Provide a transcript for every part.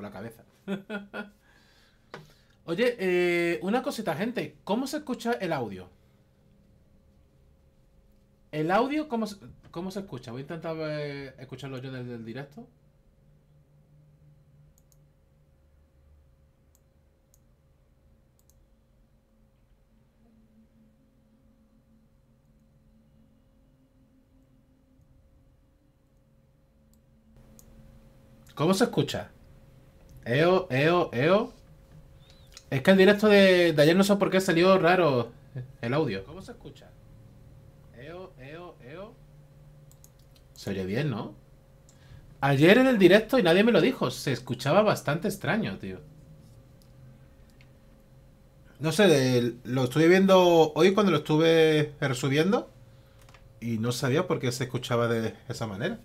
la cabeza. Oye, eh, una cosita, gente. ¿Cómo se escucha el audio? ¿El audio cómo se, cómo se escucha? Voy a intentar eh, escucharlo yo desde el directo. ¿Cómo se escucha? Eo, eo, eo. Es que el directo de, ayer no sé por qué salió raro el audio. ¿Cómo se escucha? Eo, eo, eo. Se oye bien, ¿no? Ayer en el directo y nadie me lo dijo. Se escuchaba bastante extraño, tío. No sé, lo estuve viendo hoy cuando lo estuve resubiendo. Y no sabía por qué se escuchaba de esa manera.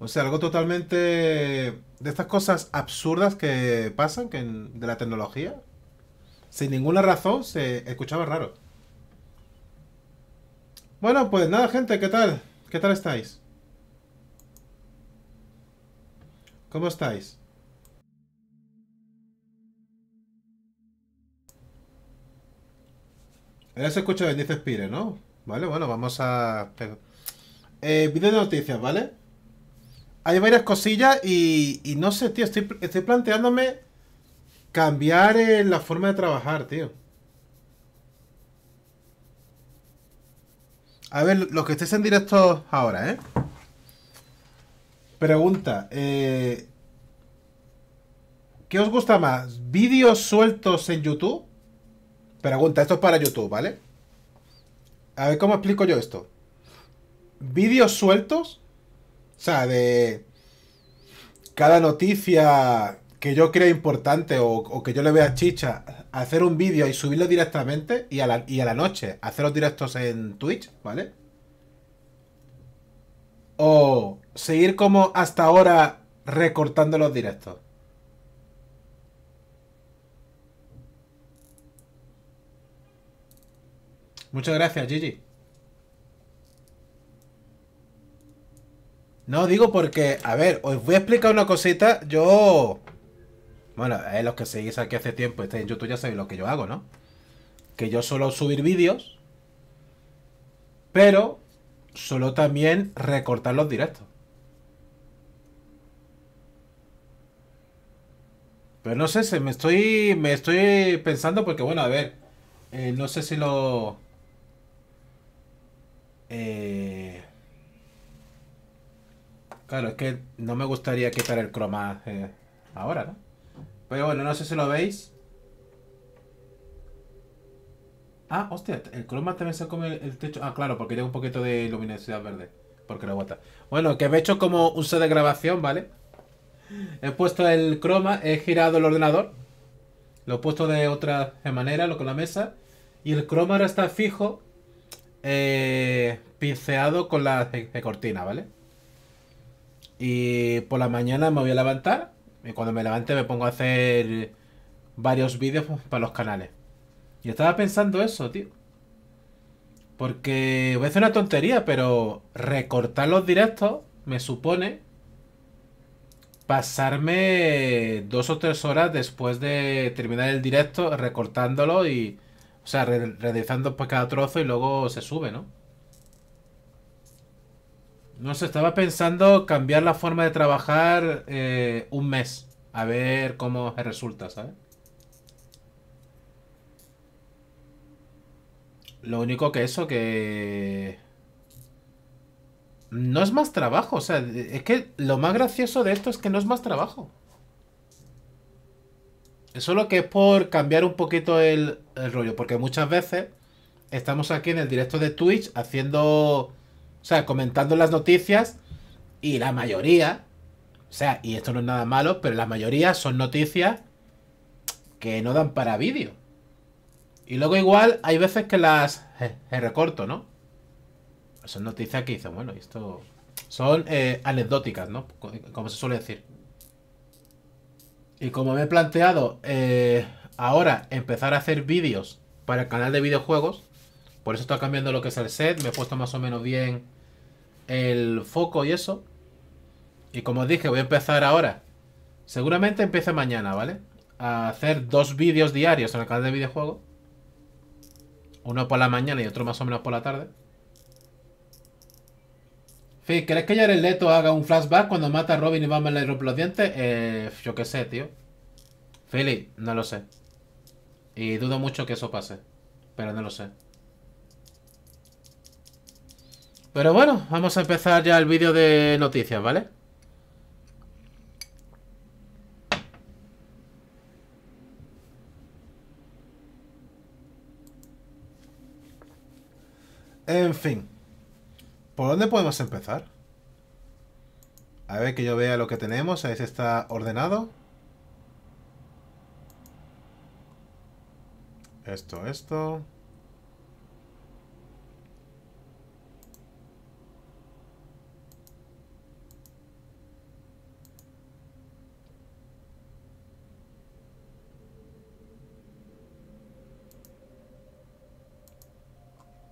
O sea, algo totalmente de estas cosas absurdas que pasan que de la tecnología. Sin ninguna razón se escuchaba raro. Bueno, pues nada, gente, ¿qué tal? ¿Qué tal estáis? ¿Cómo estáis? Ahora se escucha bien, dice Spire, ¿no? Vale, bueno, vamos a... Eh, video de noticias, ¿vale? hay varias cosillas y, no sé, tío, estoy, planteándome cambiar eh, la forma de trabajar, tío. A ver, los que estéis en directo ahora, ¿eh? Pregunta, eh, ¿qué os gusta más? ¿Vídeos sueltos en YouTube? Pregunta, esto es para YouTube, ¿vale? A ver cómo explico yo esto. ¿Vídeos sueltos? O sea, de cada noticia que yo crea importante o, que yo le vea chicha, hacer un vídeo y subirlo directamente y a la, y a la noche hacer los directos en Twitch, ¿vale? O seguir como hasta ahora recortando los directos. Muchas gracias, Gigi. No, digo porque, a ver, os voy a explicar una cosita. Yo. Bueno, los que seguís aquí hace tiempo, este en YouTube, ya sabéis lo que yo hago, ¿no? Que yo suelo subir vídeos. Pero solo también recortar los directos. Pero no sé, se me estoy. Me estoy pensando porque, bueno, a ver. Eh, no sé si lo. Eh. Claro, es que no me gustaría quitar el croma eh, ahora, ¿no? Pero bueno, no sé si lo veis. Ah, hostia, el croma también se come el, techo. Ah, claro, porque tiene un poquito de luminosidad verde. Porque lo bota. Bueno, que me he hecho como un set de grabación, ¿vale? He puesto el croma, he girado el ordenador. Lo he puesto de otra manera, lo con la mesa. Y el croma ahora está fijo, eh, pinceado con la eh, cortina, ¿vale? Y por la mañana me voy a levantar. Y cuando me levante me pongo a hacer varios vídeos para los canales. Y estaba pensando eso, tío. Porque voy a hacer una tontería, pero recortar los directos me supone pasarme dos o tres horas después de terminar el directo recortándolo y, o sea, realizando pues, cada trozo y luego se sube, ¿no? No sé, estaba pensando cambiar la forma de trabajar eh, un mes. A ver cómo resulta, ¿sabes? Lo único que eso, que... No es más trabajo, o sea, es que lo más gracioso de esto es que no es más trabajo. Solo que es por cambiar un poquito el, el rollo, porque muchas veces estamos aquí en el directo de Twitch haciendo o sea, comentando las noticias y la mayoría, o sea, y esto no es nada malo, pero la mayoría son noticias que no dan para vídeo. Y luego igual hay veces que las recorto, ¿no? Son noticias que dicen, bueno, esto son eh, anecdóticas, ¿no? Como se suele decir. Y como me he planteado eh, ahora empezar a hacer vídeos para el canal de videojuegos, por eso está cambiando lo que es el set. Me he puesto más o menos bien el foco y eso. Y como dije, voy a empezar ahora. Seguramente empiece mañana, ¿vale? A hacer dos vídeos diarios en el canal de videojuego. Uno por la mañana y otro más o menos por la tarde. Fizz, ¿crees que el Leto haga un flashback cuando mata a Robin y Batman le rompe los dientes? Eh, yo qué sé, tío. Philly, no lo sé. Y dudo mucho que eso pase. Pero no lo sé. Pero bueno, vamos a empezar ya el vídeo de noticias, ¿vale? En fin. ¿Por dónde podemos empezar? A ver que yo vea lo que tenemos. Ahí si está ordenado. Esto, esto.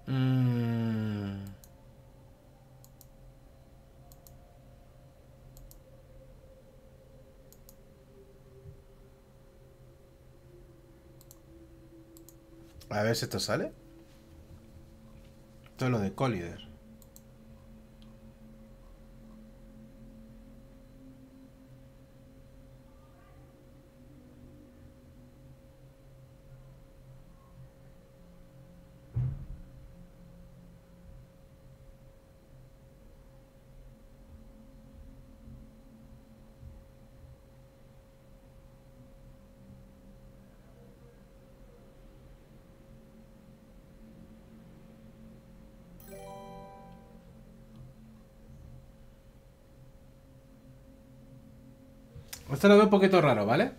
Mm. A ver si esto sale. Esto es lo de Collider. Esto lo veo un poquito raro, ¿vale?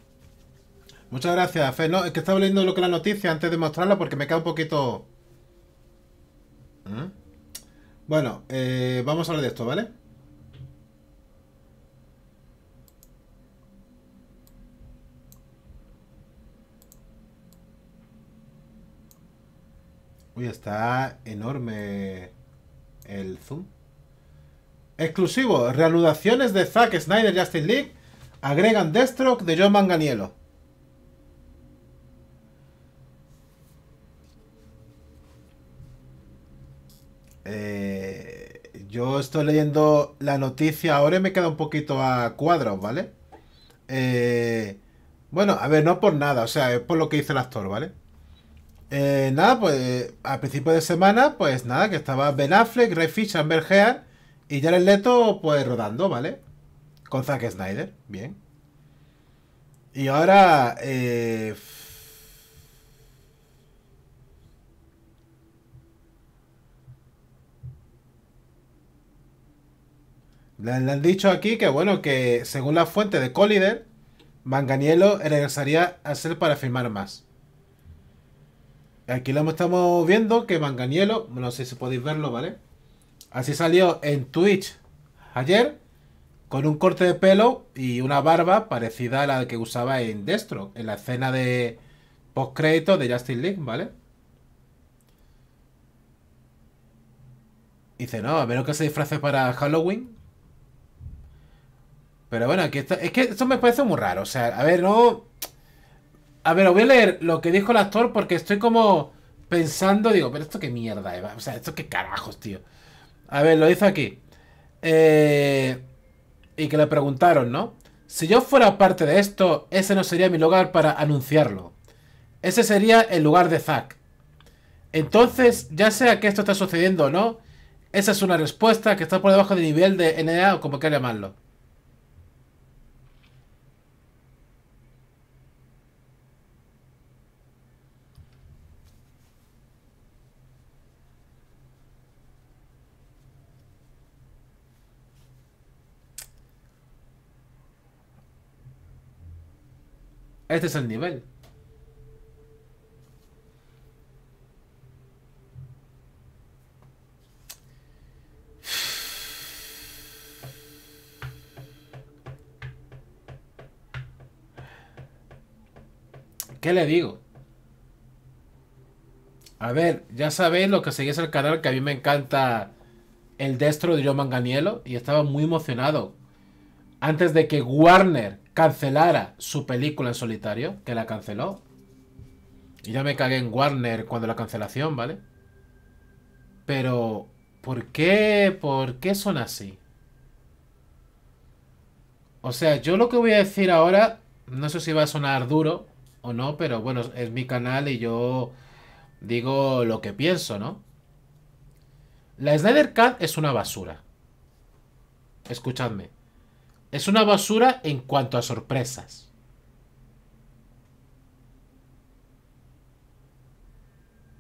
Muchas gracias, Fe. No, es que estaba leyendo lo que la noticia antes de mostrarla porque me queda un poquito... ¿Mm? Bueno, eh, vamos a hablar de esto, ¿vale? Uy, está enorme el zoom. Exclusivo, reanudaciones de Zack Snyder Justin League Agregan Deathstroke de John Manganiello. Eh, yo estoy leyendo la noticia ahora y me queda un poquito a cuadros, ¿vale? Eh, bueno, a ver, no por nada, o sea, es por lo que dice el actor, ¿vale? Eh, nada, pues a principio de semana, pues nada, que estaba Ben Affleck, Ray Fisher, Amber Heard y Jared Leto, pues rodando, ¿vale? Con Zack Snyder, bien. Y ahora... Eh, le han dicho aquí que, bueno, que según la fuente de Collider, Manganiello regresaría a ser para firmar más. Aquí lo estamos viendo que Manganiello, no sé si podéis verlo, ¿vale? Así salió en Twitch ayer con un corte de pelo y una barba parecida a la que usaba en Destro, en la escena de postcrédito de Justin League, ¿vale? dice, no, a ver, lo que se disfrace para Halloween. Pero bueno, aquí Es que esto me parece muy raro. O sea, a ver, no. A ver, voy a leer lo que dijo el actor porque estoy como pensando, digo, pero esto qué mierda, Eva. O sea, esto qué carajos, tío. A ver, lo hizo aquí. Eh y que le preguntaron, ¿no? Si yo fuera parte de esto, ese no sería mi lugar para anunciarlo. Ese sería el lugar de Zack. Entonces, ya sea que esto está sucediendo o no, esa es una respuesta que está por debajo del nivel de NA o como quiera llamarlo. Este es el nivel. ¿Qué le digo? A ver, ya sabéis lo que seguís el canal que a mí me encanta el destro de Joe Manganiello y estaba muy emocionado antes de que Warner cancelara su película en solitario, que la canceló. Y ya me cagué en Warner cuando la cancelación, ¿vale? Pero, ¿por qué? ¿Por qué son así? O sea, yo lo que voy a decir ahora, no sé si va a sonar duro o no, pero bueno, es mi canal y yo digo lo que pienso, ¿no? La Snyder Cut es una basura. Escuchadme. Es una basura en cuanto a sorpresas.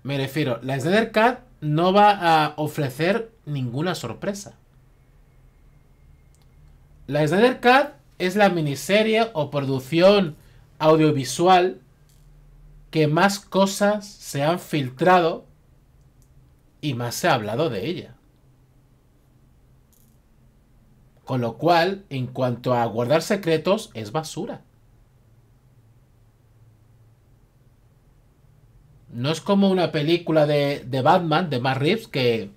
Me refiero, la Snyder Cat no va a ofrecer ninguna sorpresa. La Snyder Cat es la miniserie o producción audiovisual que más cosas se han filtrado y más se ha hablado de ella. Con lo cual, en cuanto a guardar secretos, es basura. No es como una película de, de Batman, de Matt Reeves, que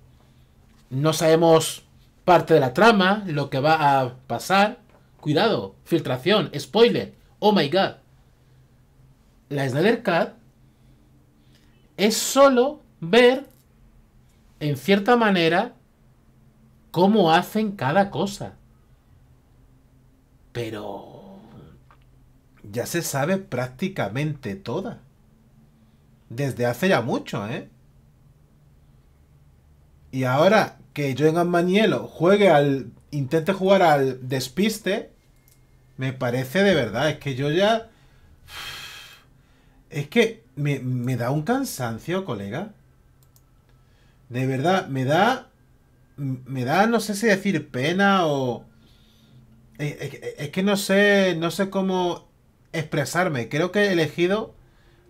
no sabemos parte de la trama, lo que va a pasar. Cuidado, filtración, spoiler. Oh my god. La Snyder Cut es solo ver, en cierta manera, cómo hacen cada cosa. Pero ya se sabe prácticamente toda. Desde hace ya mucho, ¿eh? Y ahora que en Manielo juegue al. intente jugar al despiste. Me parece de verdad. Es que yo ya. Es que me, me da un cansancio, colega. De verdad, me da. Me da, no sé si decir pena o eh, eh, es que no sé, no sé cómo expresarme. Creo que he elegido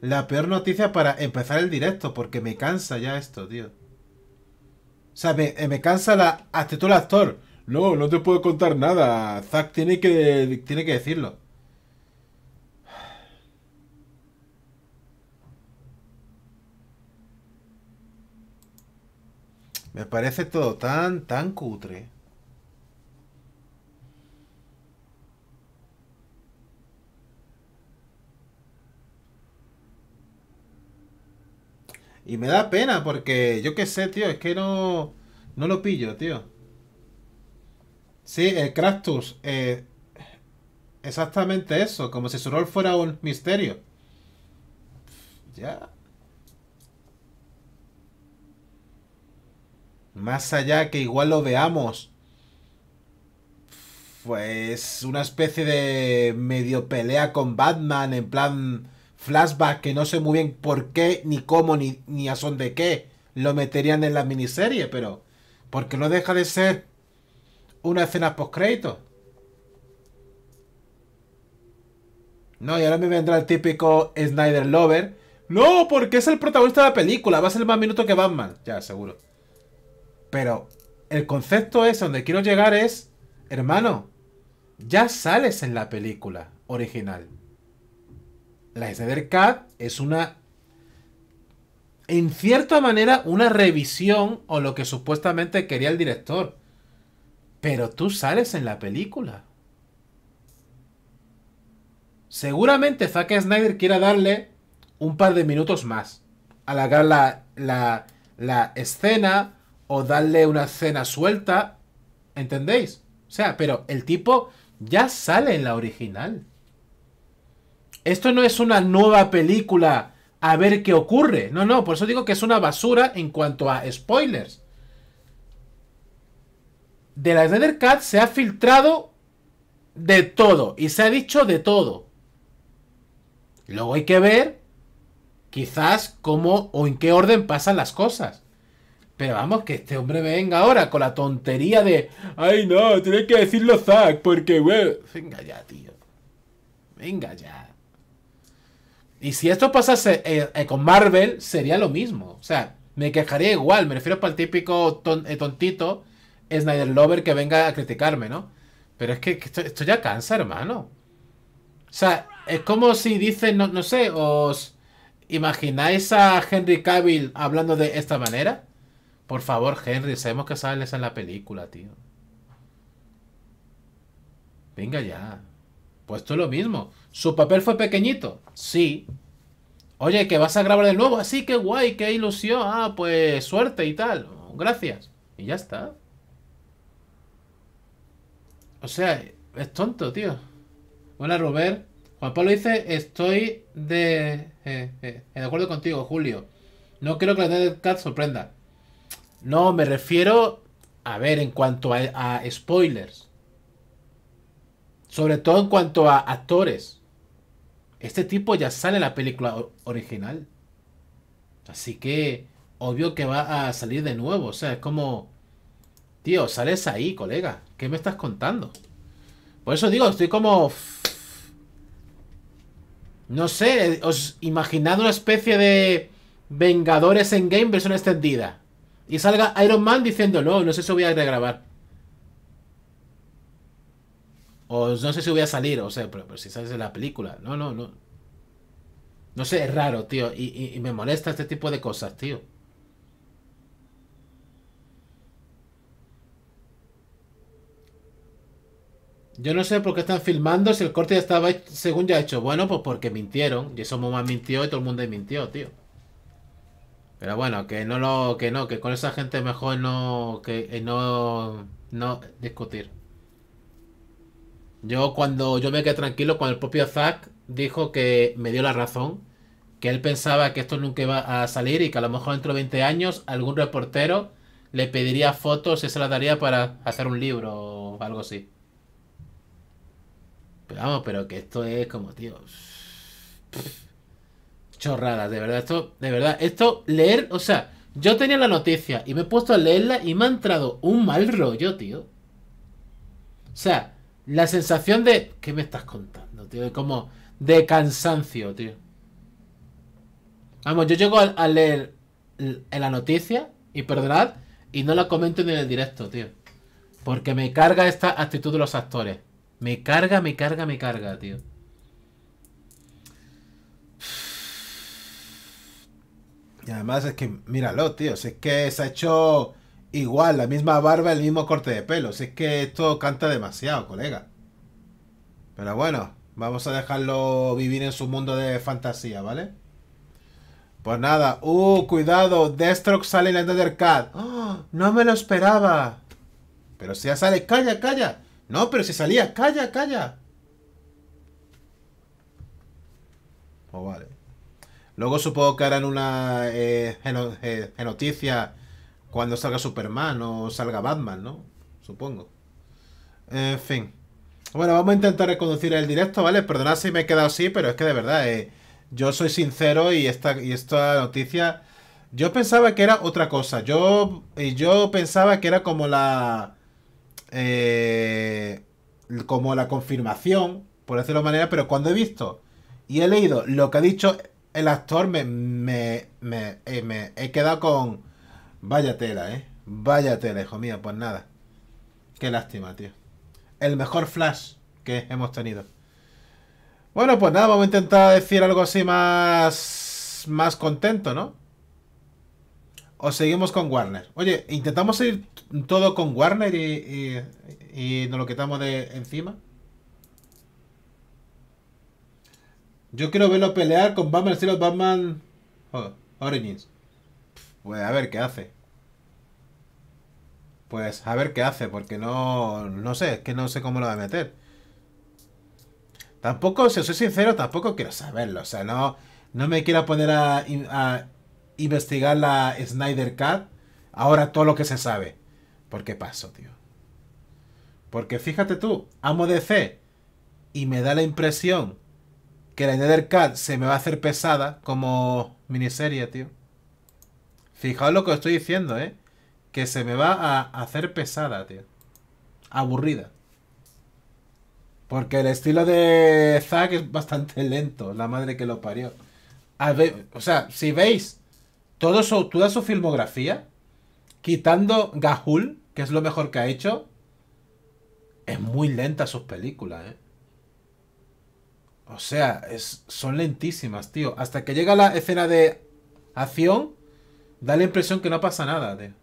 la peor noticia para empezar el directo, porque me cansa ya esto, tío. O sea, me, eh, cansa la actitud del actor. No, no te puedo contar nada. Zack tiene que, tiene que decirlo. Me parece todo tan, tan cutre. Y me da pena porque yo qué sé, tío, es que no, no lo pillo, tío. Sí, el Craftus, eh, exactamente eso, como si su rol fuera un misterio. Ya. Más allá que igual lo veamos. Pues una especie de medio pelea con Batman en plan flashback que no sé muy bien por qué, ni cómo, ni, ni a son de qué lo meterían en la miniserie, pero porque no deja de ser una escena post crédito. No, y ahora me vendrá el típico Snyder Lover. No, porque es el protagonista de la película, va a ser más minuto que Batman, ya seguro. Pero el concepto es, donde quiero llegar es, hermano, ya sales en la película original la Snyder Cut es una, en cierta manera, una revisión o lo que supuestamente quería el director. Pero tú sales en la película. Seguramente Zack Snyder quiera darle un par de minutos más. Alargar la, la, la escena o darle una escena suelta. ¿Entendéis? O sea, pero el tipo ya sale en la original. Esto no es una nueva película a ver qué ocurre. No, no, por eso digo que es una basura en cuanto a spoilers. De la Snyder cat se ha filtrado de todo y se ha dicho de todo. Luego hay que ver quizás cómo o en qué orden pasan las cosas. Pero vamos, que este hombre venga ahora con la tontería de. Ay, no, tiene que decirlo Zack, porque, Venga ya, tío. Venga ya. Y si esto pasase eh, eh, con Marvel, sería lo mismo. O sea, me quejaría igual. Me refiero para el típico eh, tontito Snyder Lover que venga a criticarme, ¿no? Pero es que, esto, ya cansa, hermano. O sea, es como si dicen, no, sé, os imagináis a Henry Cavill hablando de esta manera. Por favor, Henry, sabemos que sales en la película, tío. Venga ya. Pues es lo mismo. Su papel fue pequeñito, sí. Oye, que vas a grabar de nuevo, así que guay, qué ilusión. Ah, pues suerte y tal. Gracias. Y ya está. O sea, es tonto, tío. Hola, Robert. Juan Pablo dice, estoy de, eh, eh, de acuerdo contigo, Julio. No quiero que la Cat sorprenda. No, me refiero, a ver, en cuanto a spoilers. Sobre todo en cuanto a actores este tipo ya sale en la película original. Así que obvio que va a salir de nuevo. O sea, es como, tío, sales ahí, colega. ¿Qué me estás contando? Por eso digo, estoy como... No sé, os imaginad una especie de Vengadores en Game versión extendida. Y salga Iron Man diciendo, no, no sé si voy a grabar. O no sé si voy a salir, o sea, pero, si sales de la película. No, no, no. No sé, es raro, tío. Y, me molesta este tipo de cosas, tío. Yo no sé por qué están filmando si el corte ya estaba, según ya hecho. Bueno, pues porque mintieron. Y eso más mintió y todo el mundo mintió, tío. Pero bueno, que no lo, que no, que con esa gente mejor no, que eh, no, no discutir. Yo cuando yo me quedé tranquilo, cuando el propio Zack dijo que me dio la razón, que él pensaba que esto nunca iba a salir y que a lo mejor dentro de 20 años algún reportero le pediría fotos y se las daría para hacer un libro o algo así. Pero vamos, pero que esto es como, tío... chorradas, de verdad, esto, de verdad, esto, leer, o sea, yo tenía la noticia y me he puesto a leerla y me ha entrado un mal rollo, tío. O sea, la sensación de. ¿Qué me estás contando, tío? como. De cansancio, tío. Vamos, yo llego a, leer la noticia, y perdonad, y no la comento ni en el directo, tío. Porque me carga esta actitud de los actores. Me carga, me carga, me carga, tío. Y además es que, míralo, tío. es que se ha hecho igual, la misma barba, el mismo corte de pelo. Si es que esto canta demasiado, colega. Pero bueno, vamos a dejarlo vivir en su mundo de fantasía, ¿vale? Pues nada, uh, cuidado, Deathstroke sale en la Cat. ¡Ah! no me lo esperaba. Pero si ya sale, calla, calla. No, pero si salía, calla, calla. Pues vale. Luego supongo que harán una eh, eh, noticia cuando salga Superman o salga Batman, ¿no? Supongo. En fin. Bueno, vamos a intentar reconducir el directo, ¿vale? Perdonad si me he quedado así, pero es que de verdad, eh, yo soy sincero y esta, y esta noticia... Yo pensaba que era otra cosa. Yo, eh, yo pensaba que era como la... Eh, como la confirmación, por decirlo de manera, pero cuando he visto y he leído lo que ha dicho el actor, me, me, me he quedado con Vaya tela, ¿eh? Vaya tela, hijo mío, pues nada. Qué lástima, tío. El mejor flash que hemos tenido. Bueno, pues nada, vamos a intentar decir algo así más... Más contento, ¿no? O seguimos con Warner. Oye, intentamos ir todo con Warner y, y, nos lo quitamos de encima. Yo quiero verlo pelear con Batman estilo Batman Origins. Pues a ver qué hace. Pues a ver qué hace, porque no, no sé, es que no sé cómo lo va a meter. Tampoco, si soy sincero, tampoco quiero saberlo. O sea, no, no me quiero poner a, a investigar la Snyder Cat ahora todo lo que se sabe. ¿Por qué paso, tío. Porque fíjate tú, amo DC y me da la impresión que la Snyder Cat se me va a hacer pesada como miniserie, tío. Fijaos lo que os estoy diciendo, ¿eh? Que se me va a hacer pesada, tío. Aburrida. Porque el estilo de Zack es bastante lento, la madre que lo parió. o sea, si veis toda su filmografía, quitando Gahul, que es lo mejor que ha hecho, es muy lenta sus películas, ¿eh? O sea, son lentísimas, tío. Hasta que llega la escena de acción, da la impresión que no pasa nada. Tío.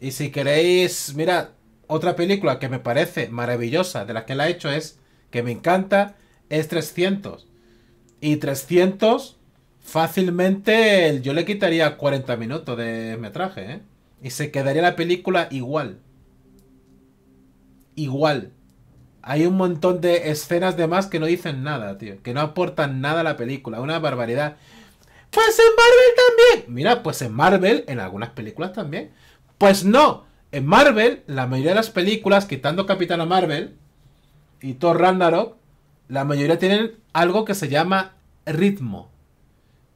Y si queréis, mira, otra película que me parece maravillosa de las que la ha hecho es, que me encanta, es 300. Y 300, fácilmente yo le quitaría 40 minutos de metraje, ¿eh? Y se quedaría la película igual. Igual. Hay un montón de escenas de más que no dicen nada, tío. Que no aportan nada a la película. Una barbaridad. Pues en Marvel también. Mira, pues en Marvel, en algunas películas también. Pues no. En Marvel, la mayoría de las películas, quitando Capitana Marvel y Thor Ragnarok, la mayoría tienen algo que se llama ritmo.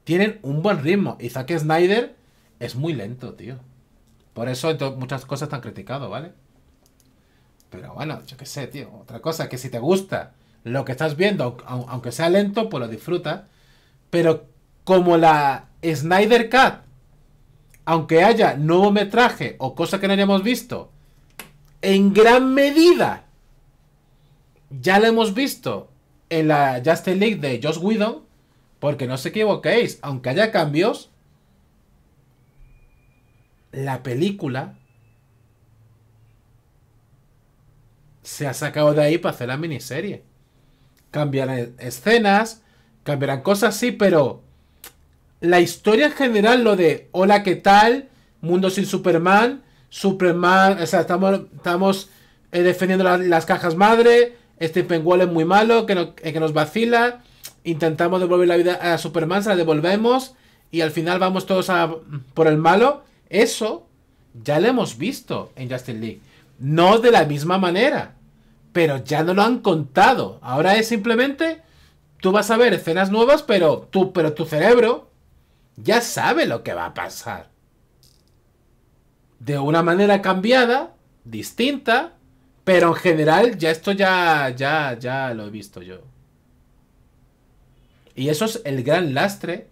Tienen un buen ritmo. Y Zack Snyder es muy lento, tío. Por eso muchas cosas están criticadas, ¿vale? Pero bueno, yo qué sé, tío. Otra cosa, que si te gusta lo que estás viendo, aunque sea lento, pues lo disfruta. Pero como la Snyder Cut, aunque haya nuevo metraje o cosa que no hayamos visto, en gran medida ya la hemos visto en la Justice League de Josh Whedon, porque no se equivoquéis, aunque haya cambios, la película se ha sacado de ahí para hacer la miniserie. Cambiarán escenas, cambiarán cosas, sí, pero la historia en general, lo de hola, ¿qué tal? Mundo sin Superman, Superman, o sea, estamos, estamos eh, defendiendo las cajas madre, este Wall es muy malo, que, eh, que nos vacila, intentamos devolver la vida a Superman, se la devolvemos y al final vamos todos a por el malo. Eso ya lo hemos visto en Justin League. No de la misma manera, pero ya no lo han contado. Ahora es simplemente, tú vas a ver escenas nuevas, pero tú, pero tu cerebro ya sabe lo que va a pasar. De una manera cambiada, distinta, pero en general ya esto ya, ya, ya lo he visto yo. Y eso es el gran lastre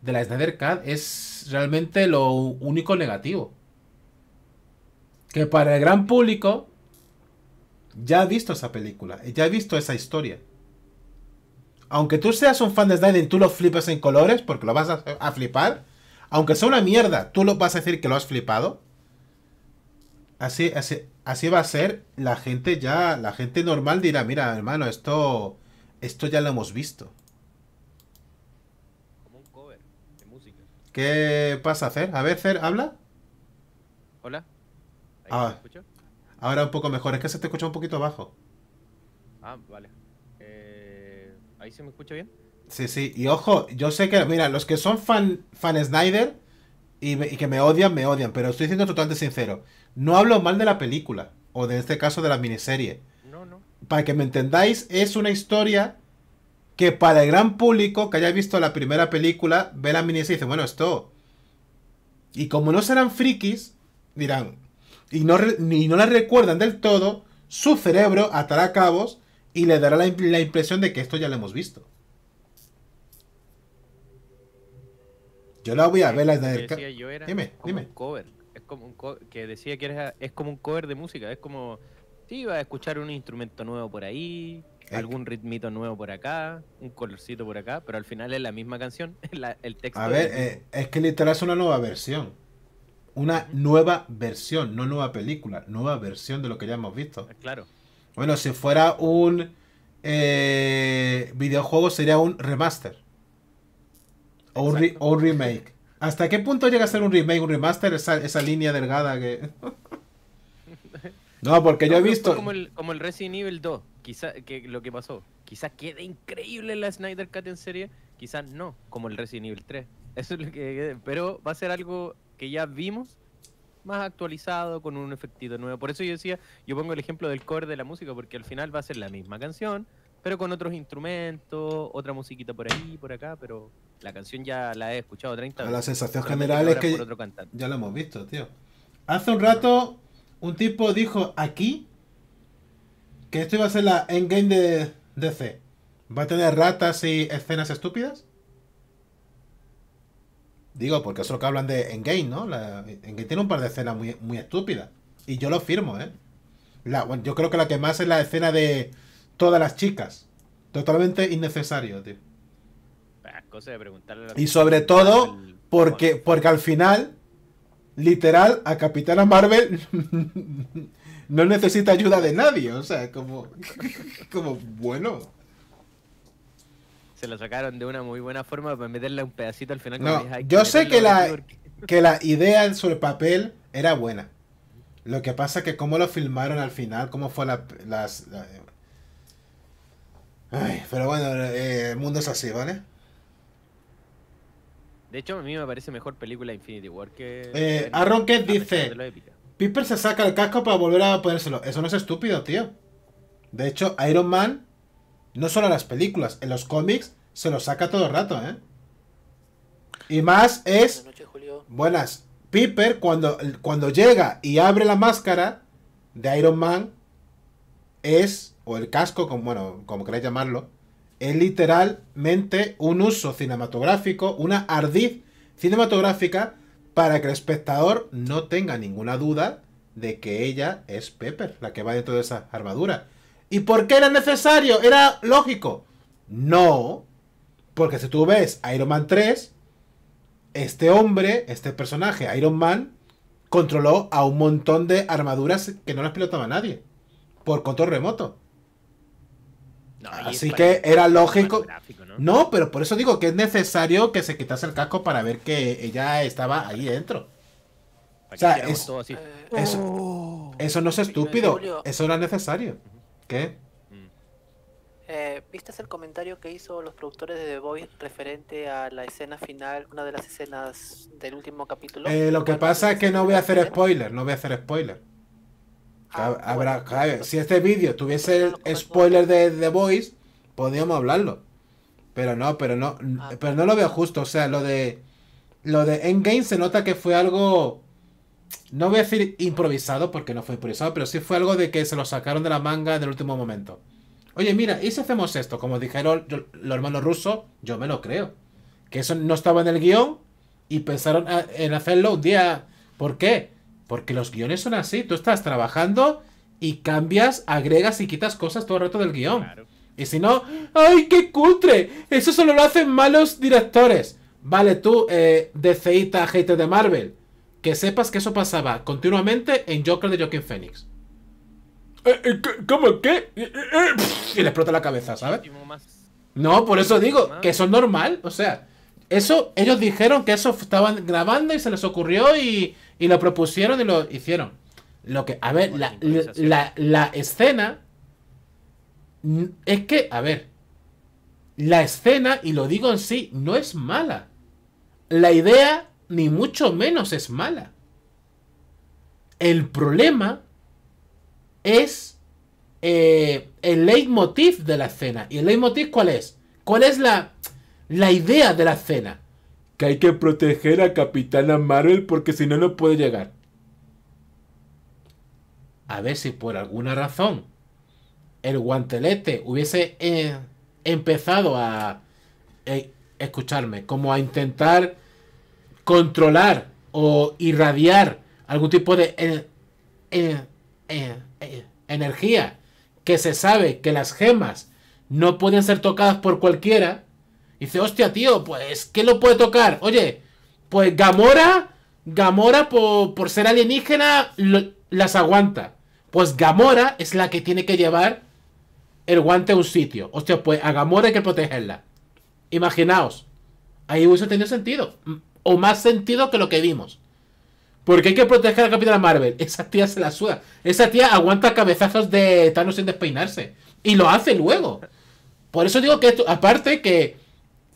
de la Snyder Cut, es realmente lo único negativo. Que para el gran público ya ha visto esa película, ya ha visto esa historia aunque tú seas un fan de Style tú lo flipas en colores, porque lo vas a, flipar, aunque sea una mierda, tú lo vas a decir que lo has flipado. Así, así, así va a ser. La gente ya, la gente normal dirá, mira, hermano, esto, esto ya lo hemos visto. Como un cover de música. ¿Qué pasa, hacer? A ver, Cer, habla. Hola. Ah. Ahora un poco mejor. Es que se te escucha un poquito bajo. Ah, vale. ¿Ahí se me escucha bien? Sí, sí, y ojo, yo sé que, mira, los que son fan, Snyder y, que me odian, me odian, pero estoy siendo totalmente sincero. No hablo mal de la película, o de este caso de la miniserie. No, no. Para que me entendáis, es una historia que para el gran público que haya visto la primera película, ve la miniserie y dice, bueno, esto. Y como no serán frikis, dirán, y no, y no la recuerdan del todo, su cerebro atará cabos y le dará la, impresión de que esto ya lo hemos visto. Yo la voy a ver la Dime, dime. cover. Es como un cover que decía que es como un cover de música, es como sí, iba a escuchar un instrumento nuevo por ahí, algún ritmito nuevo por acá, un colorcito por acá, pero al final es la misma canción, el texto. A ver, eh, es que literal es una nueva versión. Una nueva versión, no nueva película, nueva versión de lo que ya hemos visto. Ah, claro. Bueno, si fuera un eh, videojuego sería un remaster. O un, remake. ¿Hasta qué punto llega a ser un remake, un remaster, esa, línea delgada que... no, porque yo he visto... Como el, como el Resident Evil 2, quizá, que lo que pasó. Quizás quede increíble la Snyder Cut en serie, quizás no, como el Resident Evil 3. Eso es lo que... Pero va a ser algo que ya vimos más actualizado, con un efectito nuevo. Por eso yo decía, yo pongo el ejemplo del core de la música, porque al final va a ser la misma canción, pero con otros instrumentos, otra musiquita por ahí, por acá, pero la canción ya la he escuchado 30 veces. La sensación general es que ya lo hemos visto, tío. Hace un rato un tipo dijo aquí que esto iba a ser la endgame de DC. ¿Va a tener ratas y escenas estúpidas? Digo, porque eso es lo que hablan de Endgame, ¿no? La, tiene un par de escenas muy, muy estúpidas. Y yo lo firmo, ¿eh? La, yo creo que la que más es la escena de todas las chicas. Totalmente innecesario, tío. Ah, y sobre todo, porque, porque al final, literal, a Capitana Marvel no necesita ayuda de nadie. O sea, como, como bueno se lo sacaron de una muy buena forma para meterle un pedacito al final. yo sé que la, que la idea en su papel era buena. Lo que pasa es que cómo lo filmaron al final, cómo fue la, las... Ay, pero bueno, eh, el mundo es así, ¿vale? De hecho, a mí me parece mejor película Infinity War que... Eh, dice... Piper se saca el casco para volver a ponérselo. Eso no es estúpido, tío. De hecho, Iron Man no solo en las películas, en los cómics se lo saca todo el rato, ¿eh? Y más es... Buenas, noches, Piper cuando, cuando llega y abre la máscara de Iron Man es, o el casco, como, bueno, como queráis llamarlo, es literalmente un uso cinematográfico, una ardiz cinematográfica para que el espectador no tenga ninguna duda de que ella es Pepper, la que va dentro de esa armadura. ¿Y por qué era necesario? ¿Era lógico? No. Porque si tú ves Iron Man 3, este hombre, este personaje, Iron Man, controló a un montón de armaduras que no las pilotaba nadie. Por control remoto. Así que era lógico. ¿no? pero por eso digo que es necesario que se quitase el casco para ver que ella estaba ahí dentro. O sea, es, eh, Eso, oh. eso no es estúpido. Eso era necesario. Eh, ¿Viste el comentario que hizo los productores de The Voice referente a la escena final, una de las escenas del último capítulo? Eh, lo que pasa es que no voy a hacer spoiler, no voy a hacer spoiler. Ah, si este vídeo tuviese el spoiler de The Voice, podríamos hablarlo. Pero no, pero no, ah. pero no lo veo justo. O sea, lo de lo de Endgame se nota que fue algo no voy a decir improvisado, porque no fue improvisado, pero sí fue algo de que se lo sacaron de la manga en el último momento. Oye, mira, ¿y si hacemos esto? Como dijeron los hermanos rusos, yo me lo creo. Que eso no estaba en el guión y pensaron ah, en hacerlo un día. ¿Por qué? Porque los guiones son así. Tú estás trabajando y cambias, agregas y quitas cosas todo el rato del guión. Y si no, ¡ay, qué cutre! Eso solo lo hacen malos directores. Vale, tú, eh, DCita, hater de Marvel que sepas que eso pasaba continuamente en Joker de Joaquin Phoenix. Eh, eh, ¿Cómo? ¿Qué? Eh, y le explota la cabeza, ¿sabes? No, por eso digo que eso es normal. O sea, eso ellos dijeron que eso estaban grabando y se les ocurrió y, lo propusieron y lo hicieron. Lo que, a ver, la, la escena es que, a ver, la escena, y lo digo en sí, no es mala. La idea ni mucho menos es mala. El problema es eh, el leitmotiv de la escena. ¿Y el leitmotiv cuál es? ¿Cuál es la, la idea de la escena? Que hay que proteger a Capitana Marvel porque si no, no puede llegar. A ver si por alguna razón el guantelete hubiese eh, empezado a eh, escucharme, como a intentar controlar o irradiar algún tipo de energía que se sabe que las gemas no pueden ser tocadas por cualquiera. Y dice, hostia, tío, pues, ¿qué lo puede tocar? Oye, pues Gamora, Gamora por, ser alienígena, las aguanta. Pues Gamora es la que tiene que llevar el guante a un sitio. Hostia, pues a Gamora hay que protegerla. Imaginaos. Ahí hubiese tenido sentido. Mm o más sentido que lo que vimos. Porque hay que proteger a Capitana Marvel. Esa tía se la suda. Esa tía aguanta cabezazos de Thanos sin despeinarse. Y lo hace luego. Por eso digo que aparte que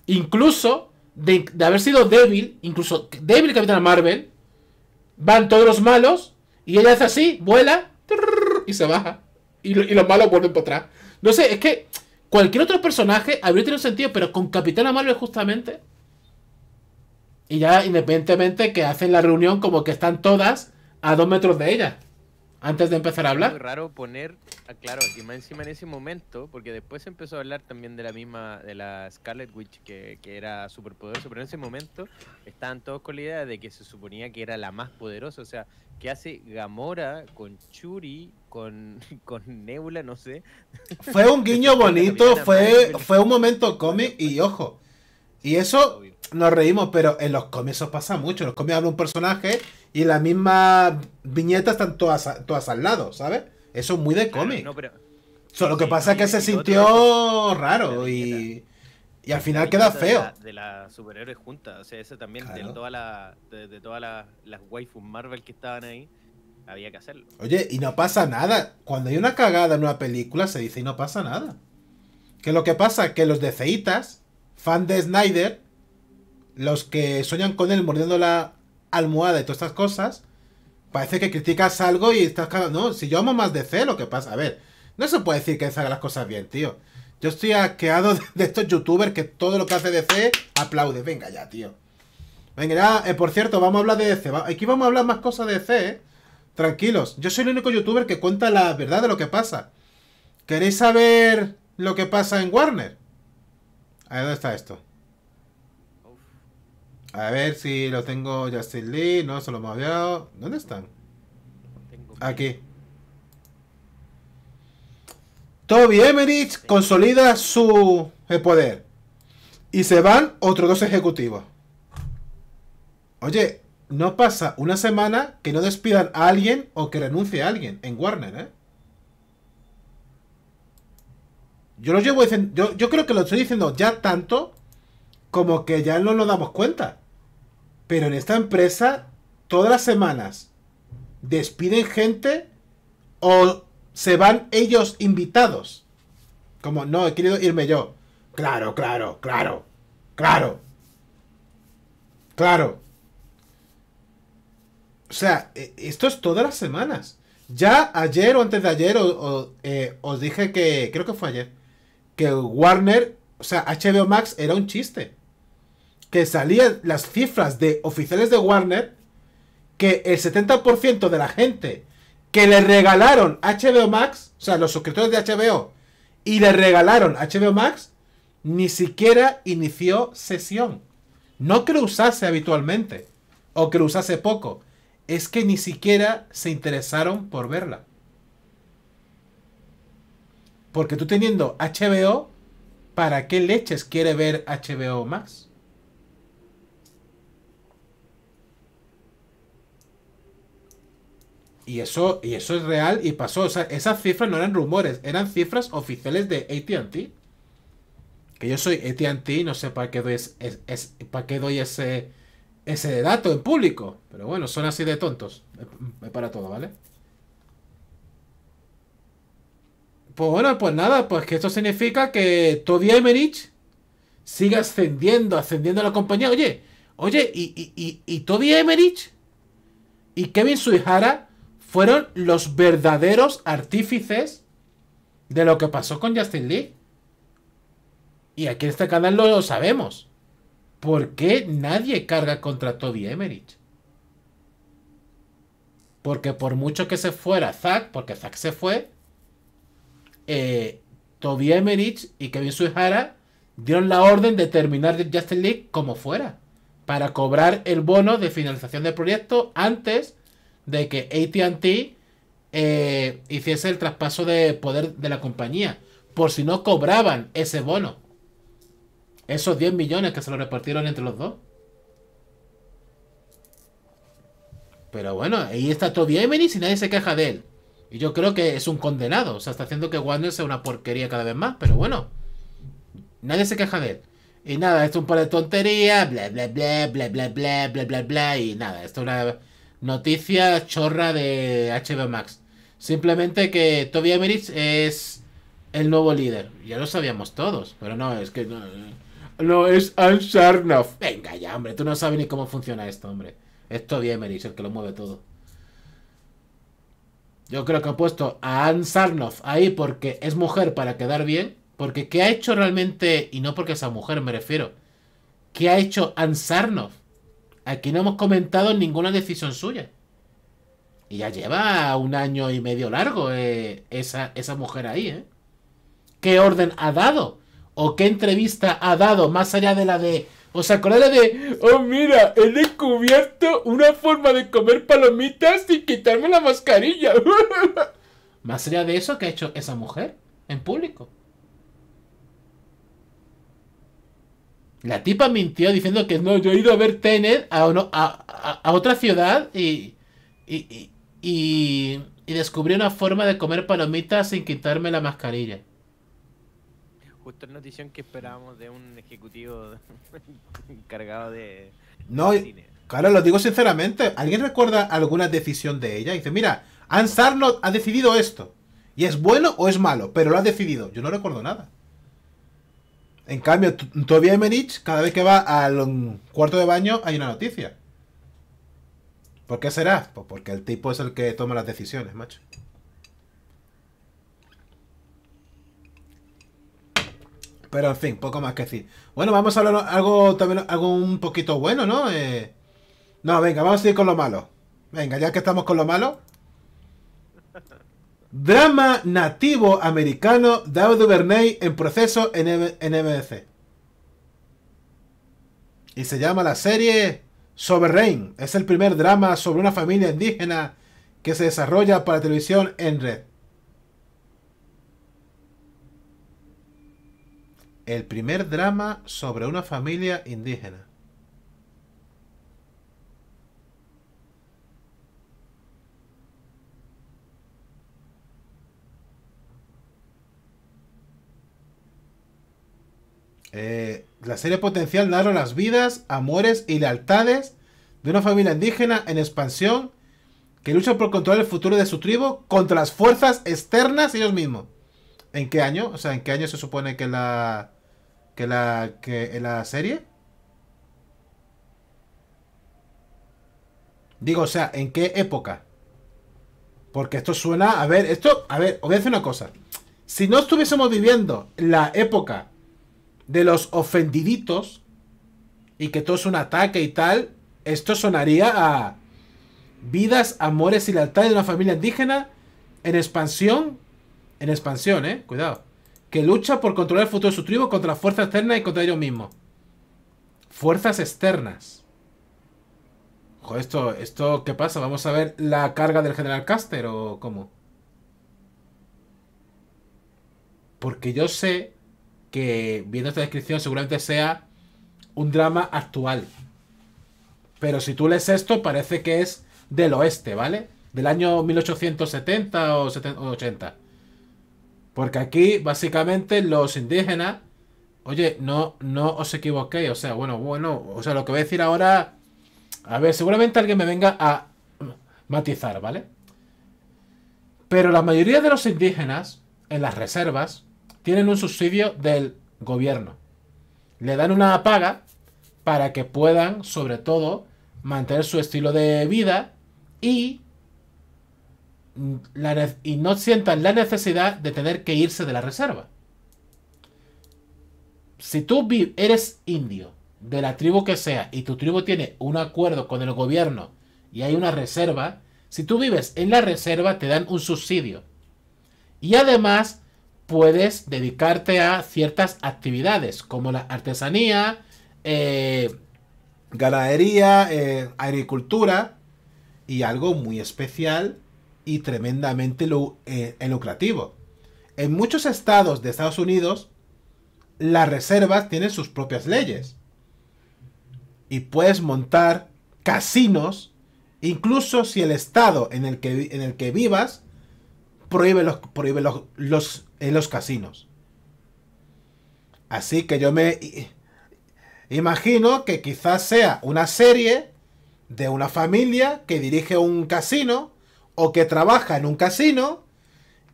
incluso de, haber sido débil, incluso débil Capitana Marvel, van todos los malos y ella hace así, vuela y se baja. Y, y los malos vuelven para atrás. No sé, es que cualquier otro personaje habría tenido sentido, pero con Capitana Marvel justamente y ya independientemente que hacen la reunión como que están todas a dos metros de ella. Antes de empezar a hablar. Es raro poner, ah, claro, y más encima en ese momento, porque después se empezó a hablar también de la misma, de la Scarlet Witch, que, era súper poderosa, pero en ese momento estaban todos con la idea de que se suponía que era la más poderosa, o sea, que hace Gamora con Churi, con, con Nebula, no sé. Fue un guiño bonito, fue, fue un momento cómic y pues, ojo. Y eso, nos reímos, pero en los cómics eso pasa mucho. En los cómics habla un personaje y en la misma viñeta están todas, todas al lado, ¿sabes? Eso es muy de cómic. Solo que pasa es que se sintió raro y, y, al final queda feo. De las superhéroes juntas, o sea, eso también de todas las waifus Marvel que estaban ahí, había que hacerlo. Oye, y no pasa nada. Cuando hay una cagada en una película se dice y no pasa nada. Que lo que pasa es que los deceitas, fan de Snyder, los que sueñan con él mordiendo la almohada y todas estas cosas, parece que criticas algo y estás... No, si yo amo más DC, lo que pasa... A ver, no se puede decir que él haga las cosas bien, tío. Yo estoy asqueado de estos youtubers que todo lo que hace DC aplaude. Venga ya, tío. Venga ya, eh, por cierto, vamos a hablar de DC. Aquí vamos a hablar más cosas de DC, ¿eh? Tranquilos, yo soy el único youtuber que cuenta la verdad de lo que pasa. ¿Queréis saber lo que pasa en Warner? A ¿dónde está esto? A ver si lo tengo ya Lee, no se lo hemos hablado. ¿Dónde están? Aquí. Toby Emerich consolida su eh, poder. Y se van otros dos ejecutivos. Oye, no pasa una semana que no despidan a alguien o que renuncie a alguien en Warner, ¿eh? Yo lo llevo yo, yo creo que lo estoy diciendo ya tanto como que ya no nos damos cuenta. Pero en esta empresa, todas las semanas, despiden gente o se van ellos invitados. Como, no, he querido irme yo. Claro, claro, claro, claro. Claro. O sea, e, esto es todas las semanas. Ya ayer o antes de ayer eh, os dije que, creo que fue ayer, que Warner, o sea, HBO Max era un chiste que salían las cifras de oficiales de Warner que el 70% de la gente que le regalaron HBO Max, o sea, los suscriptores de HBO, y le regalaron HBO Max, ni siquiera inició sesión. No que lo usase habitualmente, o que lo usase poco, es que ni siquiera se interesaron por verla. Porque tú teniendo HBO, ¿para qué leches quiere ver HBO Max? Y eso, y eso es real y pasó. esas cifras no eran rumores, eran cifras oficiales de ATT. Que yo soy ATT, no sé para qué doy, es, para qué doy ese, ese dato en público. Pero bueno, son así de tontos. para todo, ¿vale? Pues bueno, pues nada, pues que esto significa que Toby Emerich sigue ascendiendo, ascendiendo a la compañía. Oye, oye, y, y, y, y Toby Emerich y Kevin Suihara fueron los verdaderos artífices de lo que pasó con Justin Lee. Y aquí en este canal lo, sabemos. ¿Por qué nadie carga contra Toby Emmerich? Porque por mucho que se fuera Zack, porque Zack se fue, eh, Toby Emmerich y Kevin Suihara dieron la orden de terminar Justin Lee... como fuera. Para cobrar el bono de finalización del proyecto antes de que ATT eh, hiciese el traspaso de poder de la compañía, por si no cobraban ese bono. Esos 10 millones que se lo repartieron entre los dos. Pero bueno, ahí está Toby Emery y nadie se queja de él. Y yo creo que es un condenado. O sea, está haciendo que Warner sea una porquería cada vez más. Pero bueno, nadie se queja de él. Y nada, esto es un par de tonterías, bla, bla, bla, bla, bla, bla, bla, bla, bla. Y nada, esto es una noticia chorra de HBO Max. Simplemente que Toby Emmerich es el nuevo líder. Ya lo sabíamos todos, pero no, es que no. No, es Ansarnov Venga ya, hombre, tú no sabes ni cómo funciona esto, hombre. Es Toby Emmerich el que lo mueve todo. Yo creo que ha puesto a Ansarnov ahí porque es mujer para quedar bien. Porque ¿qué ha hecho realmente? Y no porque sea mujer, me refiero. ¿Qué ha hecho Ansarnov Aquí no hemos comentado ninguna decisión suya. Y ya lleva un año y medio largo eh, esa, esa mujer ahí, ¿eh? ¿Qué orden ha dado? ¿O qué entrevista ha dado más allá de la de... O sea, con la de... Oh, mira, he descubierto una forma de comer palomitas sin quitarme la mascarilla. más allá de eso, ¿qué ha hecho esa mujer en público? La tipa mintió diciendo que no, yo he ido a ver Tenet a, otra ciudad y y, descubrí una forma de comer palomitas sin quitarme la mascarilla. Justo la notición que esperábamos de un ejecutivo encargado de... No, claro, lo digo sinceramente. ¿Alguien recuerda alguna decisión de ella? dice, mira, Anne ha decidido esto. Y es bueno o es malo, pero lo ha decidido. Yo no recuerdo nada. En cambio, todavía menich cada vez que va al cuarto de baño, hay una noticia. ¿Por qué será? Pues porque el tipo es el que toma las decisiones, macho. Pero en fin, poco más que decir. Bueno, vamos a hablar algo también algo un poquito bueno, ¿no? Eh, no, venga, vamos a ir con lo malo. Venga, ya que estamos con lo malo, Drama nativo americano de berney en proceso en, NBC. Y se llama la serie Sovereign. Es el primer drama sobre una familia indígena que se desarrolla para televisión en red. El primer drama sobre una familia indígena. La serie potencial narra las vidas, amores y lealtades de una familia indígena en expansión que lucha por controlar el futuro de su tribu contra las fuerzas externas ellos mismos. ¿En qué año? O sea, ¿en qué año se supone que la que la que la serie? Digo, o sea, ¿en qué época? Porque esto suena, a ver, esto, a ver, os una cosa. Si no estuviésemos viviendo la época de los ofendiditos y que todo es un ataque y tal, esto sonaría a vidas, amores y lealtades de una familia indígena en expansión, en expansión, eh, cuidado, que lucha por controlar el futuro de su tribu contra la fuerza externa y contra ellos mismos. Fuerzas externas. Ojo, esto, esto, ¿qué pasa? ¿Vamos a ver la carga del general Caster o cómo? Porque yo sé que viendo esta descripción seguramente sea un drama actual. Pero si tú lees esto, parece que es del oeste, ¿vale? Del año 1870 o 80. Porque aquí, básicamente, los indígenas. Oye, no, no os equivoquéis. O sea, bueno, bueno. O sea, lo que voy a decir ahora. A ver, seguramente alguien me venga a matizar, ¿vale? Pero la mayoría de los indígenas en las reservas tienen un subsidio del gobierno. Le dan una paga para que puedan, sobre todo, mantener su estilo de vida y, la, y no sientan la necesidad de tener que irse de la reserva. Si tú eres indio, de la tribu que sea, y tu tribu tiene un acuerdo con el gobierno y hay una reserva, si tú vives en la reserva te dan un subsidio. Y además puedes dedicarte a ciertas actividades como la artesanía, eh, ganadería, eh, agricultura y algo muy especial y tremendamente eh, lucrativo. En muchos estados de Estados Unidos, las reservas tienen sus propias leyes y puedes montar casinos incluso si el estado en el que, en el que vivas prohíbe los, prohíbe los en los casinos. Así que yo me imagino que quizás sea una serie de una familia que dirige un casino o que trabaja en un casino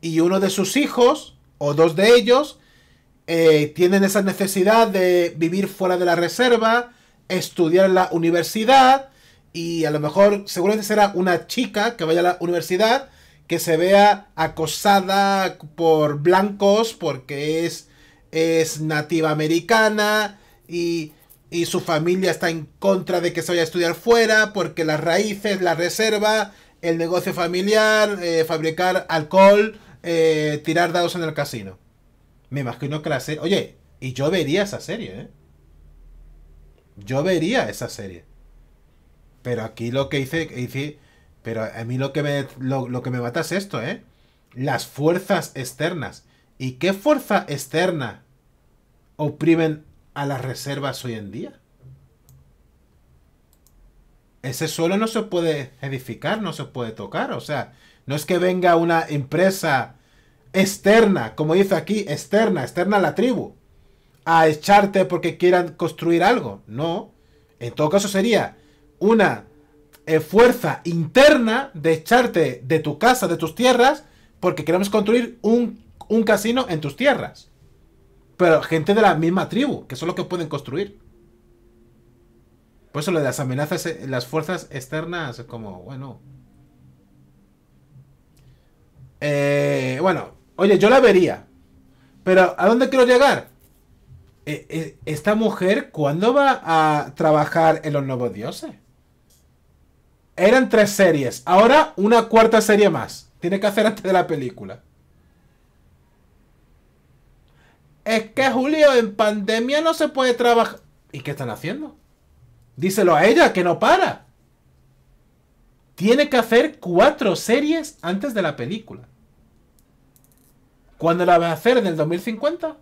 y uno de sus hijos o dos de ellos eh, tienen esa necesidad de vivir fuera de la reserva, estudiar en la universidad y a lo mejor seguramente será una chica que vaya a la universidad que se vea acosada por blancos porque es, es nativa americana y, su familia está en contra de que se vaya a estudiar fuera porque las raíces, la reserva, el negocio familiar, eh, fabricar alcohol, eh, tirar dados en el casino. Me imagino que la serie... Oye, y yo vería esa serie, ¿eh? Yo vería esa serie. Pero aquí lo que hice, hice pero a mí lo que me, lo, que me mata es esto, ¿eh? Las fuerzas externas. ¿Y qué fuerza externa oprimen a las reservas hoy en día? Ese suelo no se puede edificar, no se puede tocar. O sea, no es que venga una empresa externa, como dice aquí, externa, externa a la tribu, a echarte porque quieran construir algo. No. En todo caso sería una eh, fuerza interna de echarte de tu casa, de tus tierras, porque queremos construir un, casino en tus tierras. Pero gente de la misma tribu, que son los que pueden construir. Por eso lo de las amenazas, eh, las fuerzas externas, como, bueno. Eh, bueno, oye, yo la vería. Pero, ¿a dónde quiero llegar? esta mujer, ¿cuándo va a trabajar en los nuevos dioses? Eran tres series. Ahora una cuarta serie más. Tiene que hacer antes de la película. Es que Julio, en pandemia no se puede trabajar. ¿Y qué están haciendo? Díselo a ella, que no para. Tiene que hacer cuatro series antes de la película. ¿Cuándo la va a hacer? ¿En el 2050?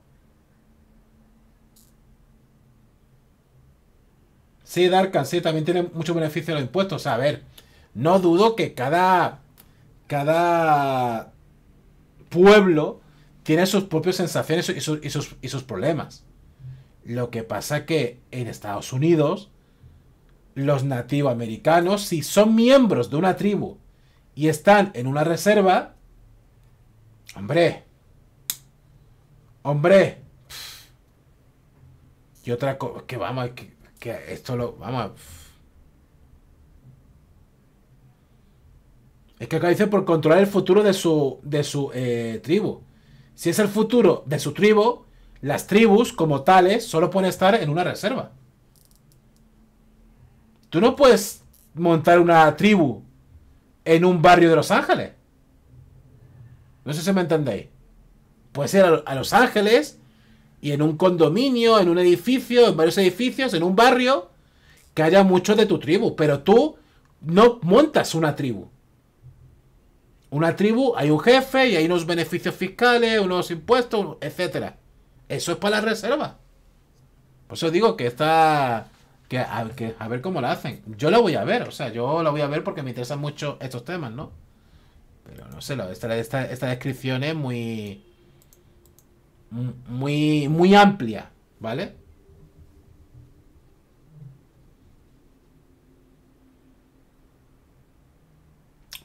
Sí, Darkan, sí, también tiene mucho beneficio los impuestos. a ver, no dudo que cada. Cada pueblo tiene sus propias sensaciones y sus, problemas. Lo que pasa que en Estados Unidos, los americanos si son miembros de una tribu y están en una reserva, hombre, hombre, y otra cosa, que vamos, que, que esto lo. Vamos. Es que acá dice por controlar el futuro de su, de su eh, tribu. Si es el futuro de su tribu, las tribus como tales solo pueden estar en una reserva. Tú no puedes montar una tribu en un barrio de Los Ángeles. No sé si me entendéis. Puedes ir a Los Ángeles y en un condominio, en un edificio, en varios edificios, en un barrio, que haya muchos de tu tribu. Pero tú no montas una tribu. Una tribu, hay un jefe y hay unos beneficios fiscales, unos impuestos, etc. Eso es para la reserva. Por eso digo que está. Que a, ver cómo la hacen. Yo la voy a ver, o sea, yo la voy a ver porque me interesan mucho estos temas, ¿no? Pero no sé, esta, esta, esta descripción es muy muy, muy amplia, ¿vale?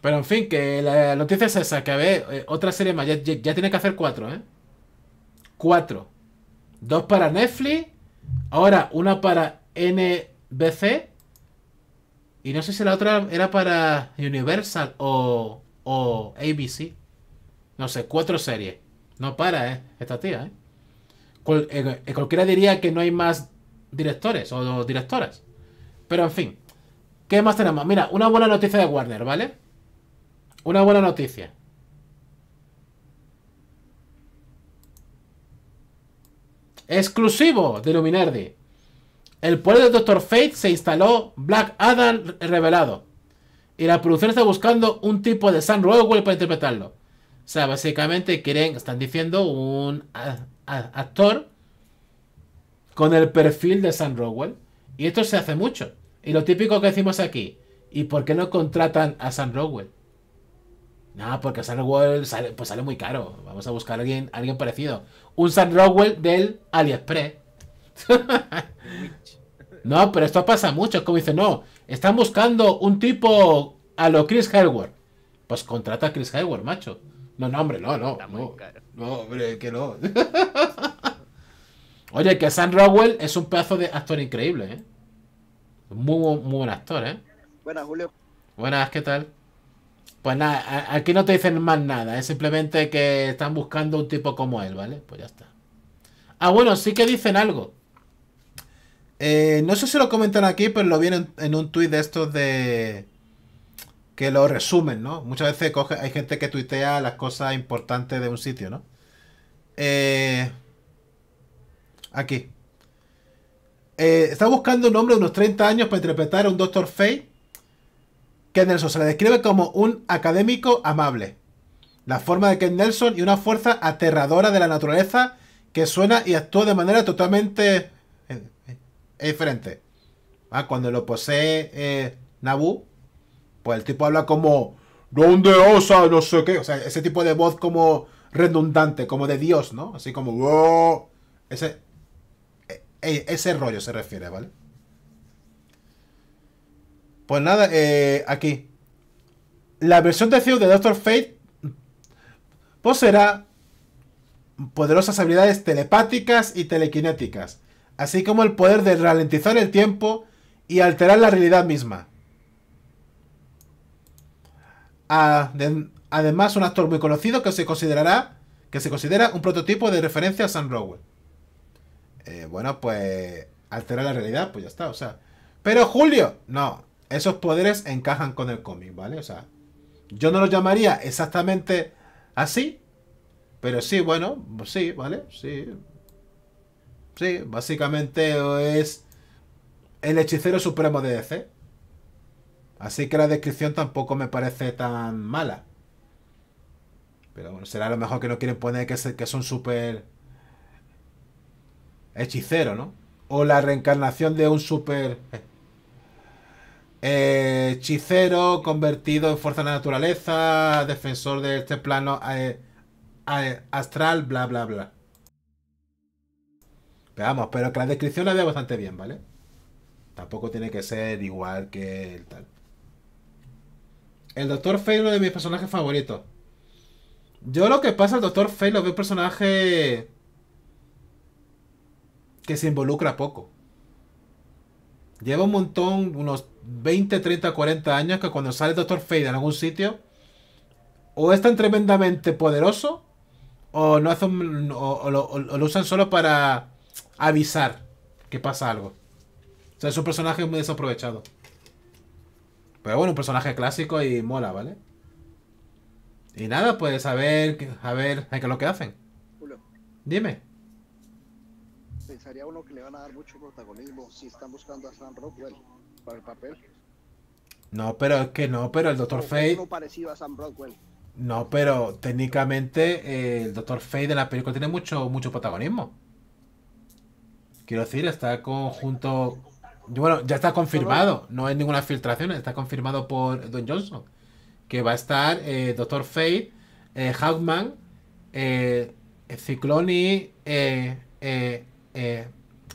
Pero en fin, que la noticia es esa, que a ver, eh, otra serie más, ya, tiene que hacer cuatro, ¿eh? Cuatro. Dos para Netflix, ahora una para NBC, y no sé si la otra era para Universal o, o ABC. No sé, cuatro series. No para, ¿eh? Esta tía, ¿eh? Eh, ¿eh? cualquiera diría que no hay más directores o directoras. Pero en fin. ¿Qué más tenemos? Mira, una buena noticia de Warner, ¿vale? Una buena noticia. Exclusivo de Luminardi El poder del Doctor Fate se instaló Black Adam revelado. Y la producción está buscando un tipo de San Rockwell para interpretarlo. O sea, básicamente quieren, están diciendo un actor con el perfil de Sam Rowell. Y esto se hace mucho. Y lo típico que decimos aquí, ¿y por qué no contratan a Sam Rowell? No, porque Sam Rowell sale, pues sale muy caro. Vamos a buscar a alguien, alguien parecido. Un Sam Rowell del AliExpress. no, pero esto pasa mucho. Como dice, no, están buscando un tipo a lo Chris Hayward. Pues contrata a Chris Hayward macho. No, no, hombre, no, no. no, hombre, que no. Oye, que Sam Rowell es un pedazo de actor increíble, ¿eh? Muy, muy buen actor, ¿eh? Buenas, Julio. Buenas, ¿qué tal? Pues nada, aquí no te dicen más nada, es simplemente que están buscando un tipo como él, ¿vale? Pues ya está. Ah, bueno, sí que dicen algo. Eh, no sé si lo comentan aquí, pero lo vi en, en un tuit de estos de que lo resumen, ¿no? Muchas veces coge, hay gente que tuitea las cosas importantes de un sitio, ¿no? Eh, aquí. Eh, está buscando un hombre de unos 30 años para interpretar a un Dr. Fay, que Nelson se le describe como un académico amable. La forma de Ken Nelson y una fuerza aterradora de la naturaleza que suena y actúa de manera totalmente eh, diferente. Ah, cuando lo posee eh, Nabu, pues el tipo habla como, ¿dónde osa? No sé qué. O sea, ese tipo de voz como redundante, como de Dios, ¿no? Así como, Ese, e, e, ese rollo se refiere, ¿vale? Pues nada, eh, aquí. La versión de Zeus de Doctor Fate poseerá poderosas habilidades telepáticas y telequinéticas, así como el poder de ralentizar el tiempo y alterar la realidad misma además un actor muy conocido que se considerará que se considera un prototipo de referencia a Sam Rowell. Eh, bueno, pues alterar la realidad, pues ya está, o sea. Pero Julio, no, esos poderes encajan con el cómic, ¿vale? O sea, yo no lo llamaría exactamente así, pero sí, bueno, sí, ¿vale? Sí. Sí, básicamente es el hechicero supremo de DC. Así que la descripción tampoco me parece tan mala. Pero bueno, será lo mejor que no quieren poner que, es que son súper hechicero, ¿no? O la reencarnación de un super eh, hechicero convertido en fuerza de la naturaleza, defensor de este plano eh, eh, astral, bla, bla, bla. Veamos, pero que la descripción la vea bastante bien, ¿vale? Tampoco tiene que ser igual que el tal. El Doctor Fate es uno de mis personajes favoritos. Yo lo que pasa, el Doctor Fate lo veo un personaje que se involucra poco. Lleva un montón, unos 20, 30, 40 años que cuando sale el Doctor Fate en algún sitio, o es tan tremendamente poderoso, o, no lo, o lo usan solo para avisar que pasa algo. O sea, es un personaje muy desaprovechado. Pero bueno, un personaje clásico y mola, ¿vale? Y nada, pues a ver, a ver, ¿qué es lo que hacen? Julio. Dime. Pensaría uno que le van a dar mucho protagonismo si están buscando a Sam Rockwell para el papel. No, pero es que no, pero el Dr. Fate... No, pero técnicamente eh, el Dr. Fate de la película tiene mucho, mucho protagonismo. Quiero decir, está conjunto bueno, ya está confirmado, no hay ninguna filtración, está confirmado por Don Johnson, que va a estar eh, Doctor Fate, eh, Hawkman, eh, eh Cicloni, eh, eh,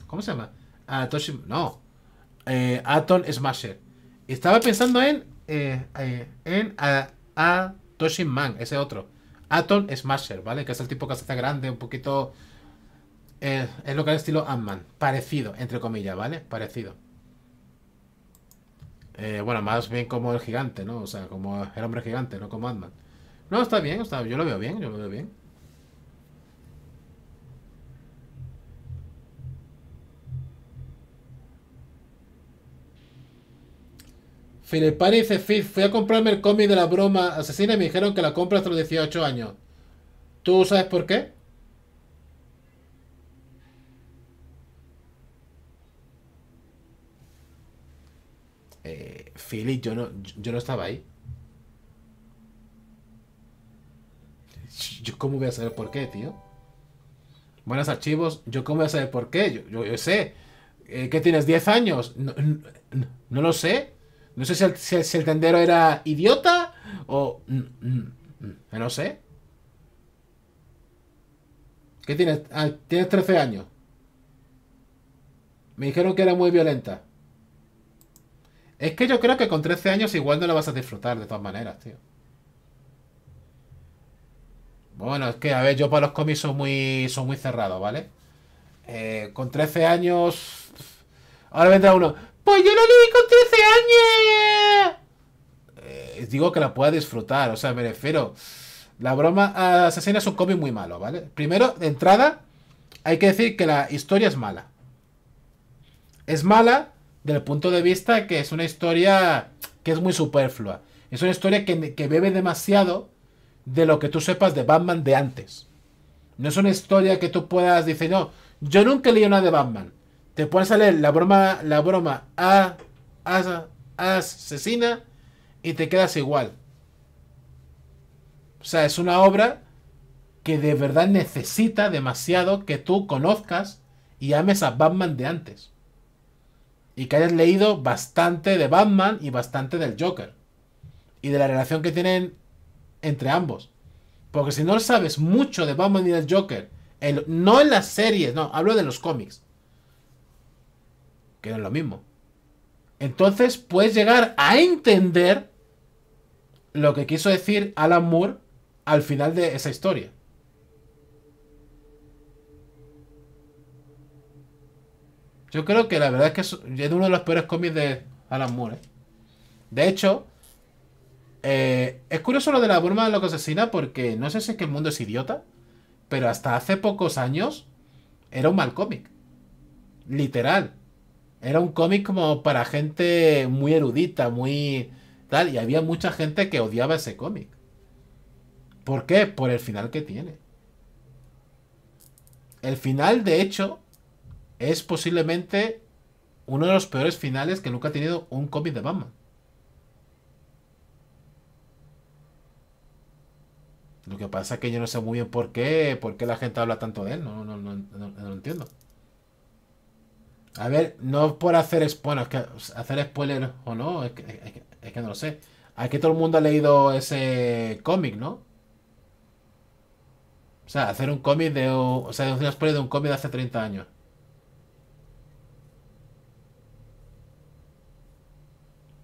¿cómo se llama? Ah, no, Atom Smasher. estaba pensando en, en Atom Man, ese otro. Atom Smasher, ¿vale? Que es el tipo que hace hace grande, un poquito es, lo que es estilo Ant-Man. Parecido, entre comillas, ¿vale? Parecido. Eh, bueno, más bien como el gigante, ¿no? O sea, como el hombre gigante, no como Ant-Man. No, está bien, yo lo veo bien, yo lo veo bien. Filipani dice, fui a comprarme el cómic de la broma asesina y me dijeron que la compras hasta los 18 años. ¿Tú sabes por qué? Fili, yo no, yo no estaba ahí. ¿Yo cómo voy a saber por qué, tío? Buenos archivos, ¿yo cómo voy a saber por qué? Yo, yo, sé. Eh, ¿Qué tienes? ¿10 años? No, lo sé. No sé si el, tendero era idiota o... No sé. ¿Qué tienes? Ah, tienes 13 años. Me dijeron que era muy violenta. Es que yo creo que con 13 años igual no la vas a disfrutar, de todas maneras, tío. Bueno, es que, a ver, yo para los cómics son muy, Son muy cerrados, ¿vale? Eh, con 13 años... Ahora vendrá uno. Pues yo lo leí con 13 años. Eh, digo que la pueda disfrutar, o sea, me refiero. La broma ah, asesina es un cómic muy malo, ¿vale? Primero, de entrada, hay que decir que la historia es mala. Es mala del punto de vista que es una historia que es muy superflua. Es una historia que, bebe demasiado de lo que tú sepas de Batman de antes. No es una historia que tú puedas decir, no, yo nunca leí una de Batman. Te pones salir leer la broma, la broma a, a, asesina y te quedas igual. O sea, es una obra que de verdad necesita demasiado que tú conozcas y ames a Batman de antes y que hayas leído bastante de Batman y bastante del Joker. Y de la relación que tienen entre ambos. Porque si no sabes mucho de Batman y del Joker, no en las series, no, hablo de los cómics. Que no es lo mismo. Entonces puedes llegar a entender lo que quiso decir Alan Moore al final de esa historia. Yo creo que la verdad es que es, uno de los peores cómics de Alan Moore. ¿eh? De hecho, eh, es curioso lo de la burma de lo que asesina porque no sé si es que el mundo es idiota, pero hasta hace pocos años era un mal cómic. Literal. Era un cómic como para gente muy erudita, muy tal, y había mucha gente que odiaba ese cómic. ¿Por qué? Por el final que tiene. El final, de hecho, es posiblemente uno de los peores finales que nunca ha tenido un cómic de Batman. Lo que pasa es que yo no sé muy bien por qué, por qué la gente habla tanto de él, no, no, entiendo. A ver, no por hacer, bueno, hacer spoiler o no, es que, no lo sé. Aquí todo el mundo ha leído ese cómic, ¿no? O sea, hacer un cómic de, o un spoiler de un cómic de hace 30 años.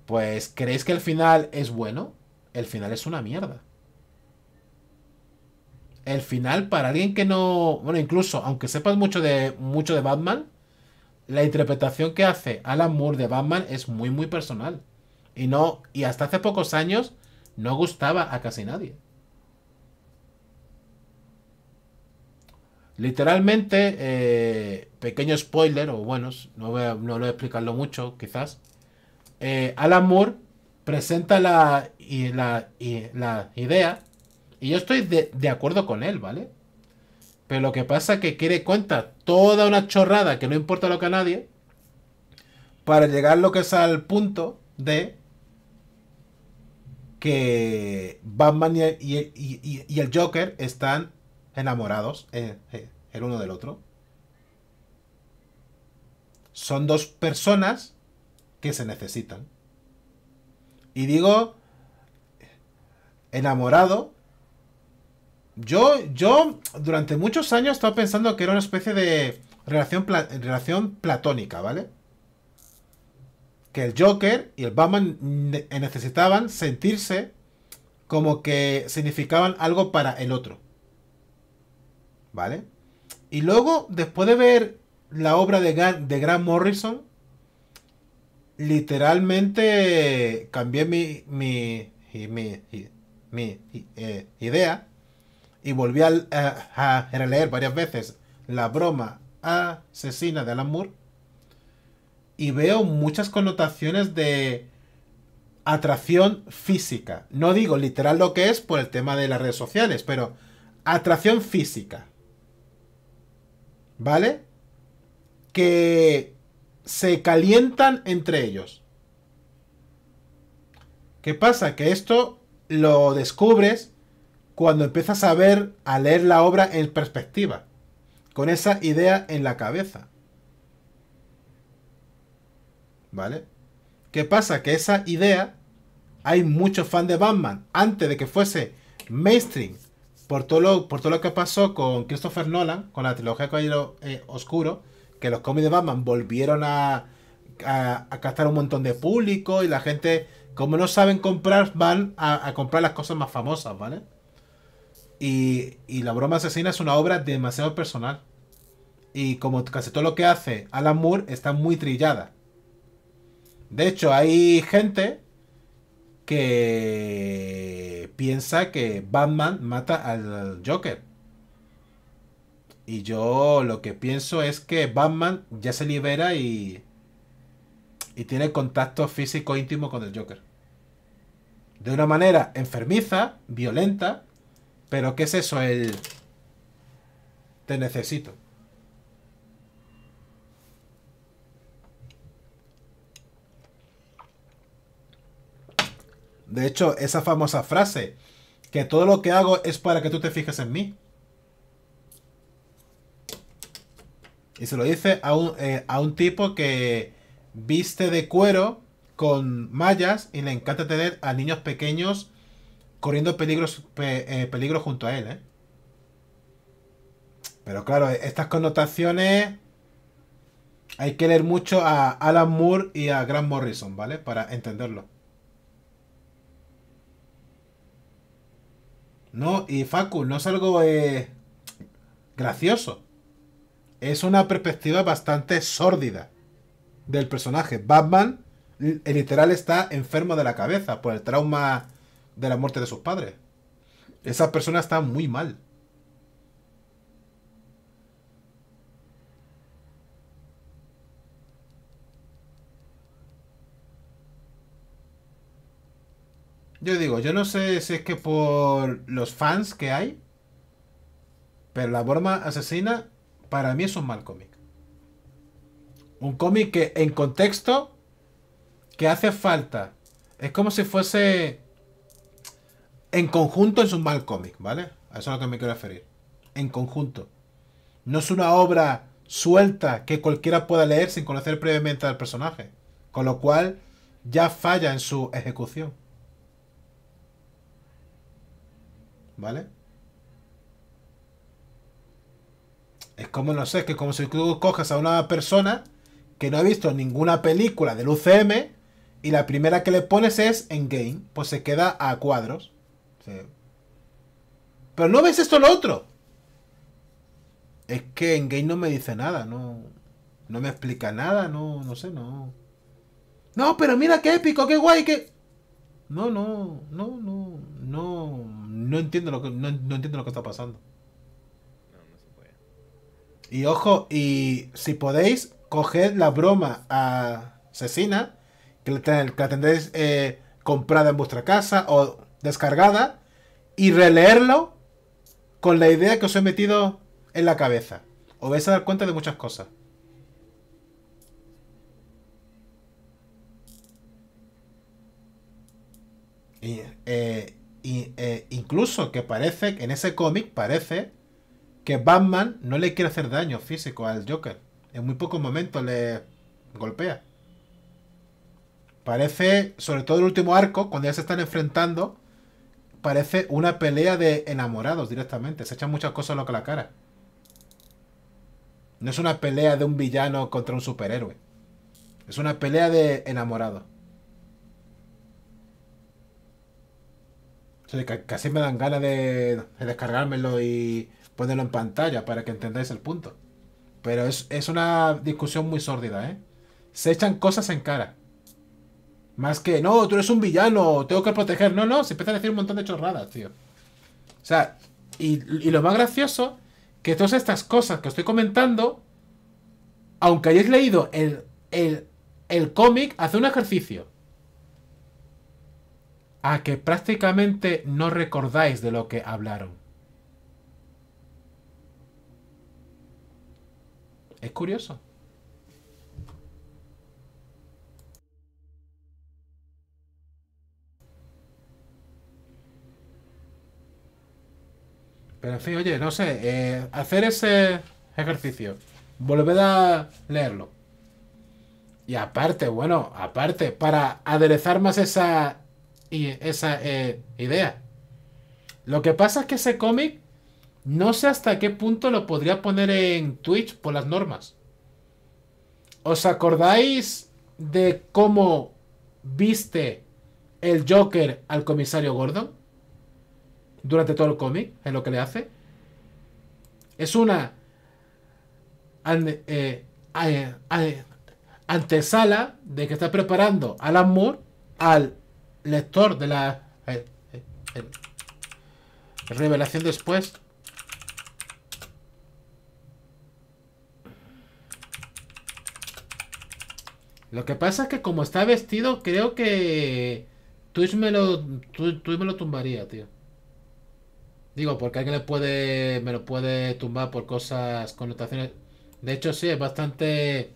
Pues, ¿creéis que el final es bueno? El final es una mierda. El final, para alguien que no. Bueno, incluso, aunque sepas mucho de, mucho de Batman, la interpretación que hace Alan Moore de Batman es muy, muy personal. Y no. Y hasta hace pocos años no gustaba a casi nadie. Literalmente, eh, pequeño spoiler, o bueno, no voy a, no voy a explicarlo mucho, quizás. Eh, Alan Moore presenta la, y, la, idea y yo estoy de, acuerdo con él, ¿vale? Pero lo que pasa es que quiere cuenta toda una chorrada que no importa lo que a nadie para llegar lo que es al punto de que Batman y, y, el Joker están enamorados eh, eh, el uno del otro. Son dos personas que se necesitan. Y digo, enamorado. Yo, yo durante muchos años estaba pensando que era una especie de relación, relación platónica, ¿vale? Que el Joker y el Batman necesitaban sentirse como que significaban algo para el otro. ¿Vale? Y luego, después de ver la obra de, de Grant Morrison, literalmente cambié mi, mi, mi, mi eh, idea y volví a, leer releer varias veces la broma asesina de Alan Moore y veo muchas connotaciones de atracción física. No digo literal lo que es por el tema de las redes sociales, pero atracción física. ¿Vale? Que se calientan entre ellos. ¿Qué pasa? Que esto lo descubres cuando empiezas a ver, a leer la obra en perspectiva, con esa idea en la cabeza. ¿Vale? ¿Qué pasa? Que esa idea, hay muchos fans de Batman, antes de que fuese mainstream, por todo lo, por todo lo que pasó con Christopher Nolan, con la trilogía Caballero eh, Oscuro, los cómics de Batman volvieron a, a, captar un montón de público y la gente, como no saben comprar, van a, comprar las cosas más famosas, ¿vale? Y, y, La broma asesina es una obra demasiado personal. Y como casi todo lo que hace Alan Moore está muy trillada. De hecho, hay gente que piensa que Batman mata al Joker. Y yo lo que pienso es que Batman ya se libera y, y tiene contacto físico íntimo con el Joker. De una manera enfermiza, violenta, pero ¿qué es eso? El... Te necesito. De hecho, esa famosa frase, que todo lo que hago es para que tú te fijes en mí. Y se lo dice eh, a un, tipo que viste de cuero con mallas y le encanta tener a niños pequeños corriendo peligros, eh, peligros junto a él. ¿eh? Pero claro, estas connotaciones hay que leer mucho a Alan Moore y a Grant Morrison, ¿vale? Para entenderlo. No, y Facu, no es algo gracioso es una perspectiva bastante sórdida del personaje. Batman, el eh, literal, está enfermo de la cabeza por el trauma de la muerte de sus padres. Esa persona está muy mal. Yo digo, yo no sé si es que por los fans que hay, pero la broma asesina para mí es un mal cómic. Un cómic que en contexto, que hace falta. Es como si fuese... En conjunto es un mal cómic, ¿vale? A eso es a lo que me quiero referir. En conjunto. No es una obra suelta que cualquiera pueda leer sin conocer previamente al personaje. Con lo cual ya falla en su ejecución. ¿Vale? Es como, no sé, es como si tú coges a una persona que no ha visto ninguna película del UCM y la primera que le pones es en game, pues se queda a cuadros. Pero no ves esto lo otro. Es que en game no me dice nada, no, no me explica nada, no, no sé, no. No, pero mira qué épico, qué guay, qué. No, no, no, no, no, entiendo lo que, no, no entiendo lo que está pasando. Y ojo, y si podéis, coged la broma a asesina que la tendréis eh, comprada en vuestra casa o descargada y releerlo con la idea que os he metido en la cabeza. Os vais a dar cuenta de muchas cosas. Eh, eh, incluso que parece, en ese cómic parece que Batman no le quiere hacer daño físico al Joker. En muy pocos momentos le golpea. Parece, sobre todo el último arco, cuando ya se están enfrentando, parece una pelea de enamorados directamente. Se echan muchas cosas loca a la cara. No es una pelea de un villano contra un superhéroe. Es una pelea de enamorados. casi me dan ganas de descargármelo y ponerlo en pantalla para que entendáis el punto. Pero es, es una discusión muy sórdida, ¿eh? Se echan cosas en cara. Más que, no, tú eres un villano, tengo que proteger. No, no, se empiezan a decir un montón de chorradas, tío. O sea, y, lo más gracioso, que todas estas cosas que estoy comentando, aunque hayáis leído el, el, el cómic, hace un ejercicio. A que prácticamente no recordáis de lo que hablaron. Es curioso. Pero en fin, oye, no sé, eh, hacer ese ejercicio, volver a leerlo. Y aparte, bueno, aparte, para aderezar más esa, esa eh, idea. Lo que pasa es que ese cómic no sé hasta qué punto lo podría poner en Twitch por las normas. ¿Os acordáis de cómo viste el Joker al comisario Gordon? Durante todo el cómic, en lo que le hace. Es una eh, antesala de que está preparando al Moore al lector de la eh, eh, revelación después Lo que pasa es que como está vestido, creo que Twitch me lo, me lo tumbaría, tío. Digo, porque alguien le puede, me lo puede tumbar por cosas, connotaciones. De hecho, sí, es bastante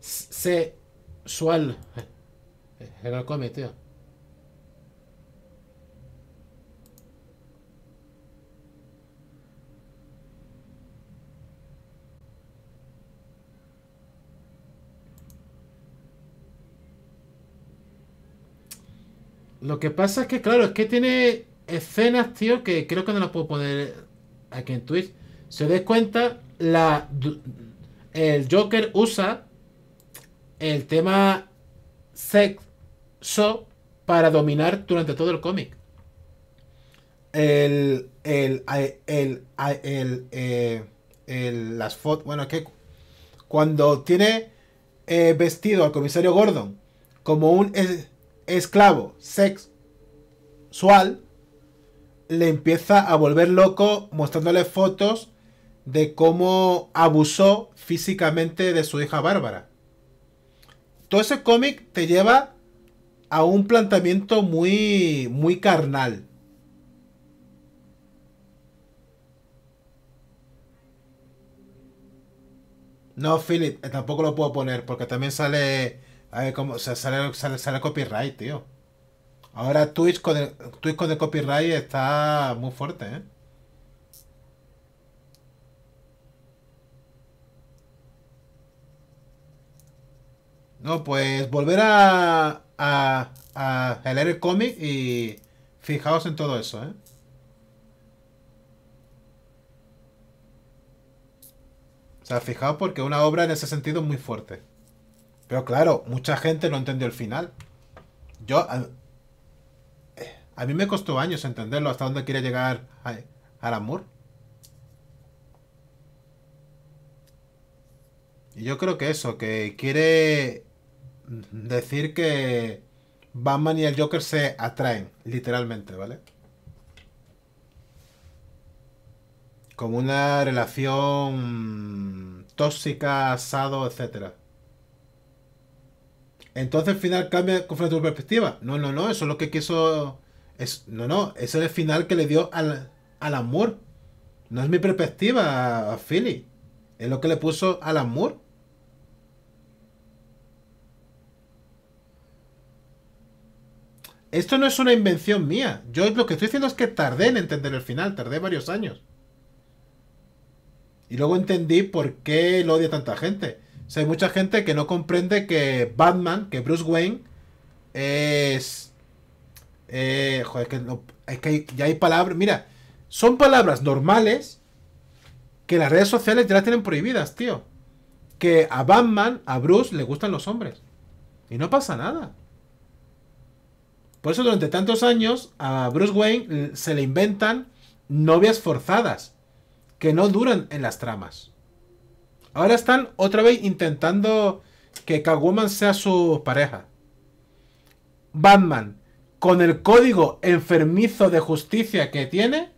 sexual. Se, el lo tío. Lo que pasa es que, claro, es que tiene escenas, tío, que creo que no las puedo poner aquí en Twitch. se os dais cuenta, la, el Joker usa el tema sexo para dominar durante todo el cómic. El, el, el, el, el eh, las fotos, bueno, es que cuando tiene eh, vestido al comisario Gordon como un esclavo sexual le empieza a volver loco mostrándole fotos de cómo abusó físicamente de su hija Bárbara. Todo ese cómic te lleva a un planteamiento muy muy carnal. No, Philip, tampoco lo puedo poner porque también sale a ver cómo sale, sale, copyright, tío. Ahora Twitch con, el, Twitch con copyright está muy fuerte, ¿eh? No, pues volver a, a, a leer el cómic y fijaos en todo eso, ¿eh? O sea, fijaos porque una obra en ese sentido es muy fuerte. Pero claro, mucha gente no entendió el final. Yo. A, mí me costó años entenderlo hasta dónde quiere llegar al amor Y yo creo que eso, que quiere decir que Batman y el Joker se atraen, literalmente, ¿vale? Como una relación tóxica, asado, etcétera. Entonces el final cambia con a tu perspectiva. No, no, no, eso es lo que quiso. Es, no, no, ese es el final que le dio al, al amor. No es mi perspectiva a, Philly. Es lo que le puso al amor. Esto no es una invención mía. Yo lo que estoy diciendo es que tardé en entender el final, tardé varios años. Y luego entendí por qué lo odia tanta gente. O hay mucha gente que no comprende que Batman, que Bruce Wayne, es. Eh, joder, que es que ya hay palabras. Mira, son palabras normales que las redes sociales ya las tienen prohibidas, tío. Que a Batman, a Bruce, le gustan los hombres. Y no pasa nada. Por eso durante tantos años a Bruce Wayne se le inventan novias forzadas que no duran en las tramas. Ahora están otra vez intentando que Catwoman sea su pareja. Batman, con el código enfermizo de justicia que tiene,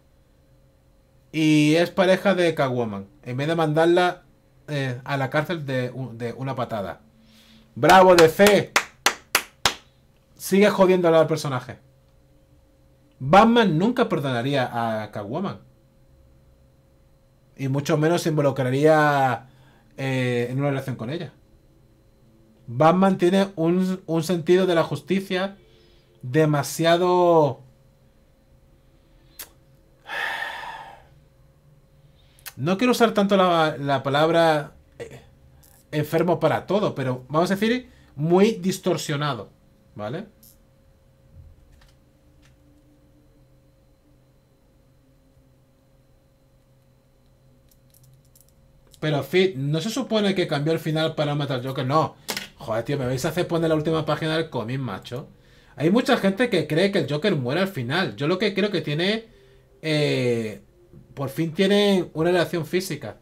y es pareja de Catwoman, en vez de mandarla eh, a la cárcel de, una patada. ¡Bravo, de fe, Sigue jodiendo al personaje. Batman nunca perdonaría a Catwoman. Y mucho menos involucraría eh, en una relación con ella. Batman tiene un, sentido de la justicia demasiado... No quiero usar tanto la, la palabra eh, enfermo para todo, pero vamos a decir muy distorsionado, ¿vale? Pero Fit, no se supone que cambió el final para matar Joker, no. Joder, tío, me vais a hacer poner la última página del cómic, macho. Hay mucha gente que cree que el Joker muere al final. Yo lo que creo que tiene. Eh, por fin tiene una relación física.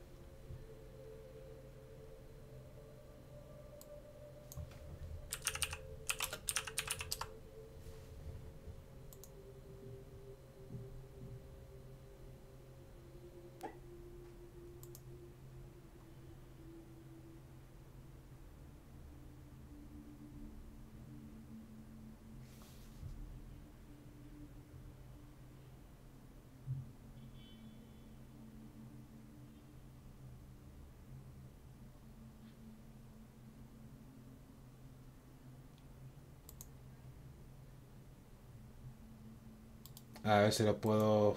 A ver si lo puedo...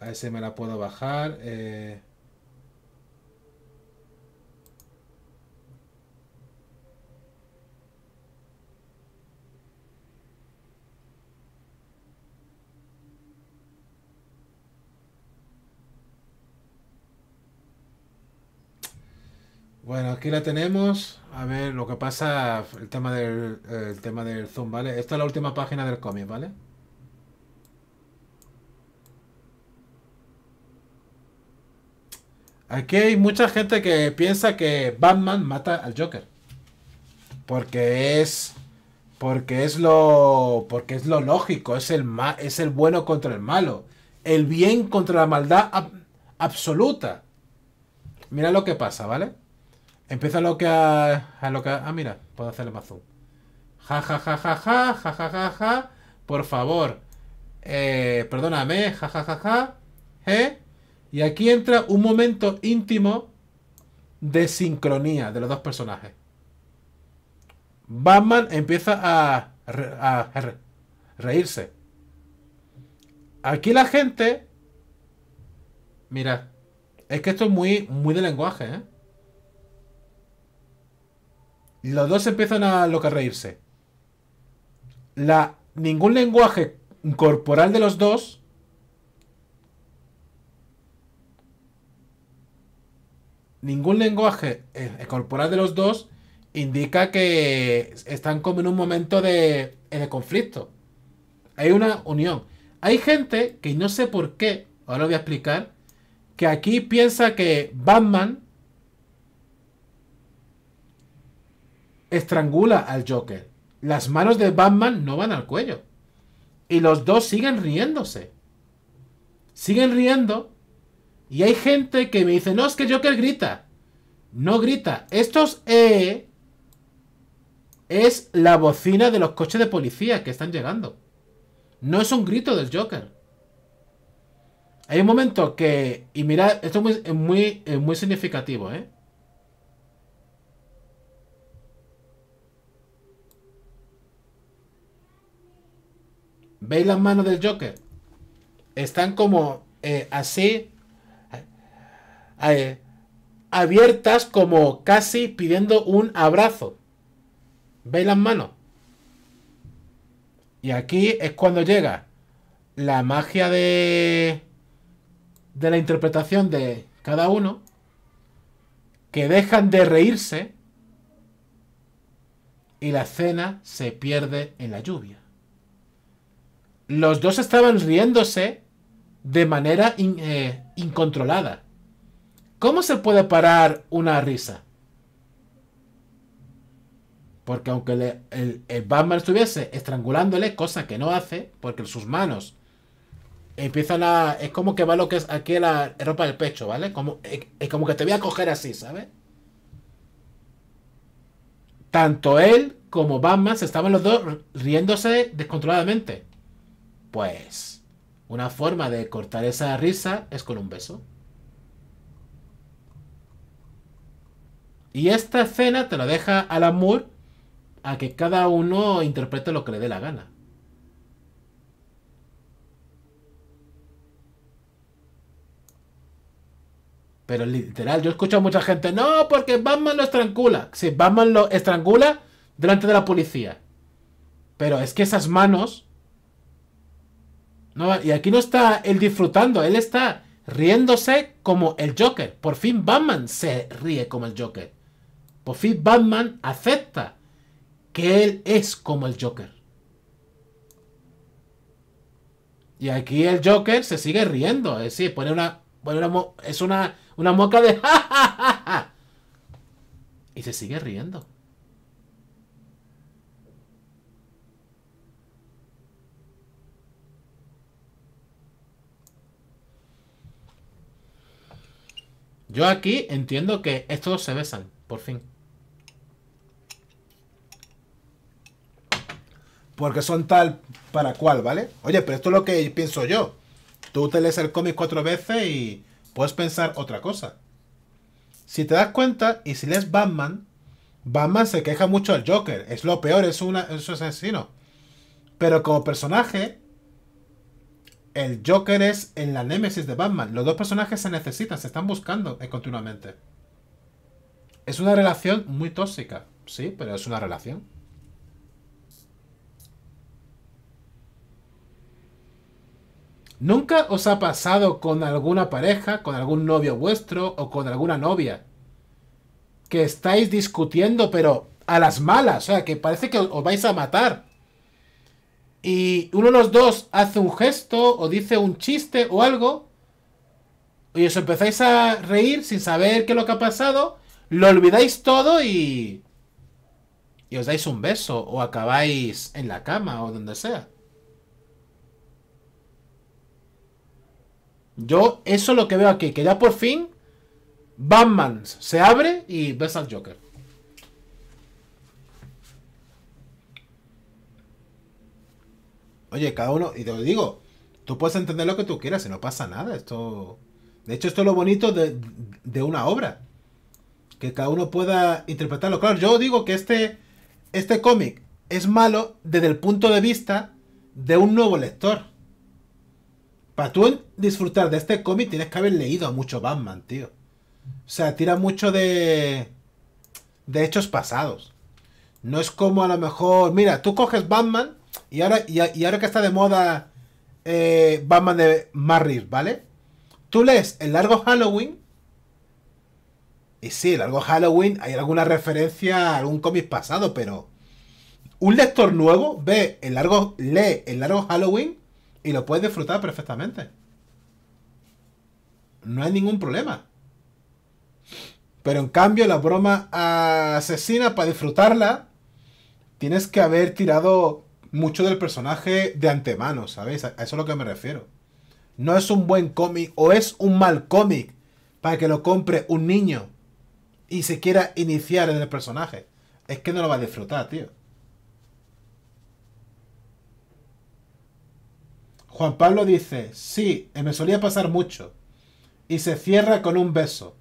A ver si me la puedo bajar. Eh. Bueno, aquí la tenemos. A ver, lo que pasa, el tema del, el tema del zoom, ¿vale? Esta es la última página del cómic, ¿vale? Aquí hay mucha gente que piensa que Batman mata al Joker. Porque es. Porque es lo. Porque es lo lógico. Es el, es el bueno contra el malo. El bien contra la maldad absoluta. Mira lo que pasa, ¿vale? Empieza lo que lo que ah, mira, puedo hacerle más zoom. Ja ja ja ja ja, ja ja ja Por favor. Eh, perdóname, ja ja ja ja. ¿Eh? Y aquí entra un momento íntimo de sincronía de los dos personajes. Batman empieza a, reírse. Aquí la gente... Mira, es que esto es muy, muy de lenguaje, ¿eh? Los dos empiezan a lo reírse. La, ningún lenguaje corporal de los dos ningún lenguaje eh, corporal de los dos indica que están como en un momento de, conflicto. Hay una unión. Hay gente que no sé por qué, ahora lo voy a explicar, que aquí piensa que Batman estrangula al Joker. Las manos de Batman no van al cuello. Y los dos siguen riéndose. Siguen riendo y hay gente que me dice, no, es que Joker grita. No grita. Estos E es la bocina de los coches de policía que están llegando. No es un grito del Joker. Hay un momento que... Y mirad, esto es muy, muy, significativo, ¿eh? ¿Veis las manos del Joker? Están como eh, así eh, abiertas como casi pidiendo un abrazo. ¿Veis las manos? Y aquí es cuando llega la magia de, de la interpretación de cada uno, que dejan de reírse y la cena se pierde en la lluvia. Los dos estaban riéndose de manera eh, incontrolada. ¿Cómo se puede parar una risa? Porque aunque el, Batman estuviese estrangulándole, cosa que no hace, porque sus manos empiezan a... Es como que va lo que es aquí la ropa del pecho, ¿vale? Como, es, como que te voy a coger así, ¿sabes? Tanto él como Batman estaban los dos riéndose descontroladamente. Pues una forma de cortar esa risa es con un beso. Y esta escena te la deja al amor a que cada uno interprete lo que le dé la gana. Pero literal, yo escucho a mucha gente, no, porque Batman lo estrangula. Si Batman lo estrangula delante de la policía. Pero es que esas manos... y aquí no está él disfrutando, él está riéndose como el Joker. Por fin Batman se ríe como el Joker. Por fin Batman acepta que él es como el Joker. Y aquí el Joker se sigue riendo. Es decir, pone una. Pone es una, moca de. y se sigue riendo. Yo aquí entiendo que estos se besan, por fin. porque son tal para cual, ¿vale? Oye, pero esto es lo que pienso yo. Tú te lees el cómic cuatro veces y puedes pensar otra cosa. Si te das cuenta y si lees Batman, Batman se queja mucho al Joker. Es lo peor, es, es un asesino. Pero como personaje, el Joker es en la némesis de Batman. Los dos personajes se necesitan, se están buscando continuamente. Es una relación muy tóxica, sí, pero es una relación. ¿Nunca os ha pasado con alguna pareja, con algún novio vuestro o con alguna novia? Que estáis discutiendo, pero a las malas, o sea, que parece que os vais a matar. Y uno de los dos hace un gesto o dice un chiste o algo. Y os empezáis a reír sin saber qué es lo que ha pasado. Lo olvidáis todo y... Y os dais un beso o acabáis en la cama o donde sea. Yo, eso es lo que veo aquí, que ya por fin Batman se abre y ves al Joker. Oye, cada uno, y te lo digo, tú puedes entender lo que tú quieras y no pasa nada. Esto, de hecho, esto es lo bonito de, de una obra. Que cada uno pueda interpretarlo. Claro, yo digo que este, este cómic es malo desde el punto de vista de un nuevo lector. Para tú disfrutar de este cómic tienes que haber leído mucho Batman, tío. O sea, tira mucho de. de hechos pasados. No es como a lo mejor. Mira, tú coges Batman y ahora, y, ahora que está de moda eh, Batman de Marriott, ¿vale? Tú lees El Largo Halloween. Y sí, El Largo Halloween hay alguna referencia a algún cómic pasado, pero. Un lector nuevo ve el largo, lee el largo Halloween y lo puedes disfrutar perfectamente. No hay ningún problema. Pero en cambio, la broma asesina, para disfrutarla, tienes que haber tirado mucho del personaje de antemano, sabes. A eso es a lo que me refiero. No es un buen cómic o es un mal cómic para que lo compre un niño y se quiera iniciar en el personaje. Es que no lo va a disfrutar, tío. Juan Pablo dice, sí, me solía pasar mucho. Y se cierra con un beso.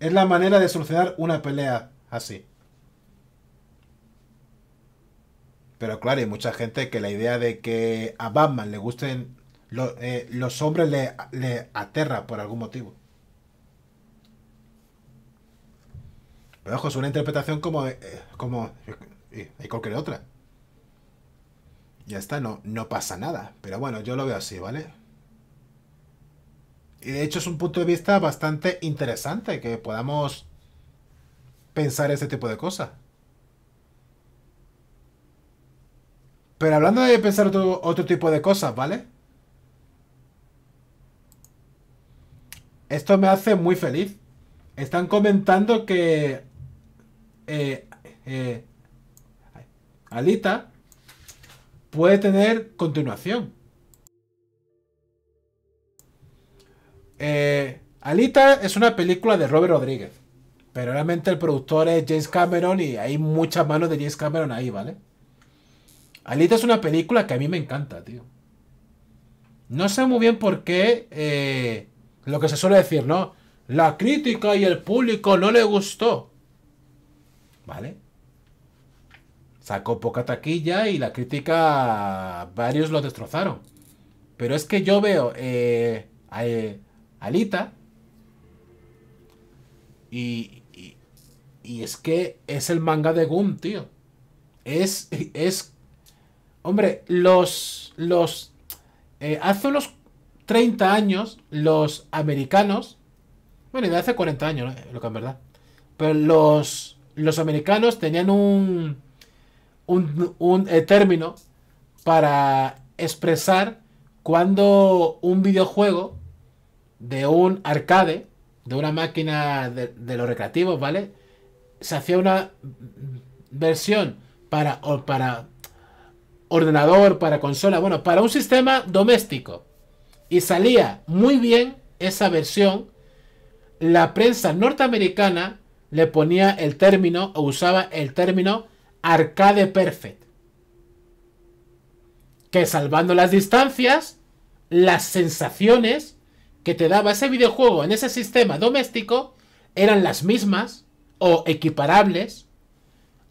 Es la manera de solucionar una pelea así. Pero claro, hay mucha gente que la idea de que a Batman le gusten eh, los hombres le, aterra por algún motivo. Pero es una interpretación como, eh, como eh, y cualquier otra. Ya está, no, no pasa nada. Pero bueno, yo lo veo así, ¿vale? Y de hecho es un punto de vista bastante interesante que podamos pensar ese tipo de cosas. Pero hablando de pensar otro, otro tipo de cosas, ¿vale? Esto me hace muy feliz. Están comentando que eh, eh, Alita puede tener continuación. Eh, Alita es una película de Robert Rodríguez. Pero realmente el productor es James Cameron y hay muchas manos de James Cameron ahí, ¿vale? Alita es una película que a mí me encanta, tío. No sé muy bien por qué eh, lo que se suele decir, ¿no? La crítica y el público no le gustó. ¿Vale? Sacó poca taquilla y la crítica, varios lo destrozaron. Pero es que yo veo eh, a, eh, Alita y, y, es que es el manga de Gum, tío. Es, es, hombre, los, los, eh, hace unos 30 años los americanos, bueno, y hace 40 años, ¿no? lo que es verdad, pero los, los americanos tenían un, un, eh, término para expresar cuando un videojuego de un arcade, de una máquina de, de los recreativos, ¿vale? Se hacía una versión para, para ordenador, para consola, bueno, para un sistema doméstico. Y salía muy bien esa versión. La prensa norteamericana le ponía el término o usaba el término Arcade Perfect. Que salvando las distancias, las sensaciones que te daba ese videojuego en ese sistema doméstico eran las mismas o equiparables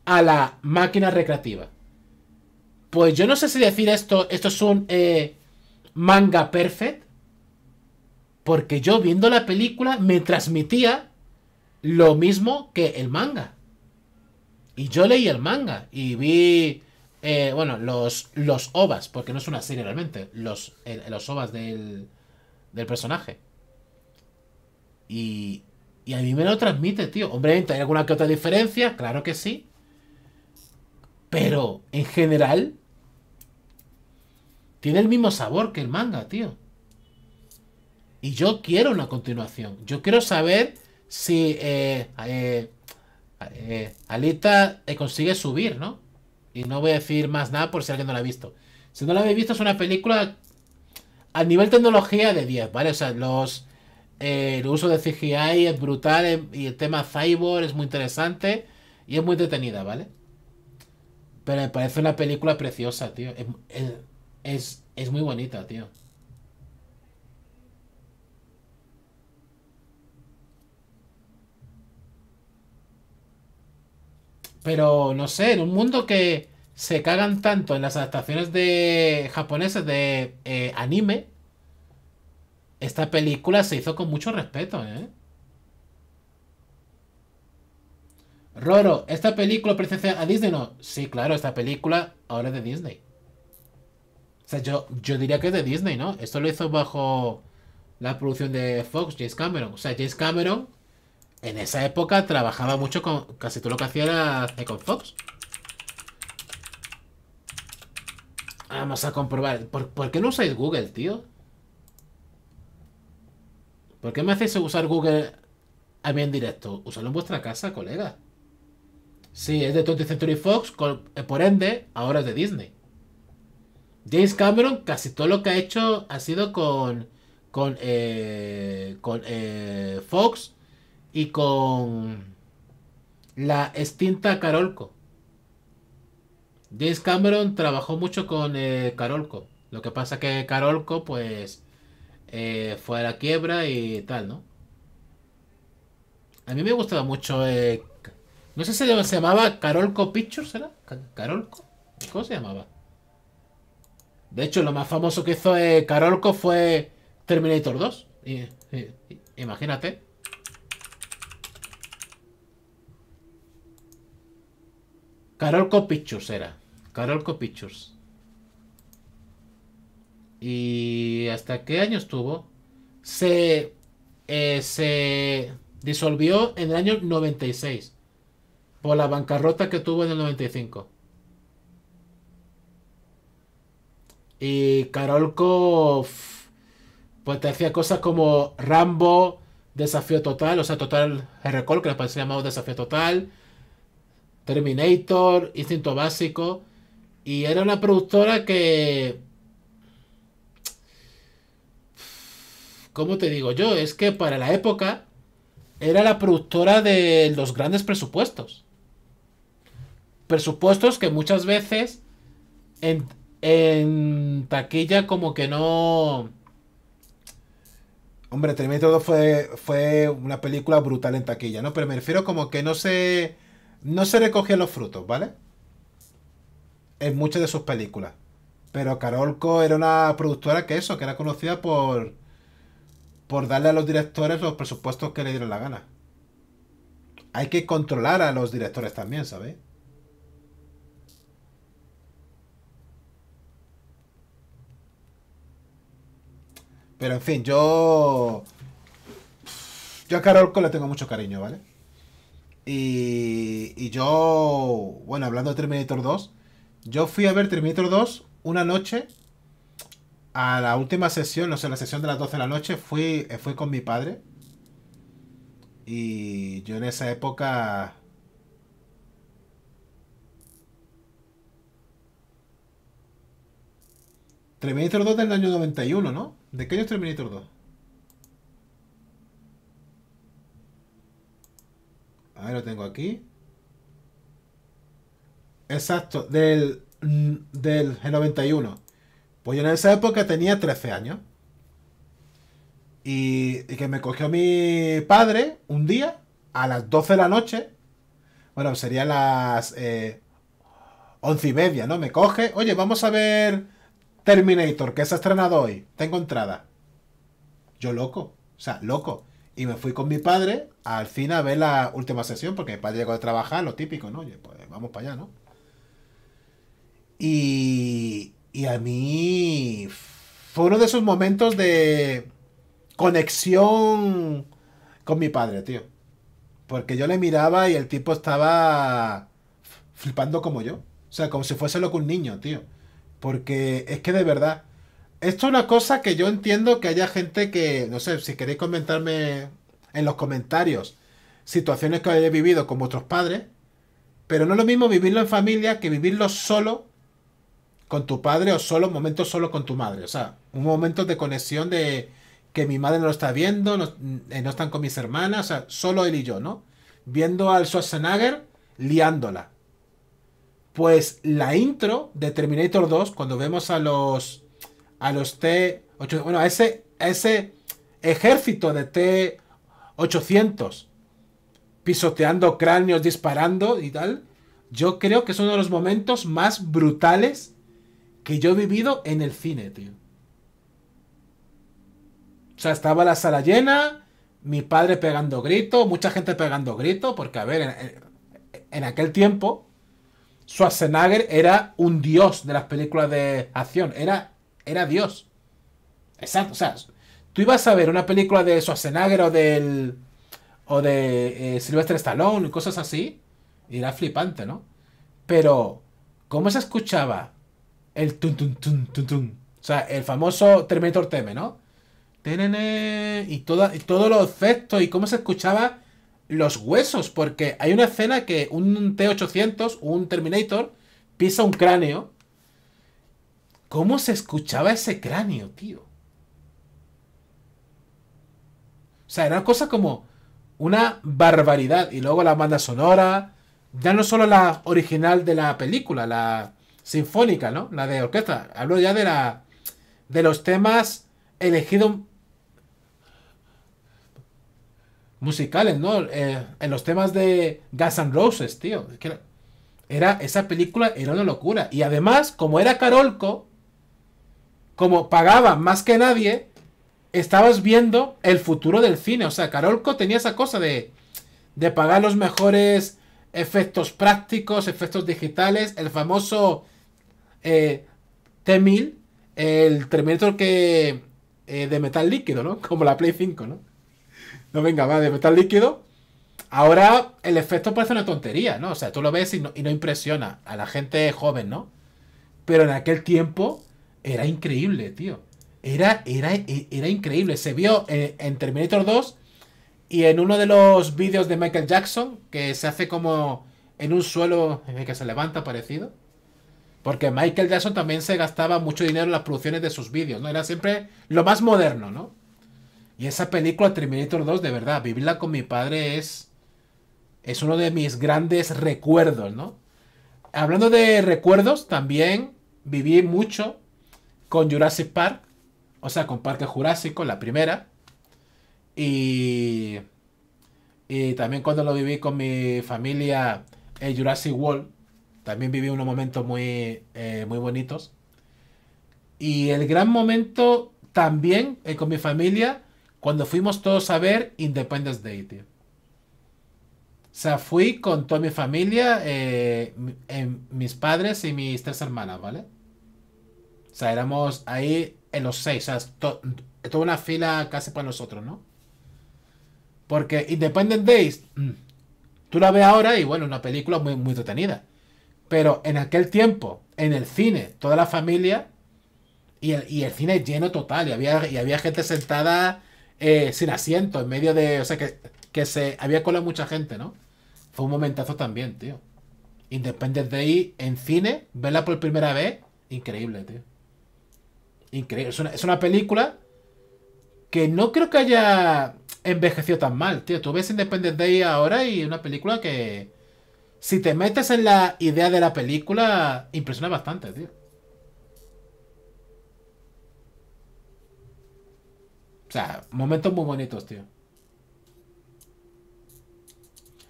a la máquina recreativa. Pues yo no sé si decir esto, esto es un eh, manga perfect, porque yo viendo la película me transmitía lo mismo que el manga. Y yo leí el manga y vi, eh, bueno, los, los ovas, porque no es una serie realmente, los, los ovas del, personaje. Y, y a mí me lo transmite, tío. Hombre, ¿hay alguna que otra diferencia? Claro que sí. Pero, en general, tiene el mismo sabor que el manga, tío. Y yo quiero una continuación. Yo quiero saber si eh, eh, eh, Alita eh, consigue subir, ¿no? Y no voy a decir más nada por si alguien no la ha visto. Si no la habéis visto, es una película a nivel tecnología de 10, ¿vale? O sea, los, eh, el uso de CGI es brutal y el tema cyborg es muy interesante y es muy detenida, ¿vale? Pero me parece una película preciosa, tío. es muy bonita, tío. Pero no sé, en un mundo que se cagan tanto en las adaptaciones de japonesas de eh, anime, esta película se hizo con mucho respeto, ¿eh? Roro, ¿esta película pertenece a Disney no? Sí, claro, esta película ahora es de Disney. O sea, yo, yo diría que es de Disney, ¿no? Esto lo hizo bajo la producción de Fox, James Cameron. O sea, James Cameron en esa época trabajaba mucho con... Casi todo lo que hacía era con Fox. Vamos a comprobar. ¿Por, qué no usáis Google, tío? ¿Por qué me hacéis usar Google a mí en directo? ¿Usarlo en vuestra casa, colega. Sí, es de 20 Century Fox, eh, por ende, ahora es de Disney. James Cameron, casi todo lo que ha hecho ha sido con... Con, eh, con eh, Fox y con la extinta Carolco. James Cameron trabajó mucho con eh, Carolco. Lo que pasa que Carolco, pues, eh, fue a la quiebra y tal, ¿no? A mí me gustaba mucho. Eh, no sé si se llamaba Carolco Pictures, ¿era? ¿Carolco? ¿Cómo se llamaba? De hecho, lo más famoso que hizo Carolco fue Terminator 2. imagínate. Carolco Pictures era. Carolco Pictures. ¿Y hasta qué año estuvo? Se, eh, se disolvió en el año 96. Por la bancarrota que tuvo en el 95. Y Carolco pues te hacía cosas como Rambo, Desafío Total, o sea, Total Recall, que le parecía llamado Desafío Total, Terminator, Instinto Básico. Y era una productora que... ¿Cómo te digo yo? Es que para la época era la productora de los grandes presupuestos. Presupuestos que muchas veces en, taquilla como que no... Hombre, Terminator 2 fue, fue una película brutal en taquilla, ¿no? Pero me refiero como que no se no se recogían los frutos, ¿vale? En muchas de sus películas. Pero Carolco era una productora que eso, que era conocida por. por darle a los directores los presupuestos que le dieron la gana. Hay que controlar a los directores también, ¿sabéis? Pero en fin, yo. Yo a Carolco le tengo mucho cariño, ¿vale? Y, yo, bueno, hablando de Terminator 2, yo fui a ver Terminator 2 una noche a la última sesión, no sé, la sesión de las 12 de la noche, fui, eh, fui con mi padre. Y yo en esa época... Terminator 2 del año 91, ¿no? ¿De qué año es Terminator 2? A ver, lo tengo aquí. Exacto, del, mm, del 91. Pues yo en esa época tenía 13 años. Y, que me cogió mi padre un día a las 12 de la noche. Bueno, sería las 11 eh, y media, ¿no? Me coge. Oye, vamos a ver Terminator, que se ha estrenado hoy. Tengo entrada. Yo loco. O sea, loco. Y me fui con mi padre al cine a ver la última sesión, porque mi padre llegó de trabajar, lo típico, ¿no? Oye, pues vamos para allá, ¿no? Y, y a mí fue uno de esos momentos de conexión con mi padre, tío. Porque yo le miraba y el tipo estaba flipando como yo. O sea, como si fuese loco un niño, tío. Porque es que de verdad, esto es una cosa que yo entiendo que haya gente que, no sé, si queréis comentarme en los comentarios situaciones que hayáis vivido con vuestros padres, pero no es lo mismo vivirlo en familia que vivirlo solo con tu padre o solo momentos solo con tu madre. O sea, un momento de conexión de que mi madre no lo está viendo, no, eh, no están con mis hermanas, o sea, solo él y yo, ¿no? Viendo al Schwarzenegger liándola. Pues la intro de Terminator 2, cuando vemos a los a los T800, bueno, a ese, ese ejército de T800 pisoteando cráneos, disparando y tal, yo creo que es uno de los momentos más brutales que yo he vivido en el cine, tío. O sea, estaba la sala llena, mi padre pegando grito, mucha gente pegando grito, porque a ver, en, en aquel tiempo, Schwarzenegger era un dios de las películas de acción, era era Dios. Exacto, o sea, tú ibas a ver una película de Schwarzenegger o del o de eh, Sylvester Stallone y cosas así, y era flipante, ¿no? Pero cómo se escuchaba el tun tun tun tun tun, o sea, el famoso Terminator Teme, ¿no? Y, y todos los efectos y cómo se escuchaba los huesos, porque hay una escena que un T800, un Terminator, pisa un cráneo ¿Cómo se escuchaba ese cráneo, tío? O sea, era cosa como una barbaridad. Y luego la banda sonora, ya no solo la original de la película, la sinfónica, ¿no? La de orquesta. Hablo ya de la de los temas elegidos musicales, ¿no? Eh, en los temas de Gas and Roses, tío. era, esa película era una locura. Y además, como era Carolco, como pagaba más que nadie, estabas viendo el futuro del cine. O sea, Carolco tenía esa cosa de, de pagar los mejores efectos prácticos, efectos digitales, el famoso eh, T-1000, el Terminator que, eh, de metal líquido, ¿no? Como la Play 5, ¿no? No, venga, va, de metal líquido. Ahora el efecto parece una tontería, ¿no? O sea, tú lo ves y no, y no impresiona a la gente joven, ¿no? Pero en aquel tiempo era increíble, tío. Era, era, e, era increíble. Se vio en, Terminator 2 y en uno de los vídeos de Michael Jackson, que se hace como en un suelo en el que se levanta parecido. Porque Michael Jackson también se gastaba mucho dinero en las producciones de sus vídeos, ¿no? Era siempre lo más moderno, ¿no? Y esa película, Terminator 2, de verdad, vivirla con mi padre es. Es uno de mis grandes recuerdos, ¿no? Hablando de recuerdos, también viví mucho con Jurassic Park, o sea, con Parque Jurásico, la primera. Y, y también cuando lo viví con mi familia en Jurassic World, también viví unos momentos muy, eh, muy bonitos. Y el gran momento también eh, con mi familia cuando fuimos todos a ver Independence Day, O sea, fui con toda mi familia, eh, mis padres y mis tres hermanas, ¿vale? O sea, éramos ahí en los seis, o sea, toda una fila casi para nosotros, ¿no? Porque Independent Days, mm, tú la ves ahora y bueno, una película muy, muy entretenida. Pero en aquel tiempo, en el cine, toda la familia y el, cine lleno total. Y había, y había gente sentada eh, sin asiento, en medio de. O sea, que, se había colado mucha gente, ¿no? Fue un momentazo también, tío. Independent Days en cine, verla por primera vez, increíble, tío increíble. Es una, película que no creo que haya envejecido tan mal, tío. Tú ves Independence Day ahora y es una película que, si te metes en la idea de la película, impresiona bastante, tío. O sea, momentos muy bonitos, tío.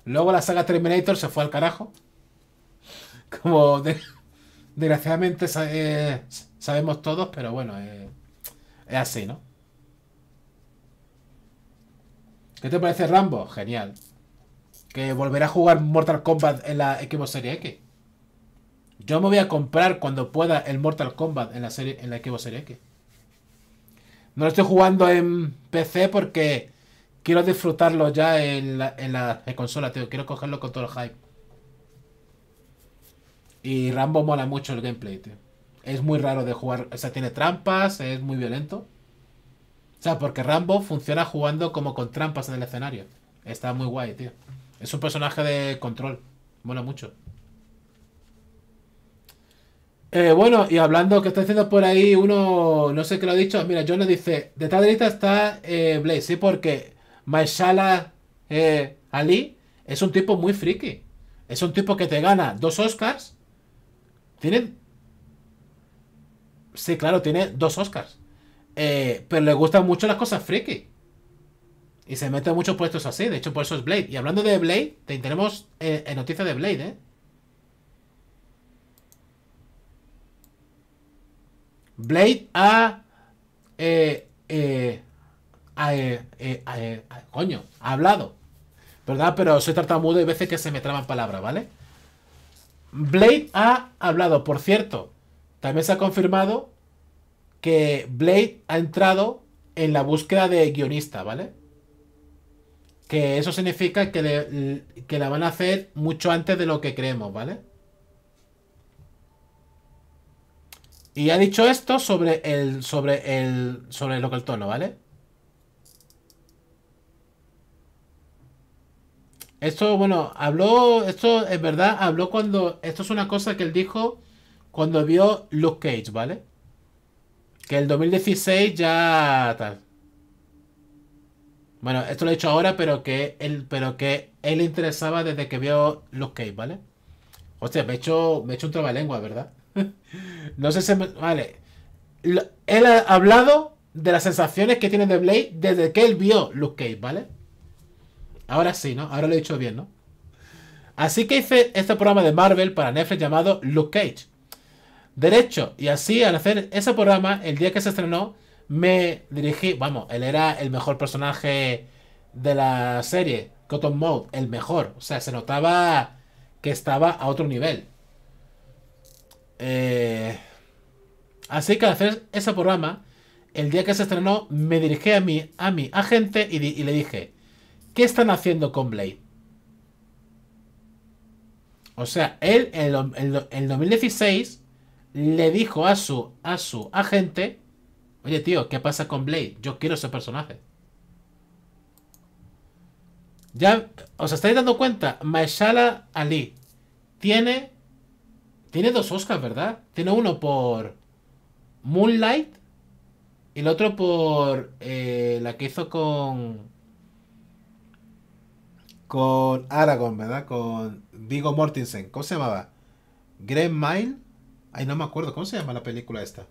Luego la saga Terminator se fue al carajo. Como de desgraciadamente eh, sabemos todos, pero bueno, eh, es así, ¿no? ¿Qué te parece Rambo? Genial. Que volverá a jugar Mortal Kombat en la Xbox Series X. Yo me voy a comprar cuando pueda el Mortal Kombat en la serie en la Xbox Series X. No lo estoy jugando en PC porque quiero disfrutarlo ya en la, consola, tío. Quiero cogerlo con todo el hype. Y Rambo mola mucho el gameplay, tío. Es muy raro de jugar. O sea, tiene trampas, es muy violento. O sea, porque Rambo funciona jugando como con trampas en el escenario. Está muy guay, tío. Es un personaje de control. Mola mucho. Eh, bueno, y hablando que está haciendo por ahí uno, no sé qué lo ha dicho, mira, John le dice, detrás de lista está eh, Blaze, sí, porque Maishala eh, Ali es un tipo muy friki. Es un tipo que te gana dos Oscars tiene. Sí, claro, tiene dos Oscars. Eh, pero le gustan mucho las cosas friki. Y se mete muchos puestos así. De hecho, por eso es Blade. Y hablando de Blade, tenemos eh, noticias de Blade, ¿eh? Blade ha. Eh, eh, coño, ha hablado. ¿Verdad? Pero soy tartamudo y veces que se me traban palabras, ¿vale? Blade ha hablado, por cierto, también se ha confirmado que Blade ha entrado en la búsqueda de guionista, ¿vale? Que eso significa que, la van a hacer mucho antes de lo que creemos, ¿vale? Y ha dicho esto sobre el. sobre el. sobre lo que el tono, ¿vale? Esto, bueno, habló, esto es verdad, habló cuando, esto es una cosa que él dijo cuando vio Luke Cage, ¿vale? Que el 2016 ya tal. Bueno, esto lo he dicho ahora, pero que él, pero que él interesaba desde que vio Luke Cage, ¿vale? Hostia, me he hecho, me he hecho un trabalengua, ¿verdad? no sé si Vale. Él ha hablado de las sensaciones que tiene de Blade desde que él vio Luke Cage, ¿vale? Ahora sí, ¿no? Ahora lo he dicho bien, ¿no? Así que hice este programa de Marvel para Netflix llamado Luke Cage. Derecho, y así al hacer ese programa, el día que se estrenó, me dirigí, vamos, él era el mejor personaje de la serie, Cotton Mode, el mejor. O sea, se notaba que estaba a otro nivel. Eh, así que al hacer ese programa, el día que se estrenó, me dirigí a mi, a mi agente y le dije, ¿Qué están haciendo con Blade? O sea, él en el, 2016 le dijo a su, a su agente, oye tío, ¿qué pasa con Blade? Yo quiero ese personaje. Ya, os estáis dando cuenta, Maeshala Ali tiene, tiene dos Oscars, ¿verdad? Tiene uno por Moonlight y el otro por eh, la que hizo con con Aragorn, ¿verdad? Con Vigo Mortensen. ¿Cómo se llamaba? Green Mile. Ay, no me acuerdo. ¿Cómo se llama la película esta?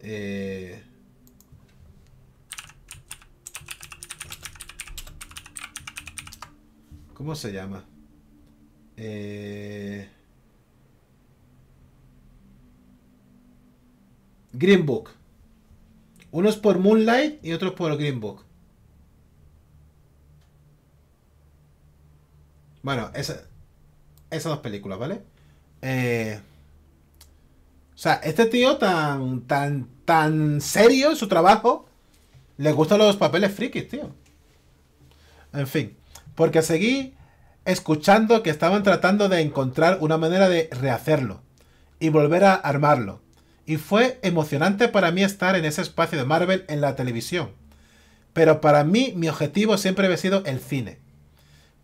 Eh, ¿Cómo se llama? Eh, Green Book. Uno es por Moonlight y otro por Green Book. Bueno, esas dos películas, ¿vale? Eh, o sea, este tío tan, tan, tan serio en su trabajo, le gustan los papeles frikis, tío. En fin, porque seguí escuchando que estaban tratando de encontrar una manera de rehacerlo y volver a armarlo. Y fue emocionante para mí estar en ese espacio de Marvel en la televisión. Pero para mí mi objetivo siempre había sido el cine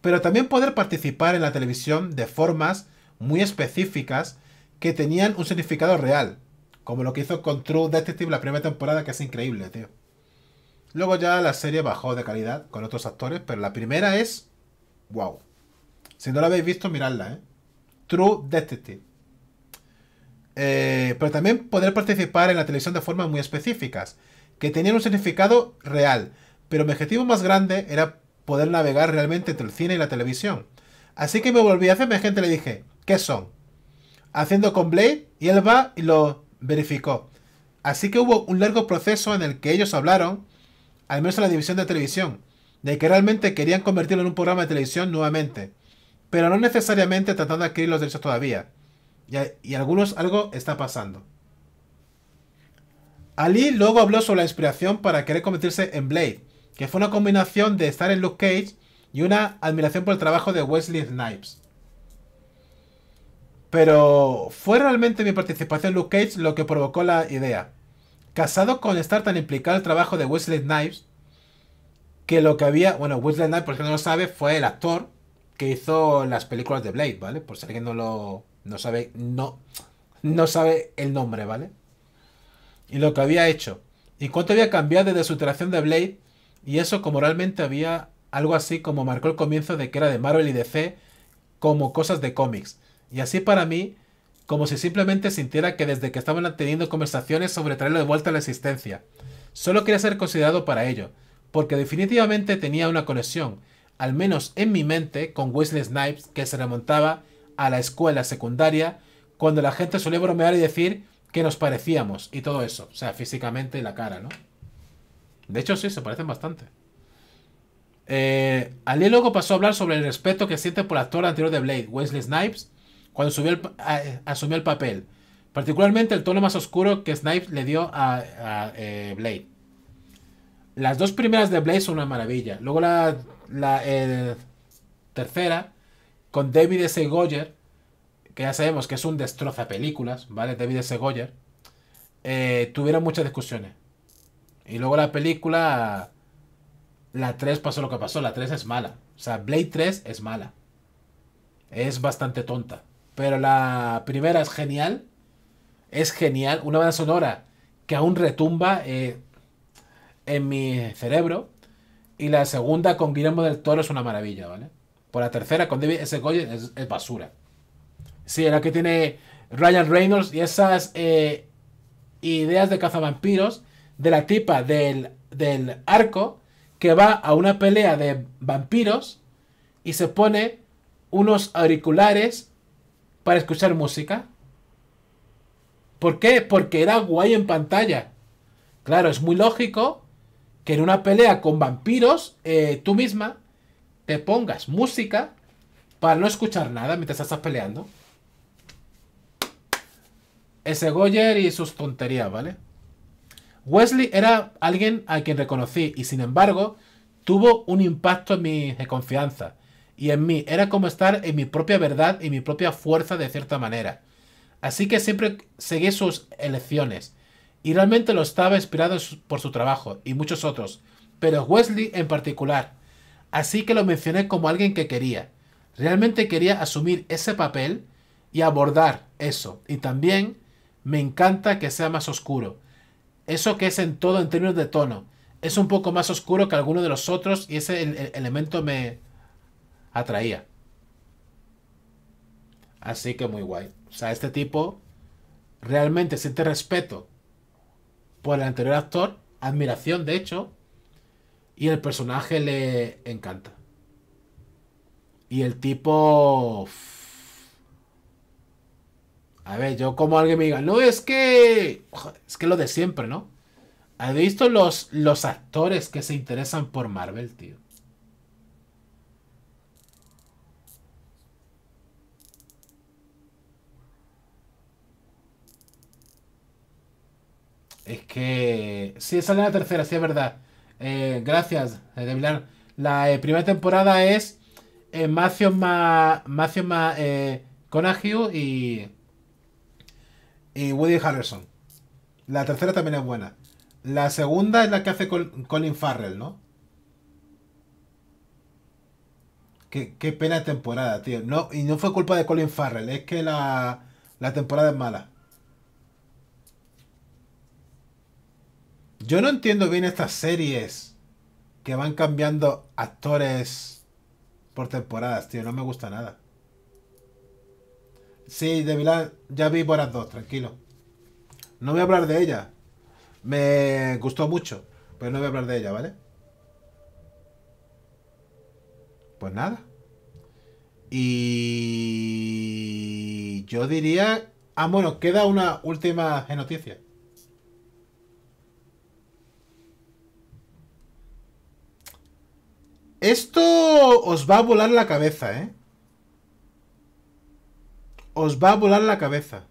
pero también poder participar en la televisión de formas muy específicas que tenían un significado real, como lo que hizo con True Detective la primera temporada, que es increíble, tío. Luego ya la serie bajó de calidad con otros actores, pero la primera es. ¡Wow! Si no la habéis visto, miradla, ¿eh? True Detective. Eh, pero también poder participar en la televisión de formas muy específicas, que tenían un significado real. Pero mi objetivo más grande era poder navegar realmente entre el cine y la televisión. Así que me volví a hacerme gente le dije, ¿qué son? Haciendo con Blade y él va y lo verificó. Así que hubo un largo proceso en el que ellos hablaron, al menos en la división de televisión, de que realmente querían convertirlo en un programa de televisión nuevamente, pero no necesariamente tratando de adquirir los derechos todavía. Y, y algunos algo está pasando. Ali luego habló sobre la inspiración para querer convertirse en Blade, que fue una combinación de estar en Luke Cage y una admiración por el trabajo de Wesley Snipes. Pero fue realmente mi participación en Luke Cage lo que provocó la idea. Casado con estar tan implicado en el trabajo de Wesley Snipes, que lo que había, bueno, Wesley Snipes, por si no lo sabe, fue el actor que hizo las películas de Blade, ¿vale? Por si alguien no lo no sabe, no, no sabe el nombre, ¿vale? Y lo que había hecho. Y cuánto había cambiado desde su interacción de Blade y eso como realmente había algo así como marcó el comienzo de que era de Marvel y DC como cosas de cómics. Y así para mí, como si simplemente sintiera que desde que estaban teniendo conversaciones sobre traerlo de vuelta a la existencia. Solo quería ser considerado para ello, porque definitivamente tenía una conexión, al menos en mi mente, con Wesley Snipes que se remontaba a la escuela secundaria, cuando la gente solía bromear y decir que nos parecíamos y todo eso, o sea, físicamente y la cara, ¿no? De hecho, sí, se parecen bastante. Eh, Ali luego pasó a hablar sobre el respeto que siente por el actor anterior de Blade, Wesley Snipes, cuando subió asumió el papel. Particularmente el tono más oscuro que Snipes le dio a, eh, Blade. Las dos primeras de Blade son una maravilla. Luego la, tercera, con David S. Goyer, que ya sabemos que es un destroza películas, ¿vale? David S. Goyer. Eh, tuvieron muchas discusiones. Y luego la película, la 3 pasó lo que pasó, la 3 es mala. O sea, Blade 3 es mala. Es bastante tonta. Pero la primera es genial. Es genial. Una banda sonora que aún retumba eh, en mi cerebro. Y la segunda con Guillermo del Toro es una maravilla, ¿vale? Por la tercera con David S. Goyen es, basura. Sí, la que tiene Ryan Reynolds y esas eh, ideas de cazavampiros de la tipa del, arco que va a una pelea de vampiros y se pone unos auriculares para escuchar música. ¿Por qué? Porque era guay en pantalla. Claro, es muy lógico que en una pelea con vampiros, eh, tú misma te pongas música para no escuchar nada mientras estás peleando. Ese Goyer y sus tonterías, ¿vale? Wesley era alguien a quien reconocí y sin embargo tuvo un impacto en mi confianza y en mí. Era como estar en mi propia verdad y mi propia fuerza de cierta manera. Así que siempre seguí sus elecciones y realmente lo estaba inspirado por su trabajo y muchos otros, pero Wesley en particular. Así que lo mencioné como alguien que quería. Realmente quería asumir ese papel y abordar eso. Y también me encanta que sea más oscuro eso que es en todo en términos de tono. Es un poco más oscuro que alguno de los otros y ese elemento me atraía. Así que muy guay. O sea, este tipo realmente siente respeto por el anterior actor, admiración de hecho, y el personaje le encanta. Y el tipo... A ver, yo como alguien me diga, no, es que. Es que lo de siempre, ¿no? ¿Has visto los, los actores que se interesan por Marvel, tío? Es que. Sí, sale la tercera, sí es verdad. Eh, gracias, eh, Debilar. La eh, primera temporada es eh, Matthew, Ma, más y y Woody Harrelson. La tercera también es buena. La segunda es la que hace Colin Farrell, ¿no? Qué, pena de temporada, tío. No, y no fue culpa de Colin Farrell, es que la, la temporada es mala. Yo no entiendo bien estas series que van cambiando actores por temporadas, tío. No me gusta nada. Sí, de Milán, ya vi las dos, tranquilo. No voy a hablar de ella. Me gustó mucho, pero no voy a hablar de ella, ¿vale? Pues nada. Y yo diría... Ah, bueno, queda una última noticia. Esto os va a volar la cabeza, ¿eh? Os va a volar la cabeza.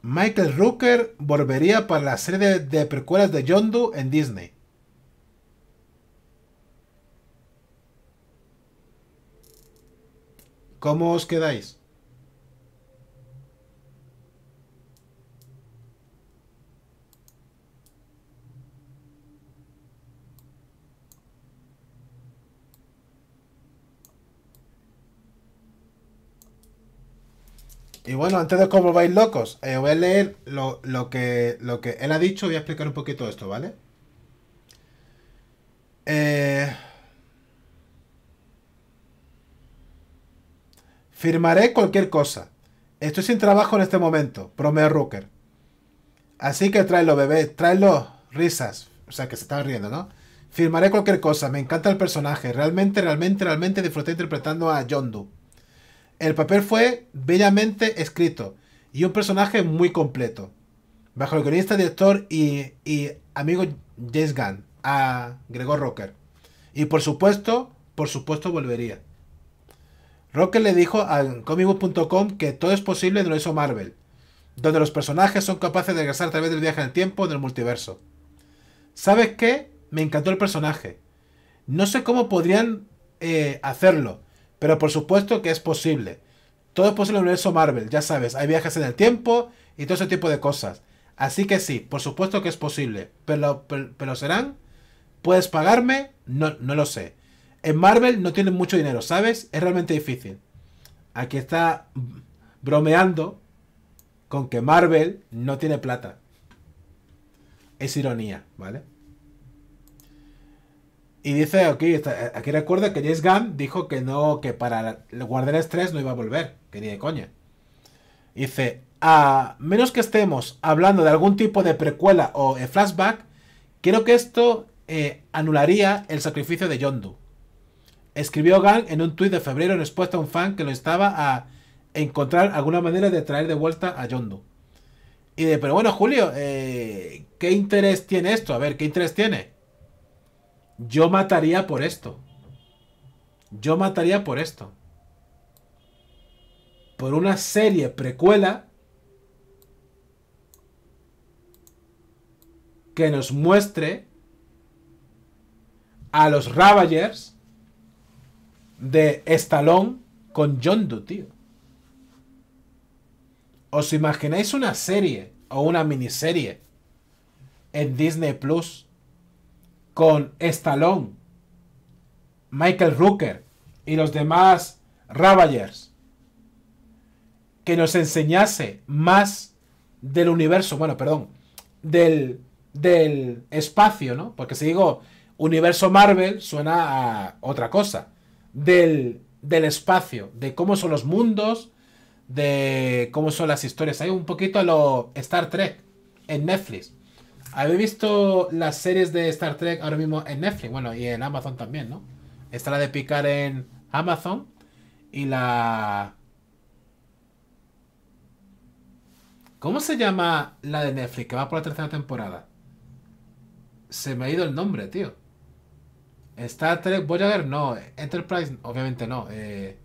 Michael Rooker volvería para la serie de precuelas de John en Disney. ¿Cómo os quedáis? Y bueno, antes de cómo vais locos, eh, voy a leer lo, que, lo que él ha dicho, voy a explicar un poquito esto, ¿vale? Eh, firmaré cualquier cosa. Estoy sin trabajo en este momento, promete Rooker. Así que tráelo, bebé, tráelo risas. O sea, que se están riendo, ¿no? Firmaré cualquier cosa, me encanta el personaje. Realmente, realmente, realmente disfruté interpretando a Yondu. El papel fue bellamente escrito y un personaje muy completo. Bajo el guionista, director y, amigo James Gunn, a Gregor Rocker. Y por supuesto, por supuesto volvería. Rocker le dijo a comicbook.com que todo es posible en lo hizo Marvel, donde los personajes son capaces de regresar a través del viaje en el tiempo el multiverso. ¿Sabes qué? Me encantó el personaje. No sé cómo podrían eh, hacerlo, pero por supuesto que es posible. Todo es posible en el universo Marvel, ya sabes, hay viajes en el tiempo y todo ese tipo de cosas. Así que sí, por supuesto que es posible. Pero, pero, serán. ¿Puedes pagarme? No, no lo sé. En Marvel no tienen mucho dinero, ¿sabes? Es realmente difícil. Aquí está bromeando con que Marvel no tiene plata. Es ironía, ¿vale? Y dice aquí, aquí recuerda que James Gunn dijo que no, que para Guardianes 3 no iba a volver, que ni de coña. Dice, a menos que estemos hablando de algún tipo de precuela o eh, flashback, creo que esto eh, anularía el sacrificio de Yondu. Escribió Gunn en un tuit de febrero en respuesta a un fan que lo estaba a encontrar alguna manera de traer de vuelta a Yondu. Y de, pero bueno, Julio, eh, ¿qué interés tiene esto? A ver, ¿qué interés tiene? Yo mataría por esto. Yo mataría por esto. Por una serie precuela que nos muestre a los Ravagers de Stallone con John Doe, tío. ¿Os imagináis una serie o una miniserie en Disney Plus con Stallone, Michael Rooker y los demás Ravagers que nos enseñase más del universo, bueno, perdón, del, espacio, ¿no? Porque si digo universo Marvel suena a otra cosa, del, del espacio, de cómo son los mundos, de cómo son las historias. Hay un poquito a lo Star Trek en Netflix. ¿Habéis visto las series de Star Trek ahora mismo en Netflix? Bueno, y en Amazon también, ¿no? Está la de Picar en Amazon y la... ¿Cómo se llama la de Netflix que va por la tercera temporada? Se me ha ido el nombre, tío. Star Trek Voyager, no. Enterprise, obviamente no. Eh,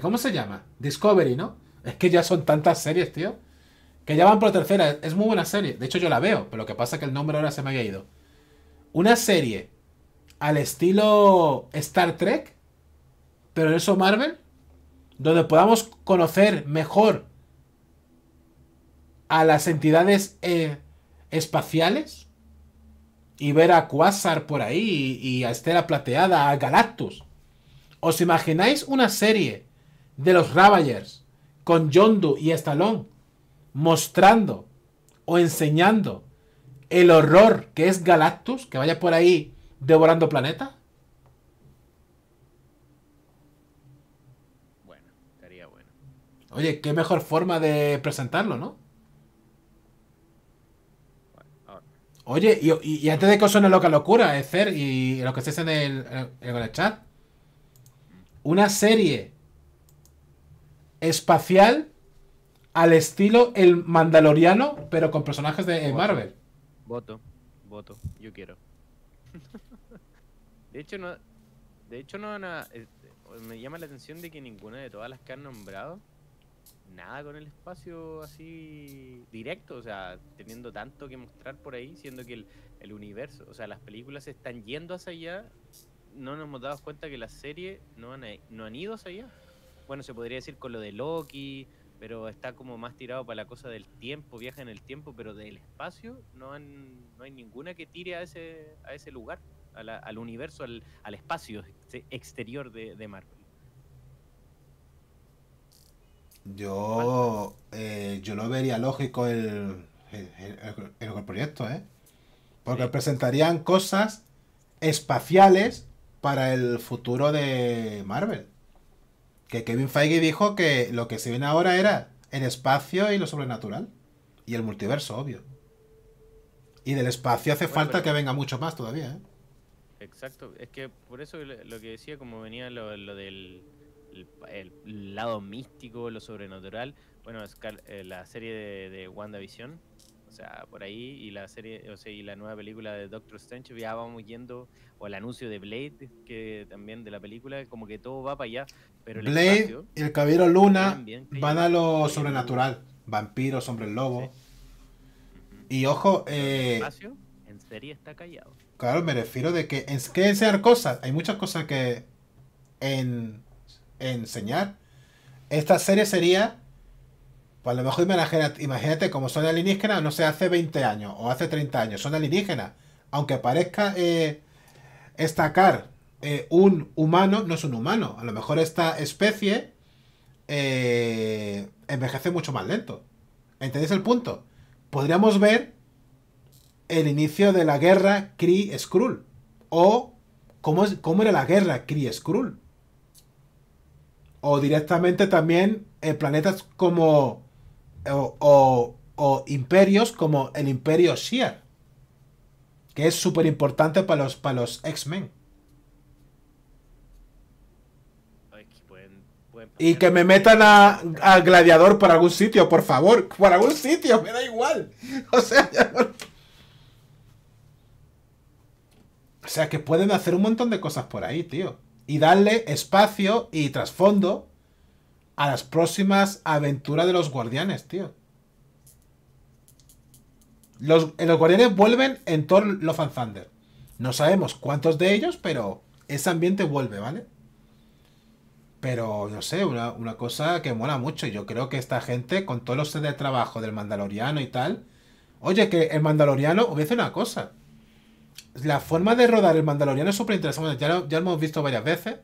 ¿Cómo se llama? Discovery, ¿no? Es que ya son tantas series, tío. Que ya van por tercera. Es muy buena serie. De hecho, yo la veo. Pero lo que pasa es que el nombre ahora se me ha ido. Una serie al estilo Star Trek. Pero eso Marvel. Donde podamos conocer mejor a las entidades eh, espaciales. Y ver a Quasar por ahí. Y, y a Estela Plateada. A Galactus. ¿Os imagináis una serie de los Ravagers con Yondu y Stallone? mostrando o enseñando el horror que es Galactus, que vaya por ahí devorando planeta. Bueno, estaría bueno. Oye, qué mejor forma de presentarlo, ¿no? Oye, y, antes de que os suene loca locura, Ether y lo que estéis en el, en el chat, una serie espacial al estilo el Mandaloriano, pero con personajes de eh, Marvel. Voto, voto, yo quiero. de hecho, no. De hecho, no, este, Me llama la atención de que ninguna de todas las que han nombrado, nada con el espacio así directo, o sea, teniendo tanto que mostrar por ahí, siendo que el, el universo, o sea, las películas están yendo hacia allá, no nos hemos dado cuenta que las series no han, no han ido hacia allá. Bueno, se podría decir con lo de Loki, pero está como más tirado para la cosa del tiempo, viaja en el tiempo, pero del espacio no, han, hay ninguna que tire a ese, a ese lugar, al universo, al, espacio exterior de, Marvel. Yo, eh, yo lo vería lógico el, el, proyecto, ¿eh? Porque presentarían cosas espaciales para el futuro de Marvel. Que Kevin Feige dijo que lo que se viene ahora era el espacio y lo sobrenatural. Y el multiverso, obvio. Y del espacio hace falta que venga mucho más todavía, ¿eh? Exacto, es que por eso lo que decía, como venía lo, del el, lado místico, lo sobrenatural, bueno, eh, la serie de, de WandaVision o sea, por ahí y la serie, o sea, y la nueva película de Doctor Strange, ya vamos yendo, o el anuncio de Blade, que también de la película, como que todo va para allá. Pero el Blade y el Caballero Luna van a lo sobrenatural, vampiros, hombre lobo. Y ojo, eh, en serie está callado. Claro, me refiero de que es que cosas, hay muchas cosas que en enseñar. Esta serie sería pues a lo mejor imagínate, imagínate como son alienígenas, no sé, hace 20 años o hace 30 años, son alienígenas. Aunque parezca destacar eh, estacar eh, un humano, no es un humano. A lo mejor esta especie eh, envejece mucho más lento. ¿Entendéis el punto? Podríamos ver el inicio de la guerra Kree-Skrull. O cómo, cómo era la guerra Kree-Skrull. O directamente también planetas como o, imperios como el imperio Shiar, que es súper importante para los, X-Men. Y que me metan a, Gladiador por algún sitio, por favor. Por algún sitio, me da igual. O sea, O sea, que pueden hacer un montón de cosas por ahí, tío. Y darle espacio y trasfondo a las próximas aventuras de los guardianes, tío. Los, eh, los guardianes vuelven en Thor Love and Thunder. No sabemos cuántos de ellos, pero ese ambiente vuelve, ¿vale? Pero no sé, una, cosa que mola mucho. Yo creo que esta gente, con todos los sedes este de trabajo del Mandaloriano y tal. Oye, que el Mandaloriano, hubiese una cosa. La forma de rodar el Mandaloriano es súper interesante. Ya, ya lo hemos visto varias veces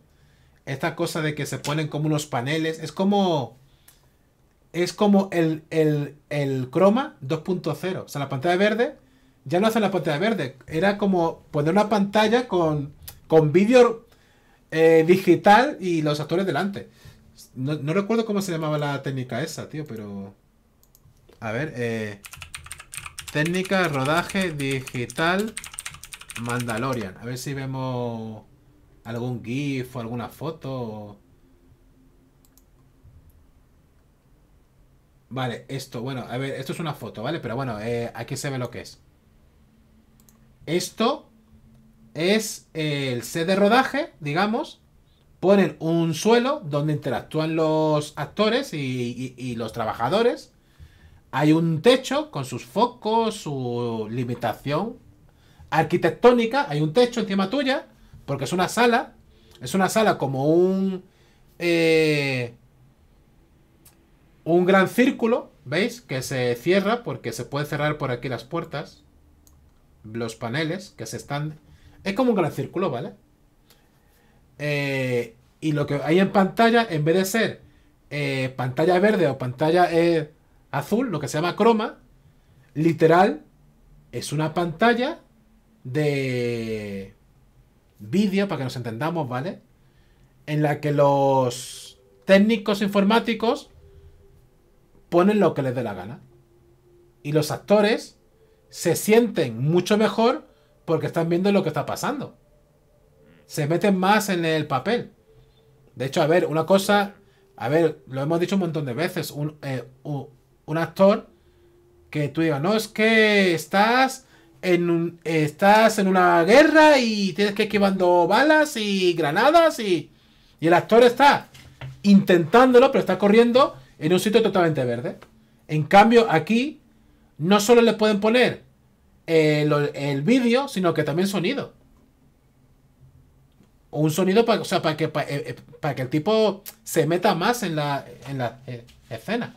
esta cosa de que se ponen como unos paneles. Es como. Es como el, el, el croma 2.0. O sea, la pantalla verde. Ya no hacen la pantalla verde. Era como poner una pantalla con, con vídeo eh, digital y los actores delante. No, recuerdo cómo se llamaba la técnica esa, tío, pero. A ver, eh, Técnica rodaje digital Mandalorian. A ver si vemos algún GIF o alguna foto. Vale, esto, bueno, a ver, esto es una foto, ¿vale? Pero bueno, eh, aquí se ve lo que es. Esto es el set de rodaje, digamos. Ponen un suelo donde interactúan los actores y, y los trabajadores. Hay un techo con sus focos, su limitación arquitectónica. Hay un techo encima tuya porque es una sala, es una sala como un... Eh, un gran círculo, ¿veis? Que se cierra porque se puede cerrar por aquí las puertas. Los paneles que se están... Es como un gran círculo, ¿vale? Eh, y lo que hay en pantalla, en vez de ser eh, pantalla verde o pantalla azul, lo que se llama croma, literal, es una pantalla de... Vídeo, para que nos entendamos, ¿vale? En la que los técnicos informáticos ponen lo que les dé la gana. Y los actores se sienten mucho mejor porque están viendo lo que está pasando. Se meten más en el papel. De hecho, a ver, una cosa, a ver, lo hemos dicho un montón de veces, un, eh, un actor que tú digas, no, es que estás estás en una guerra y tienes que ir balas y granadas y, y el actor está intentándolo, pero está corriendo en un sitio totalmente verde. En cambio, aquí no solo le pueden poner eh, el, vídeo, sino que también sonido. Un sonido para, para, que, para, eh, eh, que el tipo se meta más en la, en la escena.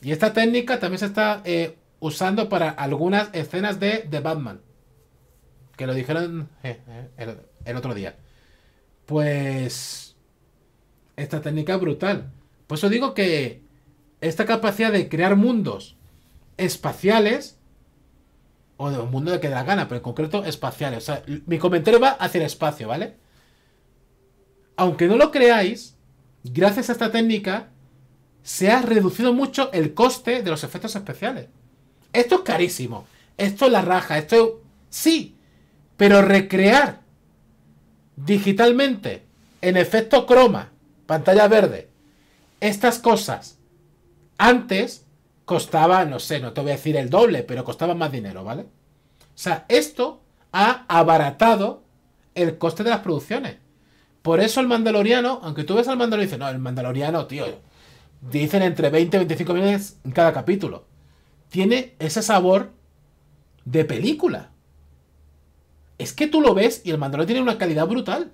Y esta técnica también se está eh, usando para algunas escenas de The Batman. Que lo dijeron eh, eh, el, otro día. Pues. Esta técnica brutal. Por eso digo que esta capacidad de crear mundos espaciales. O de un mundo de que da gana, pero en concreto espaciales. O sea, mi comentario va hacia el espacio, ¿vale? Aunque no lo creáis, gracias a esta técnica se ha reducido mucho el coste de los efectos especiales. Esto es carísimo. Esto es la raja. Esto es... Sí. Pero recrear digitalmente en efecto croma, pantalla verde, estas cosas antes costaba, no sé, no te voy a decir el doble, pero costaba más dinero, ¿vale? O sea, esto ha abaratado el coste de las producciones. Por eso el Mandaloriano, aunque tú ves al Mandaloriano y dices, no, el Mandaloriano, tío, dicen entre 20 y 25 millones en cada capítulo tiene ese sabor de película. Es que tú lo ves y el Mandalorian tiene una calidad brutal.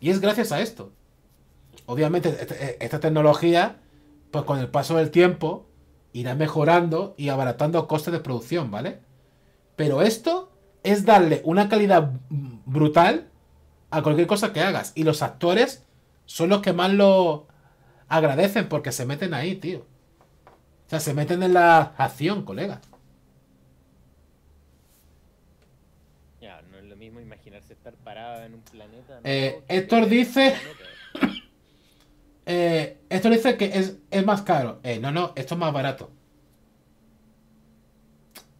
Y es gracias a esto. Obviamente este, eh, esta tecnología, pues con el paso del tiempo, irá mejorando y abaratando costes de producción, ¿vale? Pero esto es darle una calidad brutal a cualquier cosa que hagas. Y los actores son los que más lo agradecen porque se meten ahí, tío. O sea, se meten en la acción, colega. Ya, no es lo mismo imaginarse estar parado en un planeta. Eh, Héctor dice... eh, Héctor dice que es, más caro. Eh, no, no, esto es más barato.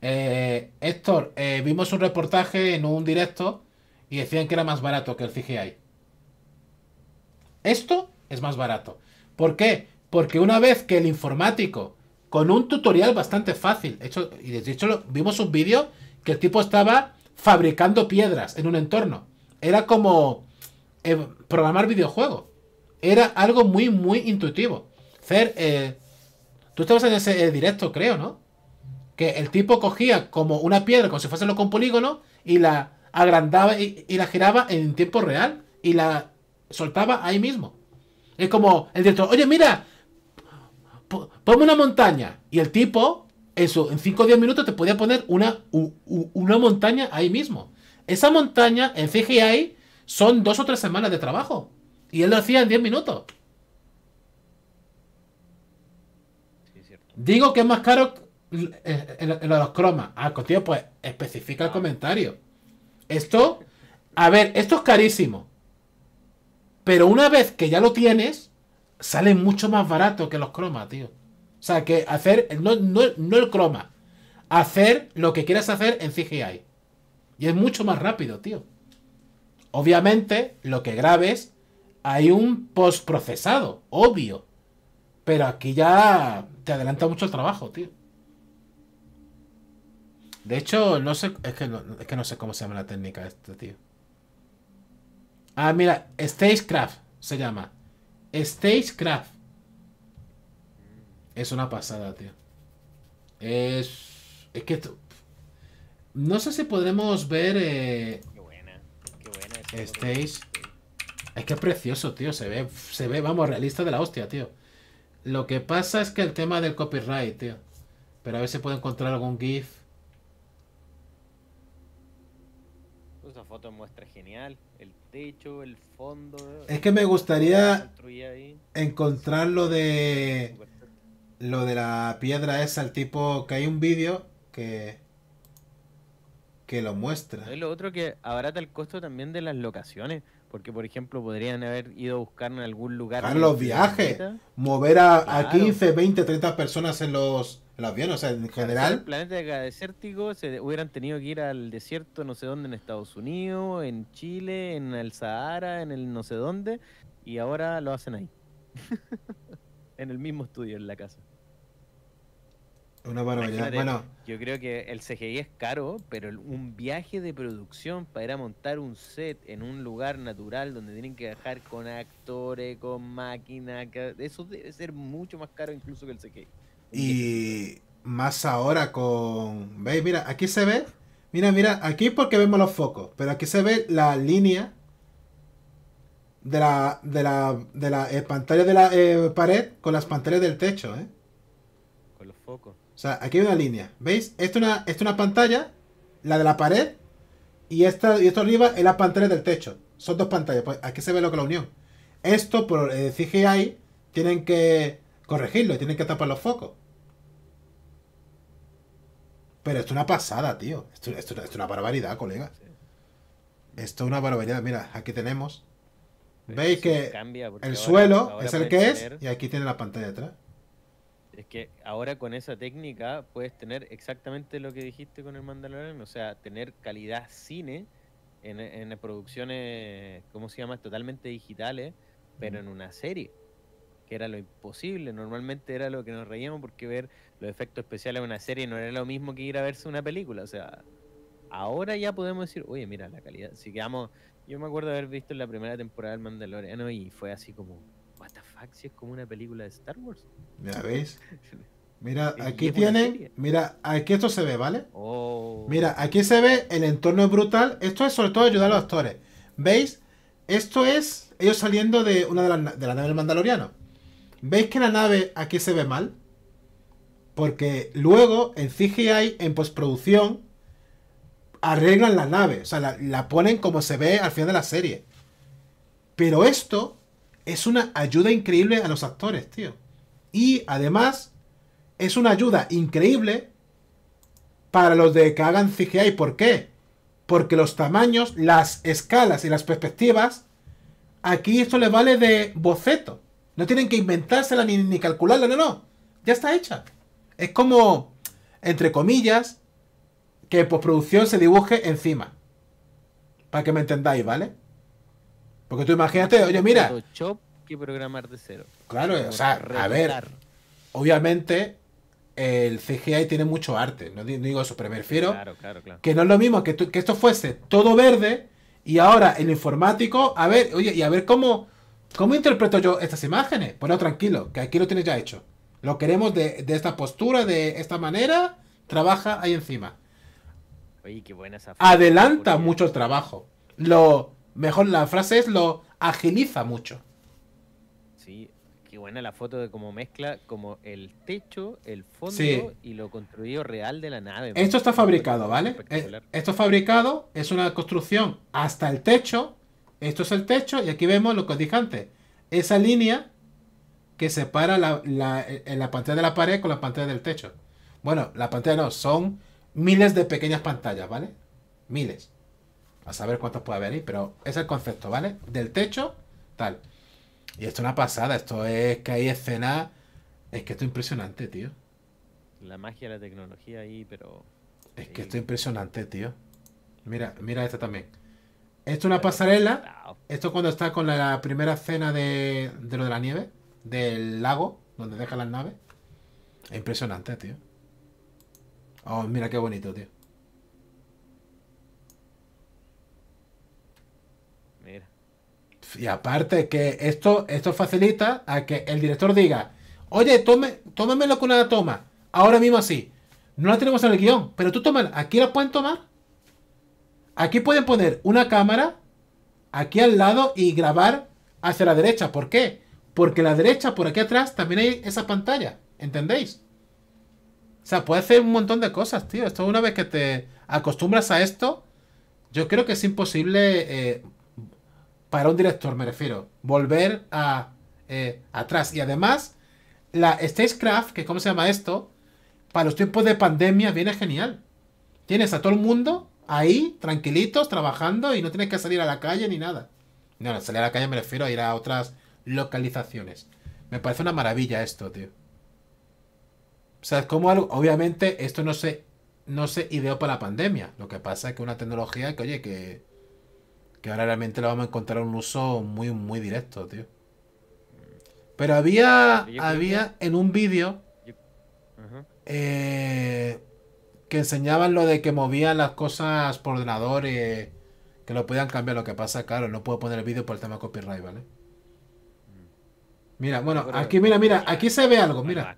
Eh, Héctor, eh, vimos un reportaje en un directo y decían que era más barato que el CGI. Esto es más barato. ¿Por qué? Porque una vez que el informático con un tutorial bastante fácil. Hecho, y de hecho vimos un vídeo que el tipo estaba fabricando piedras en un entorno. Era como eh, programar videojuego. Era algo muy, muy intuitivo. Fer, eh, tú estabas en ese eh, directo, creo, ¿no? Que el tipo cogía como una piedra, como si fuese lo con polígono, y la agrandaba y, y, la giraba en tiempo real y la soltaba ahí mismo. Es como el director, oye, mira, ponme una montaña. Y el tipo, eso, en 5 o 10 minutos te podía poner una, una montaña ahí mismo. Esa montaña en CGI son dos o tres semanas de trabajo. Y él lo hacía en 10 minutos. Digo que es más caro en eh, los cromas. Ah, tío, pues especifica el ah. comentario. Esto, a ver, esto es carísimo. Pero una vez que ya lo tienes, sale mucho más barato que los cromas, tío. O sea, que hacer, no, no, el croma, hacer lo que quieras hacer en CGI. Y es mucho más rápido, tío. Obviamente, lo que grabes, hay un postprocesado, obvio. Pero aquí ya te adelanta mucho el trabajo, tío. De hecho, no sé, es que no, es que no sé cómo se llama la técnica esta, tío. Ah, mira, Stagecraft se llama. Stagecraft. Es una pasada, tío. Es. Es que. No sé si podremos ver. Eh, qué Stage. Es que es precioso, tío. Se ve, se ve, vamos, realista de la hostia, tío. Lo que pasa es que el tema del copyright, tío. Pero a ver si puedo encontrar algún GIF. foto muestra genial. El techo, el fondo. Eh, es que me gustaría encontrar lo de. Lo de la piedra esa, el tipo que hay un vídeo que. que lo muestra. Y lo otro que abarata el costo también de las locaciones. Porque, por ejemplo, podrían haber ido a buscar en algún lugar. A los viajes. Mover a 15, 20, 30 personas en los el avión, o sea, en general. El planeta desértico se hubieran tenido que ir al desierto no sé dónde en Estados Unidos, en Chile, en el Sahara, en el no sé dónde, y ahora lo hacen ahí. en el mismo estudio, en la casa. Una barbaridad. Bueno, yo creo que el CGI es caro, pero un viaje de producción para ir a montar un set en un lugar natural donde tienen que viajar con actores, con máquinas, eso debe ser mucho más caro incluso que el CGI. Y más ahora con... ¿Veis? Mira, aquí se ve. Mira, mira, aquí porque vemos los focos. Pero aquí se ve la línea de la, de la, eh, pantalla de la eh, pared con las pantallas del techo, ¿eh? Con los focos. O sea, aquí hay una línea. ¿Veis? esto es una, pantalla, la de la pared, y esta y esto arriba es la pantalla del techo. Son dos pantallas. Pues aquí se ve lo que la unión. Esto por que eh, CGI tienen que corregirlo, tienen que tapar los focos. Pero esto es una pasada, tío. Esto, es una barbaridad, colega. Esto es una barbaridad. Mira, aquí tenemos. Veis que el suelo es el que es y aquí tiene la pantalla atrás. Es que ahora con esa técnica puedes tener exactamente lo que dijiste con el Mandalorian, o sea, tener calidad cine en, en producciones, ¿cómo se llama? Totalmente digitales, pero en una serie, que era lo imposible. Normalmente era lo que nos reíamos porque ver los efectos especiales de una serie no era lo mismo que ir a verse una película. O sea, ahora ya podemos decir, oye, mira la calidad. Si quedamos, yo me acuerdo haber visto la primera temporada del Mandaloriano y fue así como, ¿What the fuck? Si es como una película de Star Wars. Mira, ves? Mira, aquí tienen. Mira, aquí esto se ve, ¿vale? Oh. Mira, aquí se ve el entorno es brutal. Esto es sobre todo ayudar a los actores. ¿Veis? Esto es ellos saliendo de una de de la nave del Mandaloriano. ¿Veis que la nave aquí se ve mal? Porque luego en CGI, en postproducción, arreglan la nave. O sea, la, ponen como se ve al final de la serie. Pero esto es una ayuda increíble a los actores, tío. Y además, es una ayuda increíble para los de que hagan CGI. ¿Por qué? Porque los tamaños, las escalas y las perspectivas, aquí esto les vale de boceto. No tienen que inventársela ni, ni calcularla, no, no. Ya está hecha. Es como, entre comillas, que postproducción se dibuje encima. Para que me entendáis, ¿vale? Porque tú imagínate, oye, mira. programar de cero. Claro, o sea, a ver. Obviamente, el CGI tiene mucho arte. No digo eso, pero me refiero que no es lo mismo que, esto fuese todo verde y ahora el informático, a ver, oye, y a ver cómo, cómo interpreto yo estas imágenes. Bueno, tranquilo, que aquí lo tienes ya hecho. Lo queremos de, esta postura, de esta manera. Trabaja ahí encima. Adelanta mucho el trabajo. Lo mejor la frase es lo agiliza mucho. Sí, qué buena la foto de cómo mezcla como el techo, el fondo y lo construido real de la nave. Esto está fabricado, ¿vale? Eh, esto fabricado, es una construcción hasta el techo. Esto es el techo y aquí vemos lo que os dije antes. Esa línea que separa la, eh, la, pantalla de la pared con la pantalla del techo. Bueno, la pantalla no, son miles de pequeñas pantallas, ¿vale? Miles. A saber cuántas puede haber ahí, pero es el concepto, ¿vale? Del techo, tal. Y esto es una pasada, esto es que hay escena Es que esto es impresionante, tío. La magia de la tecnología ahí, pero. Es que esto es impresionante, tío. Mira, mira esta también. Esto es una pasarela. Esto cuando está con la, primera escena de, de lo de la nieve del lago donde deja las naves. Es impresionante, tío. Oh, mira qué bonito, tío. Mira. Y aparte que esto, esto facilita a que el director diga, oye, tome, lo con una toma. Ahora mismo así. No la tenemos en el guión, pero tú tomas, aquí la pueden tomar. Aquí pueden poner una cámara aquí al lado y grabar hacia la derecha. ¿Por qué? Porque la derecha, por aquí atrás, también hay esa pantalla. ¿Entendéis? O sea, puede hacer un montón de cosas, tío. Esto una vez que te acostumbras a esto, yo creo que es imposible, eh, para un director me refiero, volver a eh, atrás. Y además, la Stagecraft, que cómo se llama esto, para los tiempos de pandemia viene genial. Tienes a todo el mundo ahí, tranquilitos, trabajando y no tienes que salir a la calle ni nada. No, salir a la calle me refiero a ir a otras localizaciones. Me parece una maravilla esto, tío. O sea, como algo, obviamente esto no se, no se ideó para la pandemia. Lo que pasa es que una tecnología que, oye, que, que ahora realmente la vamos a encontrar un uso muy, muy directo, tío. Pero había, había en un vídeo eh, que enseñaban lo de que movían las cosas por ordenador, y que lo podían cambiar. Lo que pasa, claro, no puedo poner el vídeo por el tema copyright, ¿vale? Mira, bueno, aquí, mira, mira, aquí se ve algo, mira.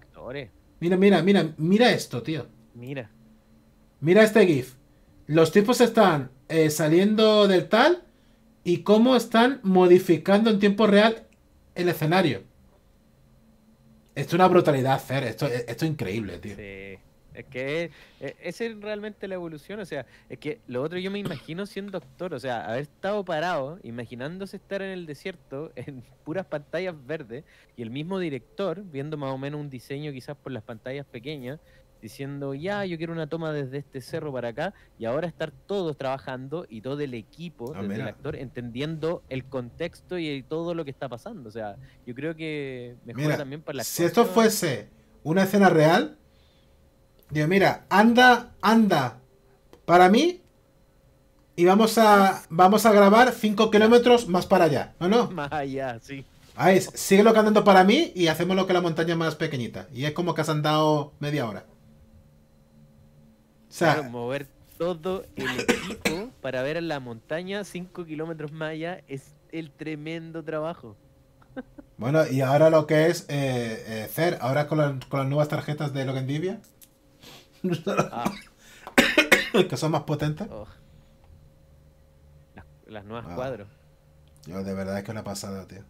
Mira, mira, mira, mira esto, tío. Mira. Mira este GIF. Los tipos están eh, saliendo del tal y cómo están modificando en tiempo real el escenario. Esto es una brutalidad, Fer. Esto, esto es increíble, tío. Sí. Es que esa es realmente la evolución. O sea, es que lo otro yo me imagino siendo actor. O sea, haber estado parado, imaginándose estar en el desierto, en puras pantallas verdes, y el mismo director, viendo más o menos un diseño quizás por las pantallas pequeñas, diciendo, ya, yo quiero una toma desde este cerro para acá, y ahora estar todos trabajando y todo el equipo, ah, del actor, entendiendo el contexto y todo lo que está pasando. O sea, yo creo que mejora también para la Si esto fuese una escena real, Digo, mira, anda, anda. Para mí. Y vamos a, vamos a grabar 5 kilómetros más para allá, ¿no? Más allá, sí. Ahí es, que andando para mí y hacemos lo que la montaña más pequeñita. Y es como que has andado media hora. O sea, mover todo el equipo para ver la montaña 5 kilómetros más allá es el tremendo trabajo. Bueno, y ahora lo que es hacer, eh, eh, ahora con, las nuevas tarjetas de Logendivia. Divia. Ah. que son más potentes. Oh. Las, nuevas ah. cuadros. Yo de verdad es que una pasada, tío.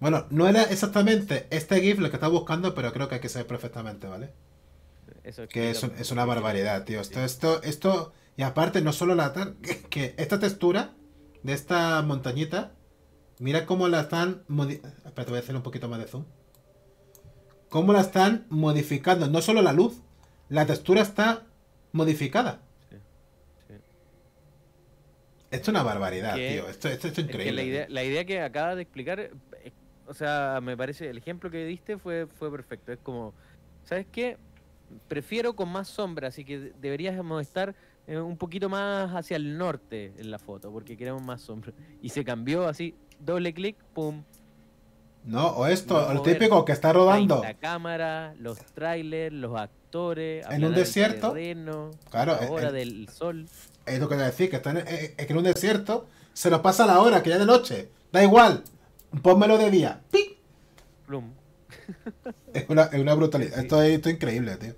Bueno, no era exactamente este GIF lo que estaba buscando, pero creo que hay que saber perfectamente, ¿vale? que es, una barbaridad, tío. Esto, esto, esto, y aparte, no solo la que, esta textura de esta montañita, mira cómo la están. Espera, te voy a hacer un poquito más de zoom. Cómo la están modificando, no solo la luz, la textura está modificada. Esto es una barbaridad, tío. Esto, esto, es increíble. La idea, que acabas de explicar, eh, o sea, me parece, el ejemplo que diste fue, fue perfecto. Es como, ¿sabes qué? Prefiero con más sombra, así que deberíamos estar eh, un poquito más hacia el norte en la foto, porque queremos más sombra. Y se cambió así, doble clic, pum, no, o esto, el típico que está rodando. La cámara, los trailers, los actores. En un desierto. claro, hora del sol. Es lo que te decir, que en, eh, en un desierto se nos pasa la hora, que ya es de noche. Da igual, pónmelo de día. ¡Pi! es, una, brutalidad. Esto, es, increíble, tío.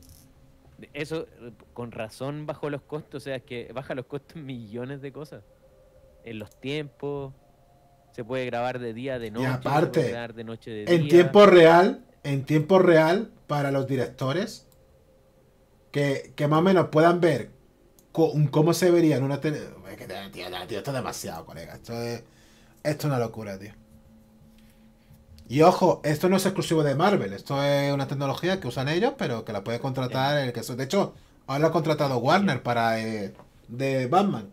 Eso, con razón, bajó los costos. O sea, que baja los costos millones de cosas. En los tiempos, se puede grabar de día, de noche. Y aparte, de noche, en tiempo real, en tiempo real, para los directores, que, más o menos puedan ver cómo se vería en una tele. esto es demasiado, colega. Esto es, esto una locura, tío. Y ojo, esto no es exclusivo de Marvel, esto es una tecnología que usan ellos, pero que la puede contratar el que De hecho, ahora lo ha contratado Warner para eh, de Batman.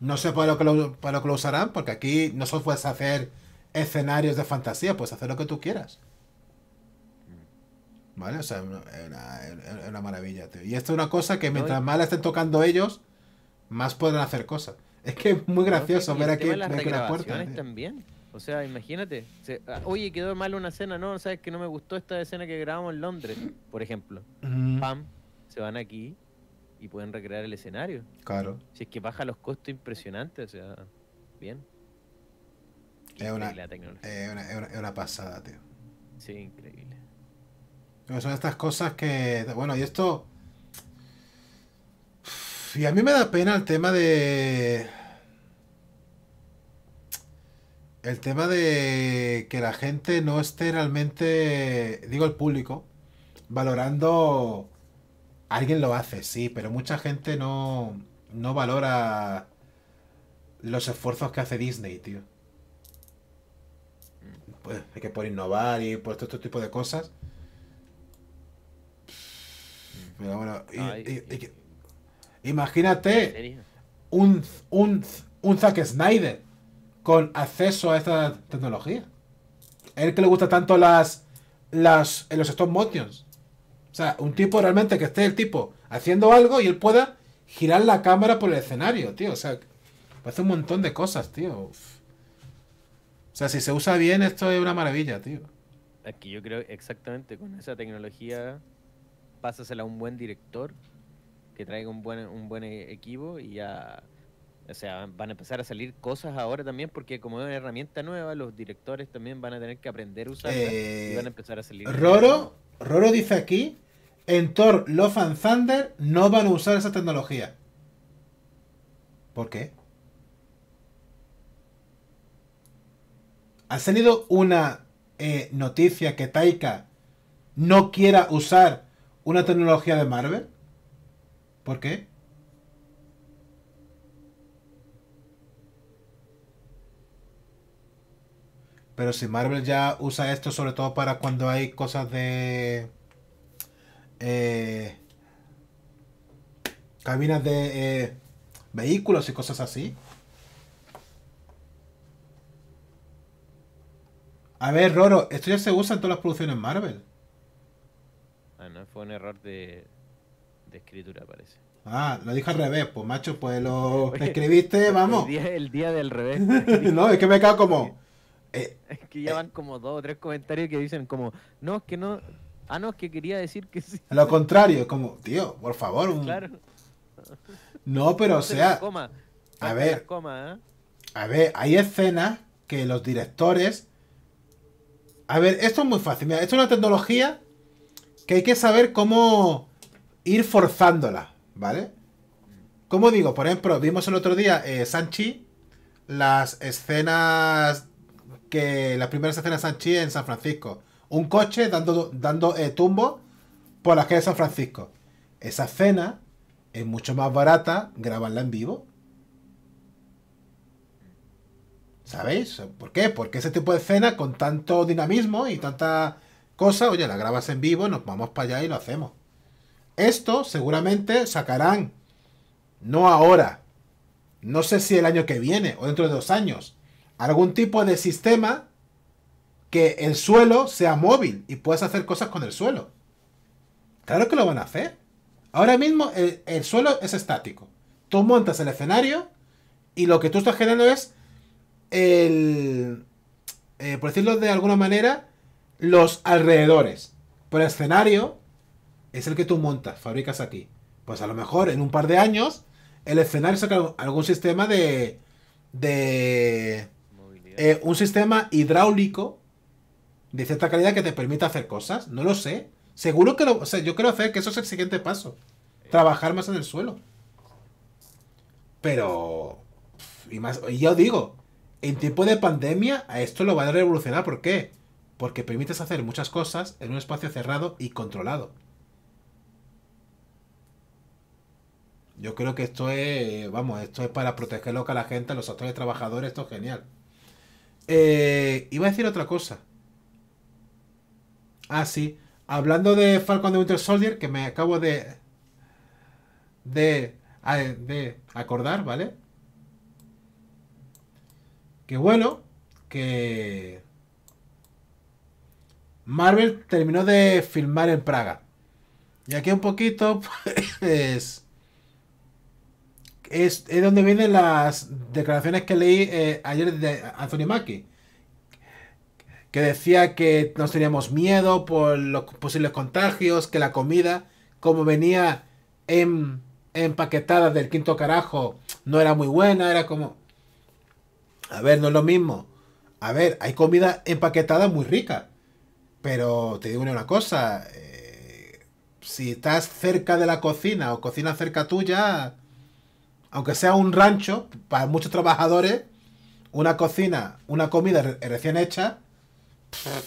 No sé para lo, que lo, para lo que lo usarán, porque aquí no solo puedes hacer escenarios de fantasía, puedes hacer lo que tú quieras. ¿Vale? O sea, es una, maravilla, tío. Y esto es una cosa que mientras más la estén tocando ellos, más pueden hacer cosas. Es que es muy gracioso ver aquí, las la puerta. También. O sea, imagínate. Ah, oye, quedó mal una escena, ¿no? ¿Sabes que no me gustó esta escena que grabamos en Londres, por ejemplo? Pam, se van aquí, y pueden recrear el escenario. Claro. Si es que baja los costos impresionantes, o sea, bien. Es una, Es, una, es, una, pasada, tío. Sí, increíble. son estas cosas que. Bueno, y esto. Y a mí me da pena el tema de. El tema de que la gente no esté realmente, digo el público, valorando Alguien lo hace, sí, pero mucha gente no, valora los esfuerzos que hace Disney, tío. Hay pues, que por innovar y por todo este tipo de cosas. imagínate un, un, Zack Snyder con acceso a esta tecnología. A él que le gusta tanto las, las los stop motions. O sea, un tipo realmente que esté el tipo haciendo algo y él pueda girar la cámara por el escenario, tío. O sea, hace un montón de cosas, tío. O sea, si se usa bien, esto es una maravilla, tío. Aquí yo creo exactamente con esa tecnología, pásasela a un buen director que traiga un buen, un buen e, equipo y ya. O sea, van a empezar a salir cosas ahora también, porque como es una herramienta nueva, los directores también van a tener que aprender a usarla y van a eh, empezar a salir. Roro, Roro dice aquí, en Thor Love and Thunder no van a usar esa tecnología. ¿Por qué? ¿Ha salido una eh, noticia que Taika no quiera usar una tecnología de Marvel? ¿Por qué? Pero si Marvel ya usa esto sobre todo para cuando hay cosas de... Eh, cabinas de eh, vehículos y cosas así. A ver, Roro, esto ya se usa en todas las producciones Marvel. Ah, no, fue un error de, de escritura, parece. Ah, lo dije al revés, pues macho, pues lo escribiste, vamos. El día, del revés. no, es que me cago como... Eh, es que llevan eh. como dos o tres comentarios que dicen como, no, es que no, ah, no, es que quería decir que sí. Lo contrario, es como, tío, por favor. No, pero o sea... A ver, ¿eh? a ver, hay escenas que los directores... A ver, esto es muy fácil. Mira, esto es una tecnología que hay que saber cómo ir forzándola, ¿vale? Como digo, por ejemplo, vimos el otro día Sanchi las escenas que las primeras escenas San en San Francisco. Un coche dando, dando eh, tumbo por la calle de San Francisco. Esa escena es mucho más barata grabarla en vivo. ¿Sabéis? ¿Por qué? Porque ese tipo de escena con tanto dinamismo y tanta cosa, oye, la grabas en vivo, nos vamos para allá y lo hacemos. Esto seguramente sacarán, no ahora, no sé si el año que viene o dentro de dos años, algún tipo de sistema que el suelo sea móvil y puedas hacer cosas con el suelo. Claro que lo van a hacer. Ahora mismo el, suelo es estático. Tú montas el escenario y lo que tú estás generando es el, eh, por decirlo de alguna manera, los alrededores. Pero el escenario es el que tú montas, fabricas aquí. Pues a lo mejor en un par de años el escenario saca algún sistema de, de eh, un sistema hidráulico de cierta calidad que te permita hacer cosas. No lo sé. Seguro que lo. O sea, yo creo hacer que eso es el siguiente paso. Eh. Trabajar más en el suelo. Pero. Y más. Y yo digo, en tiempo de pandemia, a esto lo va a revolucionar. ¿Por qué? Porque permites hacer muchas cosas en un espacio cerrado y controlado. Yo creo que esto es. Vamos, esto es para proteger a la gente, a los actores trabajadores, esto es genial. Eh, iba a decir otra cosa. Ah, sí. Hablando de Falcon de Winter Soldier, que me acabo de. de. Ah, de acordar, ¿vale? Que bueno, que. Marvel terminó de filmar en Praga. Y aquí un poquito, pues es, donde vienen las declaraciones que leí eh, ayer de Anthony Mackie, que decía que nos teníamos miedo por los posibles contagios, que la comida, como venía em, empaquetada del quinto carajo, no era muy buena, era como... A ver, no es lo mismo. A ver, hay comida empaquetada muy rica. Pero te digo una cosa, eh, si estás cerca de la cocina o cocina cerca tuya, aunque sea un rancho, para muchos trabajadores, una cocina, una comida recién hecha. Pues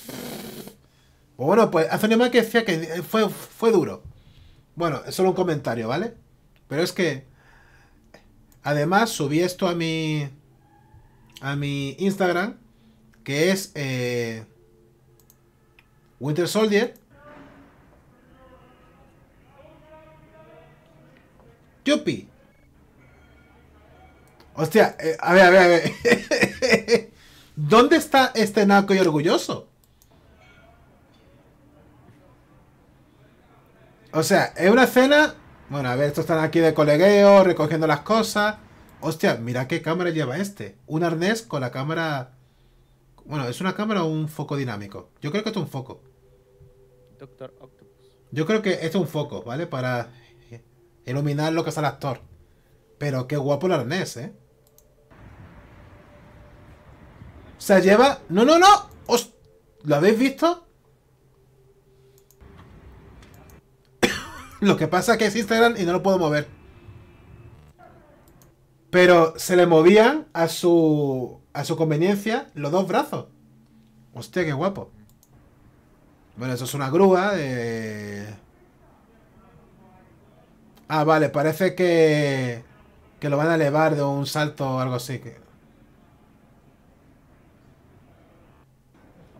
bueno, pues Anthony que decía que eh, fue, fue duro. Bueno, es solo un comentario, ¿vale? Pero es que. Además, subí esto a mi. A mi Instagram. Que es. Eh, Winter Soldier. Yupi. Hostia, eh, a ver, a ver, a ver. ¿Dónde está este naco y orgulloso? O sea, es una escena. Bueno, a ver, estos están aquí de colegueo, recogiendo las cosas. Hostia, mira qué cámara lleva este. Un arnés con la cámara. Bueno, ¿es una cámara o un foco dinámico? Yo creo que esto es un foco. Doctor Octopus. Yo creo que esto es un foco, ¿vale? Para iluminar lo que es el actor. Pero qué guapo el arnés, ¿eh? Se lleva... ¡No, no, no! ¡Os... ¿Lo habéis visto? lo que pasa es que es Instagram y no lo puedo mover. Pero se le movían a su... A su conveniencia los dos brazos. Hostia, qué guapo. Bueno, eso es una grúa de... Eh. Ah, vale, parece que... Que lo van a elevar de un salto o algo así.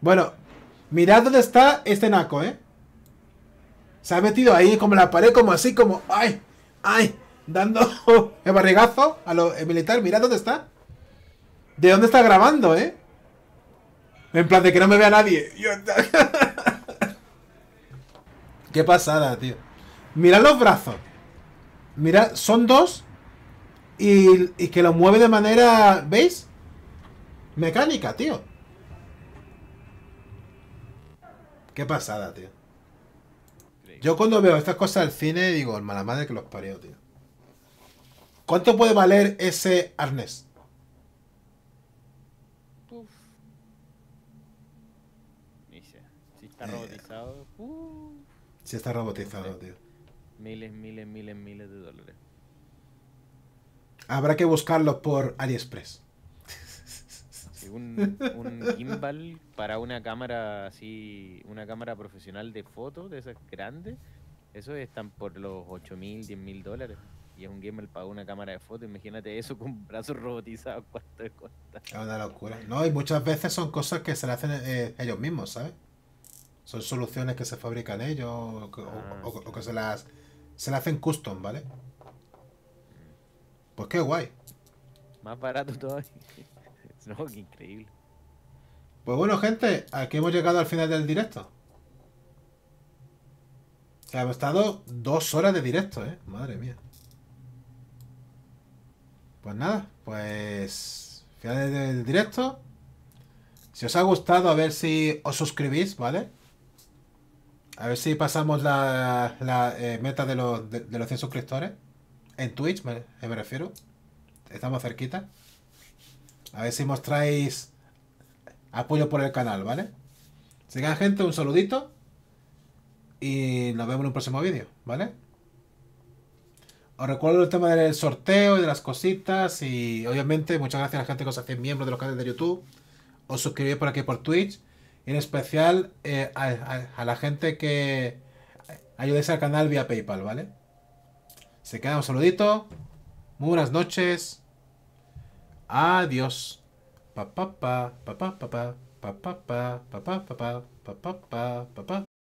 Bueno, mirad dónde está este naco, ¿eh? Se ha metido ahí como en la pared, como así, como... ¡Ay! ¡Ay! Dando el barrigazo a militar. Mirad dónde está. ¿De dónde está grabando, eh? En plan de que no me vea nadie. Qué pasada, tío. Mirad los brazos. Mirad, son dos. Y, y que lo mueve de manera... ¿Veis? Mecánica, tío. Qué pasada, tío. Yo cuando veo estas cosas al cine digo, mala madre que los pareo, tío. ¿Cuánto puede valer ese arnés? Ni sé. si está eh, robotizado. Si está robotizado, tío. Miles, miles, miles, miles de dólares. Habrá que buscarlos por AliExpress un, gimbal para una cámara así, una cámara profesional de fotos de esas grandes, eso están por los 8 mil, 10 mil dólares. Y es un gimbal para una cámara de foto Imagínate eso con brazos robotizados. ¿Cuánto cuesta? Es una locura. No, y muchas veces son cosas que se le hacen eh, ellos mismos, ¿sabes? Son soluciones que se fabrican ellos o, ah, que se las, se las hacen custom, ¿vale? Mm. Pues qué guay. Más barato todavía. No, increíble. Pues bueno, gente, aquí hemos llegado al final del directo. Se ha hemos estado dos horas de directo, ¿eh? Madre mía. Pues nada, pues... Final del directo. Si os ha gustado, a ver si os suscribís, ¿vale? A ver si pasamos la, eh, meta de los, 100 suscriptores. En Twitch, me refiero. Estamos cerquita. A ver si mostráis apoyo por el canal, ¿vale? Se queda gente, un saludito. Y nos vemos en un próximo vídeo, ¿vale? Os recuerdo el tema del sorteo y de las cositas. Y obviamente, muchas gracias a la gente que os hace miembro de los canales de YouTube. Os suscribís por aquí por Twitch. Y en especial eh, a, la gente que ayudéis al canal vía PayPal, ¿vale? Se queda un saludito. Muy buenas noches. Adiós. Pa pa pa pa pa pa pa pa pa pa pa pa pa pa pa pa